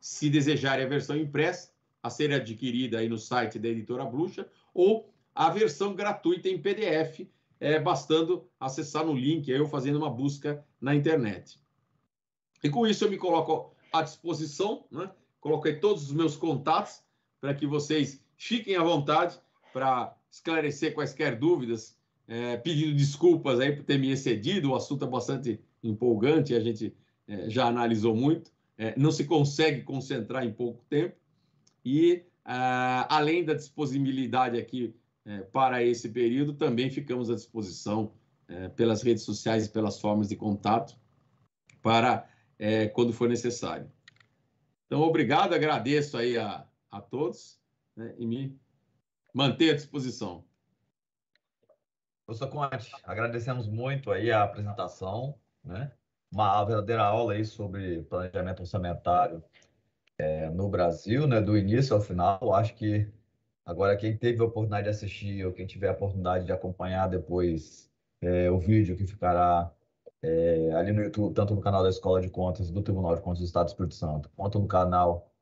se desejarem a versão impressa, a ser adquirida aí no site da editora Bruxa, ou a versão gratuita em PDF, é, bastando acessar no link, é eu fazendo uma busca na internet. E com isso eu me coloco à disposição, né? coloquei todos os meus contatos para que vocês fiquem à vontade para esclarecer quaisquer dúvidas, é, pedindo desculpas aí por ter me excedido, o assunto é bastante empolgante, a gente é, já analisou muito. É, não se consegue concentrar em pouco tempo e ah, além da disponibilidade aqui é, para esse período, também ficamos à disposição é, pelas redes sociais e pelas formas de contato para quando for necessário. Então, obrigado, agradeço aí a, a todos né, e me manter à disposição. Professor Conte, agradecemos muito aí a apresentação, né? uma verdadeira aula aí sobre planejamento orçamentário é, no Brasil, né, do início ao final. Acho que agora quem teve a oportunidade de assistir ou quem tiver a oportunidade de acompanhar depois é, o vídeo que ficará é, ali no YouTube, tanto no canal da Escola de Contas do Tribunal de Contas do Estado do Espírito Santo, quanto no canal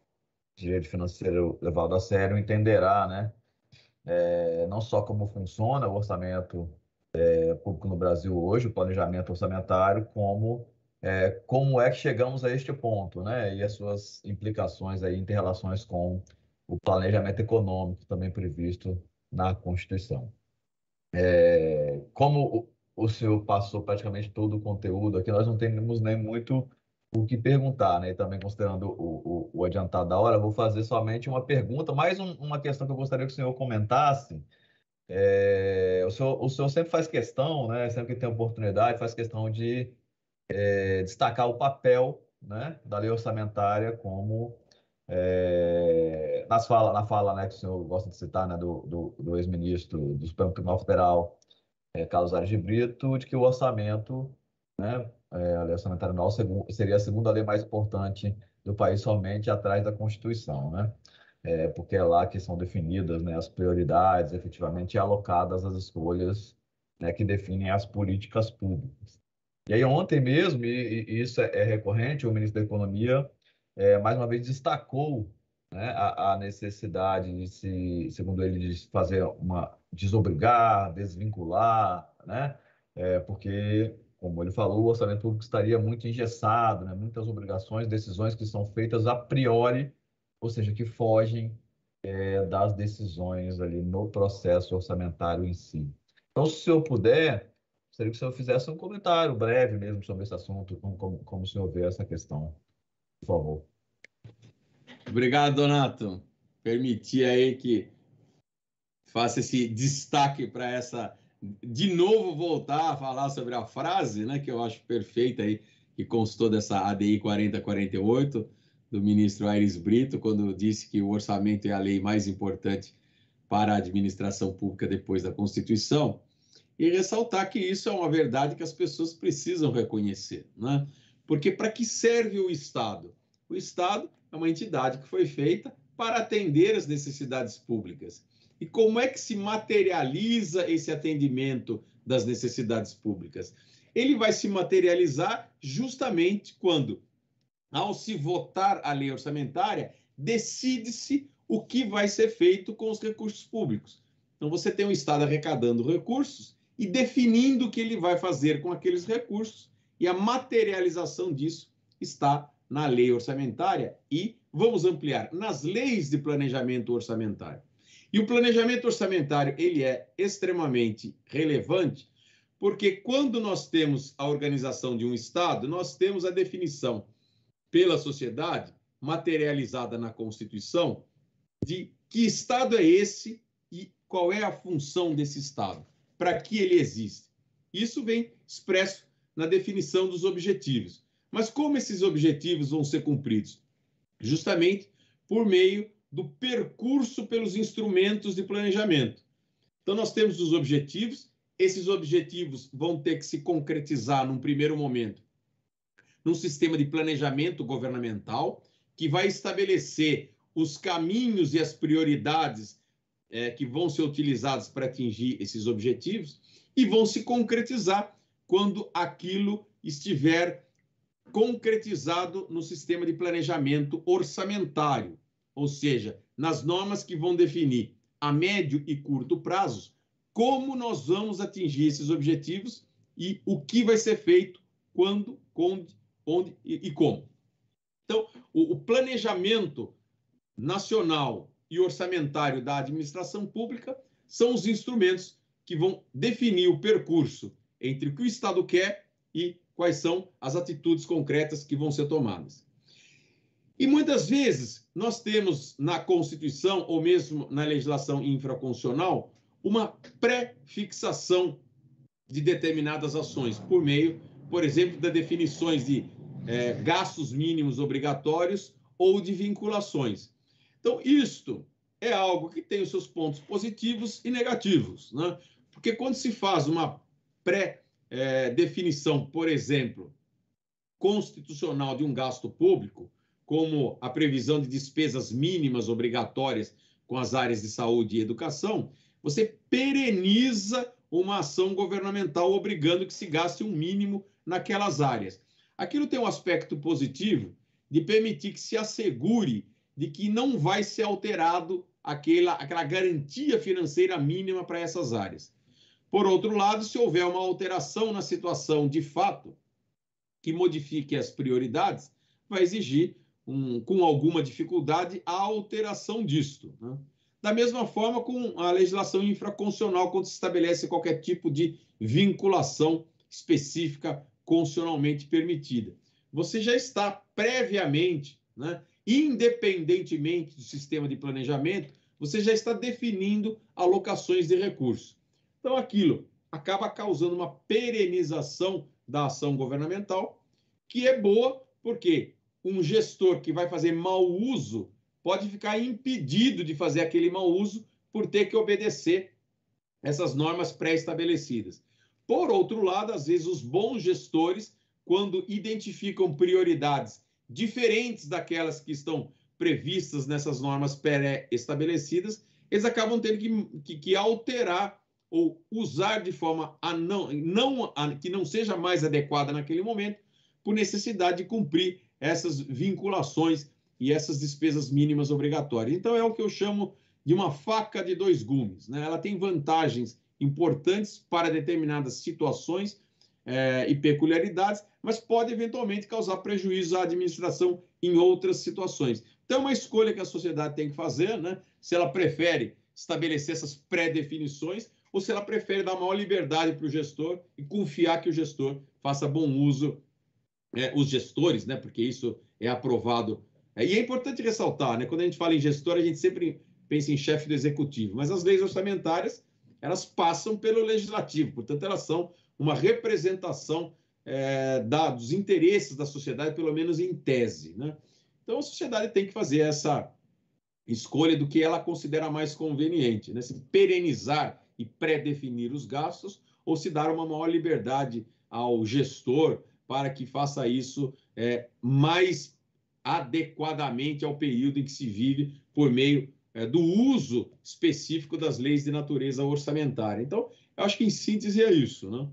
de Direito Financeiro Levado a Sério, entenderá, né, é, não só como funciona o orçamento é, público no Brasil hoje, o planejamento orçamentário, como é, como é que chegamos a este ponto, né? E as suas implicações aí, relação com o planejamento econômico também previsto na Constituição. É, como o, o senhor passou praticamente todo o conteúdo aqui, nós não temos nem muito o que perguntar, né? E também considerando o, o, o, adiantado da hora, vou fazer somente uma pergunta, mais um, uma questão que eu gostaria que o senhor comentasse. É, o, senhor, o senhor sempre faz questão, né? Sempre que tem oportunidade, faz questão de é, destacar o papel né, da lei orçamentária como é, nas fala, na fala né, que o senhor gosta de citar né, do, do, do ex-ministro do Supremo Tribunal Federal, é, Carlos Ares de Brito, de que o orçamento, né, é, a lei orçamentária anual seria a segunda lei mais importante do país somente atrás da Constituição, né? É, porque é lá que são definidas né, as prioridades, efetivamente alocadas as escolhas né, que definem as políticas públicas. E aí ontem mesmo, e, e isso é, é, recorrente, o ministro da Economia é, mais uma vez destacou né, a, a, necessidade de se, segundo ele, de fazer uma desobrigar, desvincular, né, é, porque como ele falou, o orçamento público estaria muito engessado, né? muitas obrigações, decisões que são feitas a priori, ou seja, que fogem é, das decisões ali no processo orçamentário em si. Então, se eu puder, Seria que o senhor fizesse um comentário breve mesmo sobre esse assunto, como, como, como o senhor vê essa questão, por favor. Obrigado, Donato. Permitir aí que faça esse destaque para essa. De novo, voltar a falar sobre a frase, né, que eu acho perfeita aí, que constou dessa ADI 4048 do ministro Aires Brito, quando disse que o orçamento é a lei mais importante para a administração pública depois da Constituição e ressaltar que isso é uma verdade que as pessoas precisam reconhecer, né? Porque para que serve o Estado? O Estado é uma entidade que foi feita para atender as necessidades públicas. E como é que se materializa esse atendimento das necessidades públicas? Ele vai se materializar justamente quando, ao se votar a lei orçamentária, decide-se o que vai ser feito com os recursos públicos. Então, você tem o Estado arrecadando recursos e definindo o que ele vai fazer com aqueles recursos, e a materialização disso está na lei orçamentária e vamos ampliar nas leis de planejamento orçamentário. E o planejamento orçamentário, ele é extremamente relevante, porque quando nós temos a organização de um estado, nós temos a definição pela sociedade materializada na Constituição de que estado é esse e qual é a função desse estado para que ele existe. Isso vem expresso na definição dos objetivos. Mas como esses objetivos vão ser cumpridos? Justamente por meio do percurso pelos instrumentos de planejamento. Então, nós temos os objetivos, esses objetivos vão ter que se concretizar num primeiro momento num sistema de planejamento governamental que vai estabelecer os caminhos e as prioridades é, que vão ser utilizados para atingir esses objetivos e vão se concretizar quando aquilo estiver concretizado no sistema de planejamento orçamentário, ou seja, nas normas que vão definir a médio e curto prazo como nós vamos atingir esses objetivos e o que vai ser feito, quando, onde, onde e, e como. Então, o, o planejamento nacional e orçamentário da administração pública são os instrumentos que vão definir o percurso entre o que o Estado quer e quais são as atitudes concretas que vão ser tomadas. E muitas vezes nós temos na Constituição ou mesmo na legislação infraconstitucional uma pré-fixação de determinadas ações por meio, por exemplo, das definições de é, gastos mínimos obrigatórios ou de vinculações. Então, isto é algo que tem os seus pontos positivos e negativos, né? Porque quando se faz uma pré-definição, por exemplo, constitucional de um gasto público, como a previsão de despesas mínimas obrigatórias com as áreas de saúde e educação, você pereniza uma ação governamental obrigando que se gaste um mínimo naquelas áreas. Aquilo tem um aspecto positivo de permitir que se assegure de que não vai ser alterado aquela, aquela garantia financeira mínima para essas áreas. Por outro lado, se houver uma alteração na situação de fato que modifique as prioridades, vai exigir, um, com alguma dificuldade, a alteração disto. Né? Da mesma forma, com a legislação infraconstitucional, quando se estabelece qualquer tipo de vinculação específica constitucionalmente permitida. Você já está previamente né, independentemente do sistema de planejamento, você já está definindo alocações de recursos. Então, aquilo acaba causando uma perenização da ação governamental, que é boa, porque um gestor que vai fazer mau uso pode ficar impedido de fazer aquele mau uso por ter que obedecer essas normas pré-estabelecidas. Por outro lado, às vezes os bons gestores, quando identificam prioridades diferentes daquelas que estão previstas nessas normas pré-estabelecidas, eles acabam tendo que, que, que, alterar ou usar de forma a não, não a, que não seja mais adequada naquele momento, por necessidade de cumprir essas vinculações e essas despesas mínimas obrigatórias. Então, é o que eu chamo de uma faca de dois gumes. Né? Ela tem vantagens importantes para determinadas situações, é, e peculiaridades, mas pode eventualmente causar prejuízo à administração em outras situações. Então, é uma escolha que a sociedade tem que fazer, né? Se ela prefere estabelecer essas pré-definições ou se ela prefere dar maior liberdade para o gestor e confiar que o gestor faça bom uso, é, os gestores, né? Porque isso é aprovado. É, e é importante ressaltar, né? Quando a gente fala em gestor, a gente sempre pensa em chefe do executivo, mas as leis orçamentárias elas passam pelo legislativo, portanto elas são uma representação é, da, dos interesses da sociedade, pelo menos em tese. Né? Então, a sociedade tem que fazer essa escolha do que ela considera mais conveniente, né? se perenizar e pré-definir os gastos ou se dar uma maior liberdade ao gestor para que faça isso é, mais adequadamente ao período em que se vive por meio é, do uso específico das leis de natureza orçamentária. Então, eu acho que em síntese é isso, né?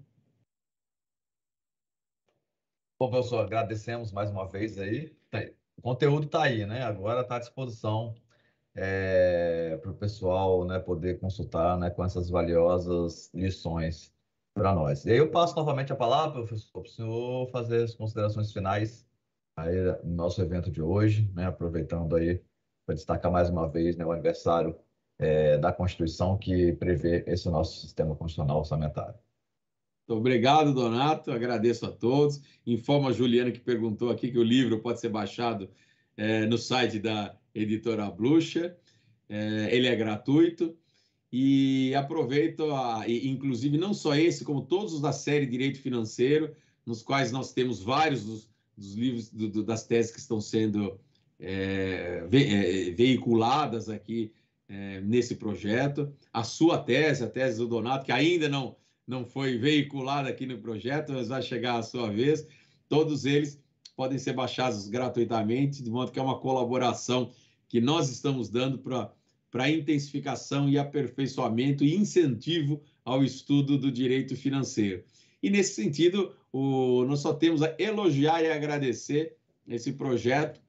Bom, professor, agradecemos mais uma vez aí. Tá o conteúdo está aí, né? Agora está à disposição é, para o pessoal né, poder consultar né, com essas valiosas lições para nós. E aí eu passo novamente a palavra, professor, para o senhor fazer as considerações finais aí no nosso evento de hoje, né, aproveitando aí para destacar mais uma vez né, o aniversário é, da Constituição que prevê esse nosso sistema constitucional orçamentário. Então, obrigado, Donato. Agradeço a todos. Informa a Juliana que perguntou aqui que o livro pode ser baixado é, no site da editora Blucher. É, ele é gratuito. E aproveito, a, e, inclusive, não só esse, como todos os da série Direito Financeiro, nos quais nós temos vários dos, dos livros, do, do, das teses que estão sendo é, ve, é, veiculadas aqui é, nesse projeto. A sua tese, a tese do Donato, que ainda não não foi veiculada aqui no projeto, mas vai chegar a sua vez. Todos eles podem ser baixados gratuitamente, de modo que é uma colaboração que nós estamos dando para a intensificação e aperfeiçoamento e incentivo ao estudo do direito financeiro. E nesse sentido, o, nós só temos a elogiar e agradecer esse projeto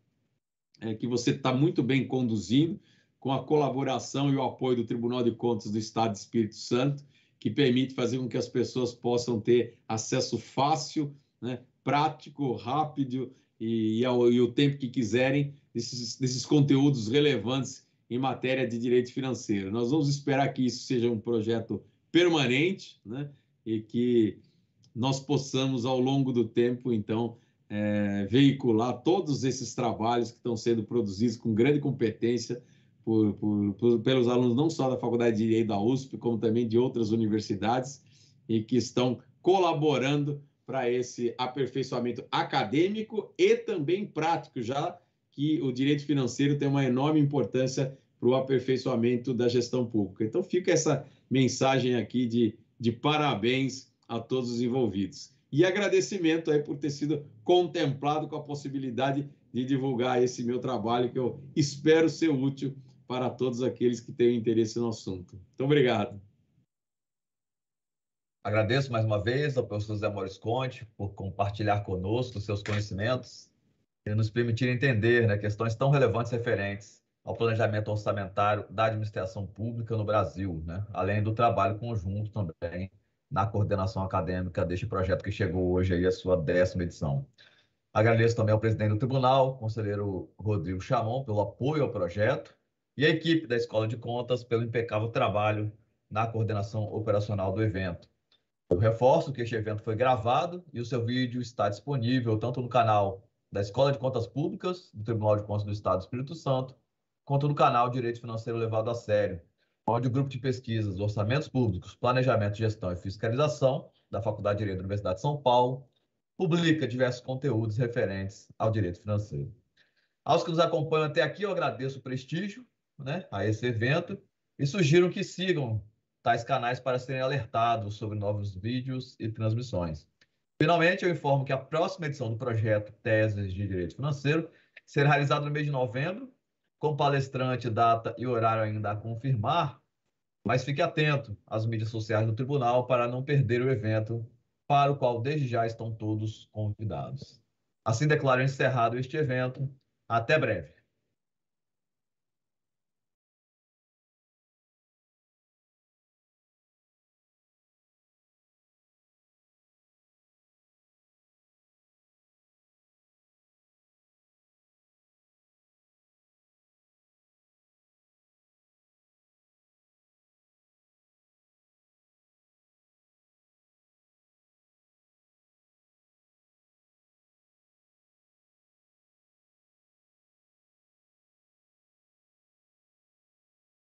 é, que você está muito bem conduzindo, com a colaboração e o apoio do Tribunal de Contas do Estado do Espírito Santo que permite fazer com que as pessoas possam ter acesso fácil, né, prático, rápido e, e, ao, e o tempo que quiserem desses, desses conteúdos relevantes em matéria de direito financeiro. Nós vamos esperar que isso seja um projeto permanente né, e que nós possamos, ao longo do tempo, então, é, veicular todos esses trabalhos que estão sendo produzidos com grande competência por, por, por, pelos alunos não só da Faculdade de Direito da USP, como também de outras universidades, e que estão colaborando para esse aperfeiçoamento acadêmico e também prático, já que o direito financeiro tem uma enorme importância para o aperfeiçoamento da gestão pública. Então, fica essa mensagem aqui de, de parabéns a todos os envolvidos. E agradecimento aí por ter sido contemplado com a possibilidade de divulgar esse meu trabalho, que eu espero ser útil para todos aqueles que têm interesse no assunto. Muito então, obrigado. Agradeço mais uma vez ao professor Zé Maurício Conte por compartilhar conosco seus conhecimentos e nos permitir entender né, questões tão relevantes referentes ao planejamento orçamentário da administração pública no Brasil, né? além do trabalho conjunto também na coordenação acadêmica deste projeto que chegou hoje aí à sua décima edição. Agradeço também ao presidente do tribunal, conselheiro Rodrigo Chamon, pelo apoio ao projeto e a equipe da Escola de Contas pelo impecável trabalho na coordenação operacional do evento. Eu reforço que este evento foi gravado e o seu vídeo está disponível tanto no canal da Escola de Contas Públicas do Tribunal de Contas do Estado do Espírito Santo, quanto no canal Direito Financeiro Levado a Sério, onde o grupo de pesquisas Orçamentos Públicos, Planejamento, Gestão e Fiscalização da Faculdade de Direito da Universidade de São Paulo publica diversos conteúdos referentes ao direito financeiro. Aos que nos acompanham até aqui, eu agradeço o prestígio né, a esse evento e sugiro que sigam tais canais para serem alertados sobre novos vídeos e transmissões. Finalmente, eu informo que a próxima edição do projeto Teses de Direito Financeiro será realizada no mês de novembro, com palestrante, data e horário ainda a confirmar, mas fique atento às mídias sociais do tribunal para não perder o evento, para o qual desde já estão todos convidados. Assim declaro encerrado este evento. Até breve.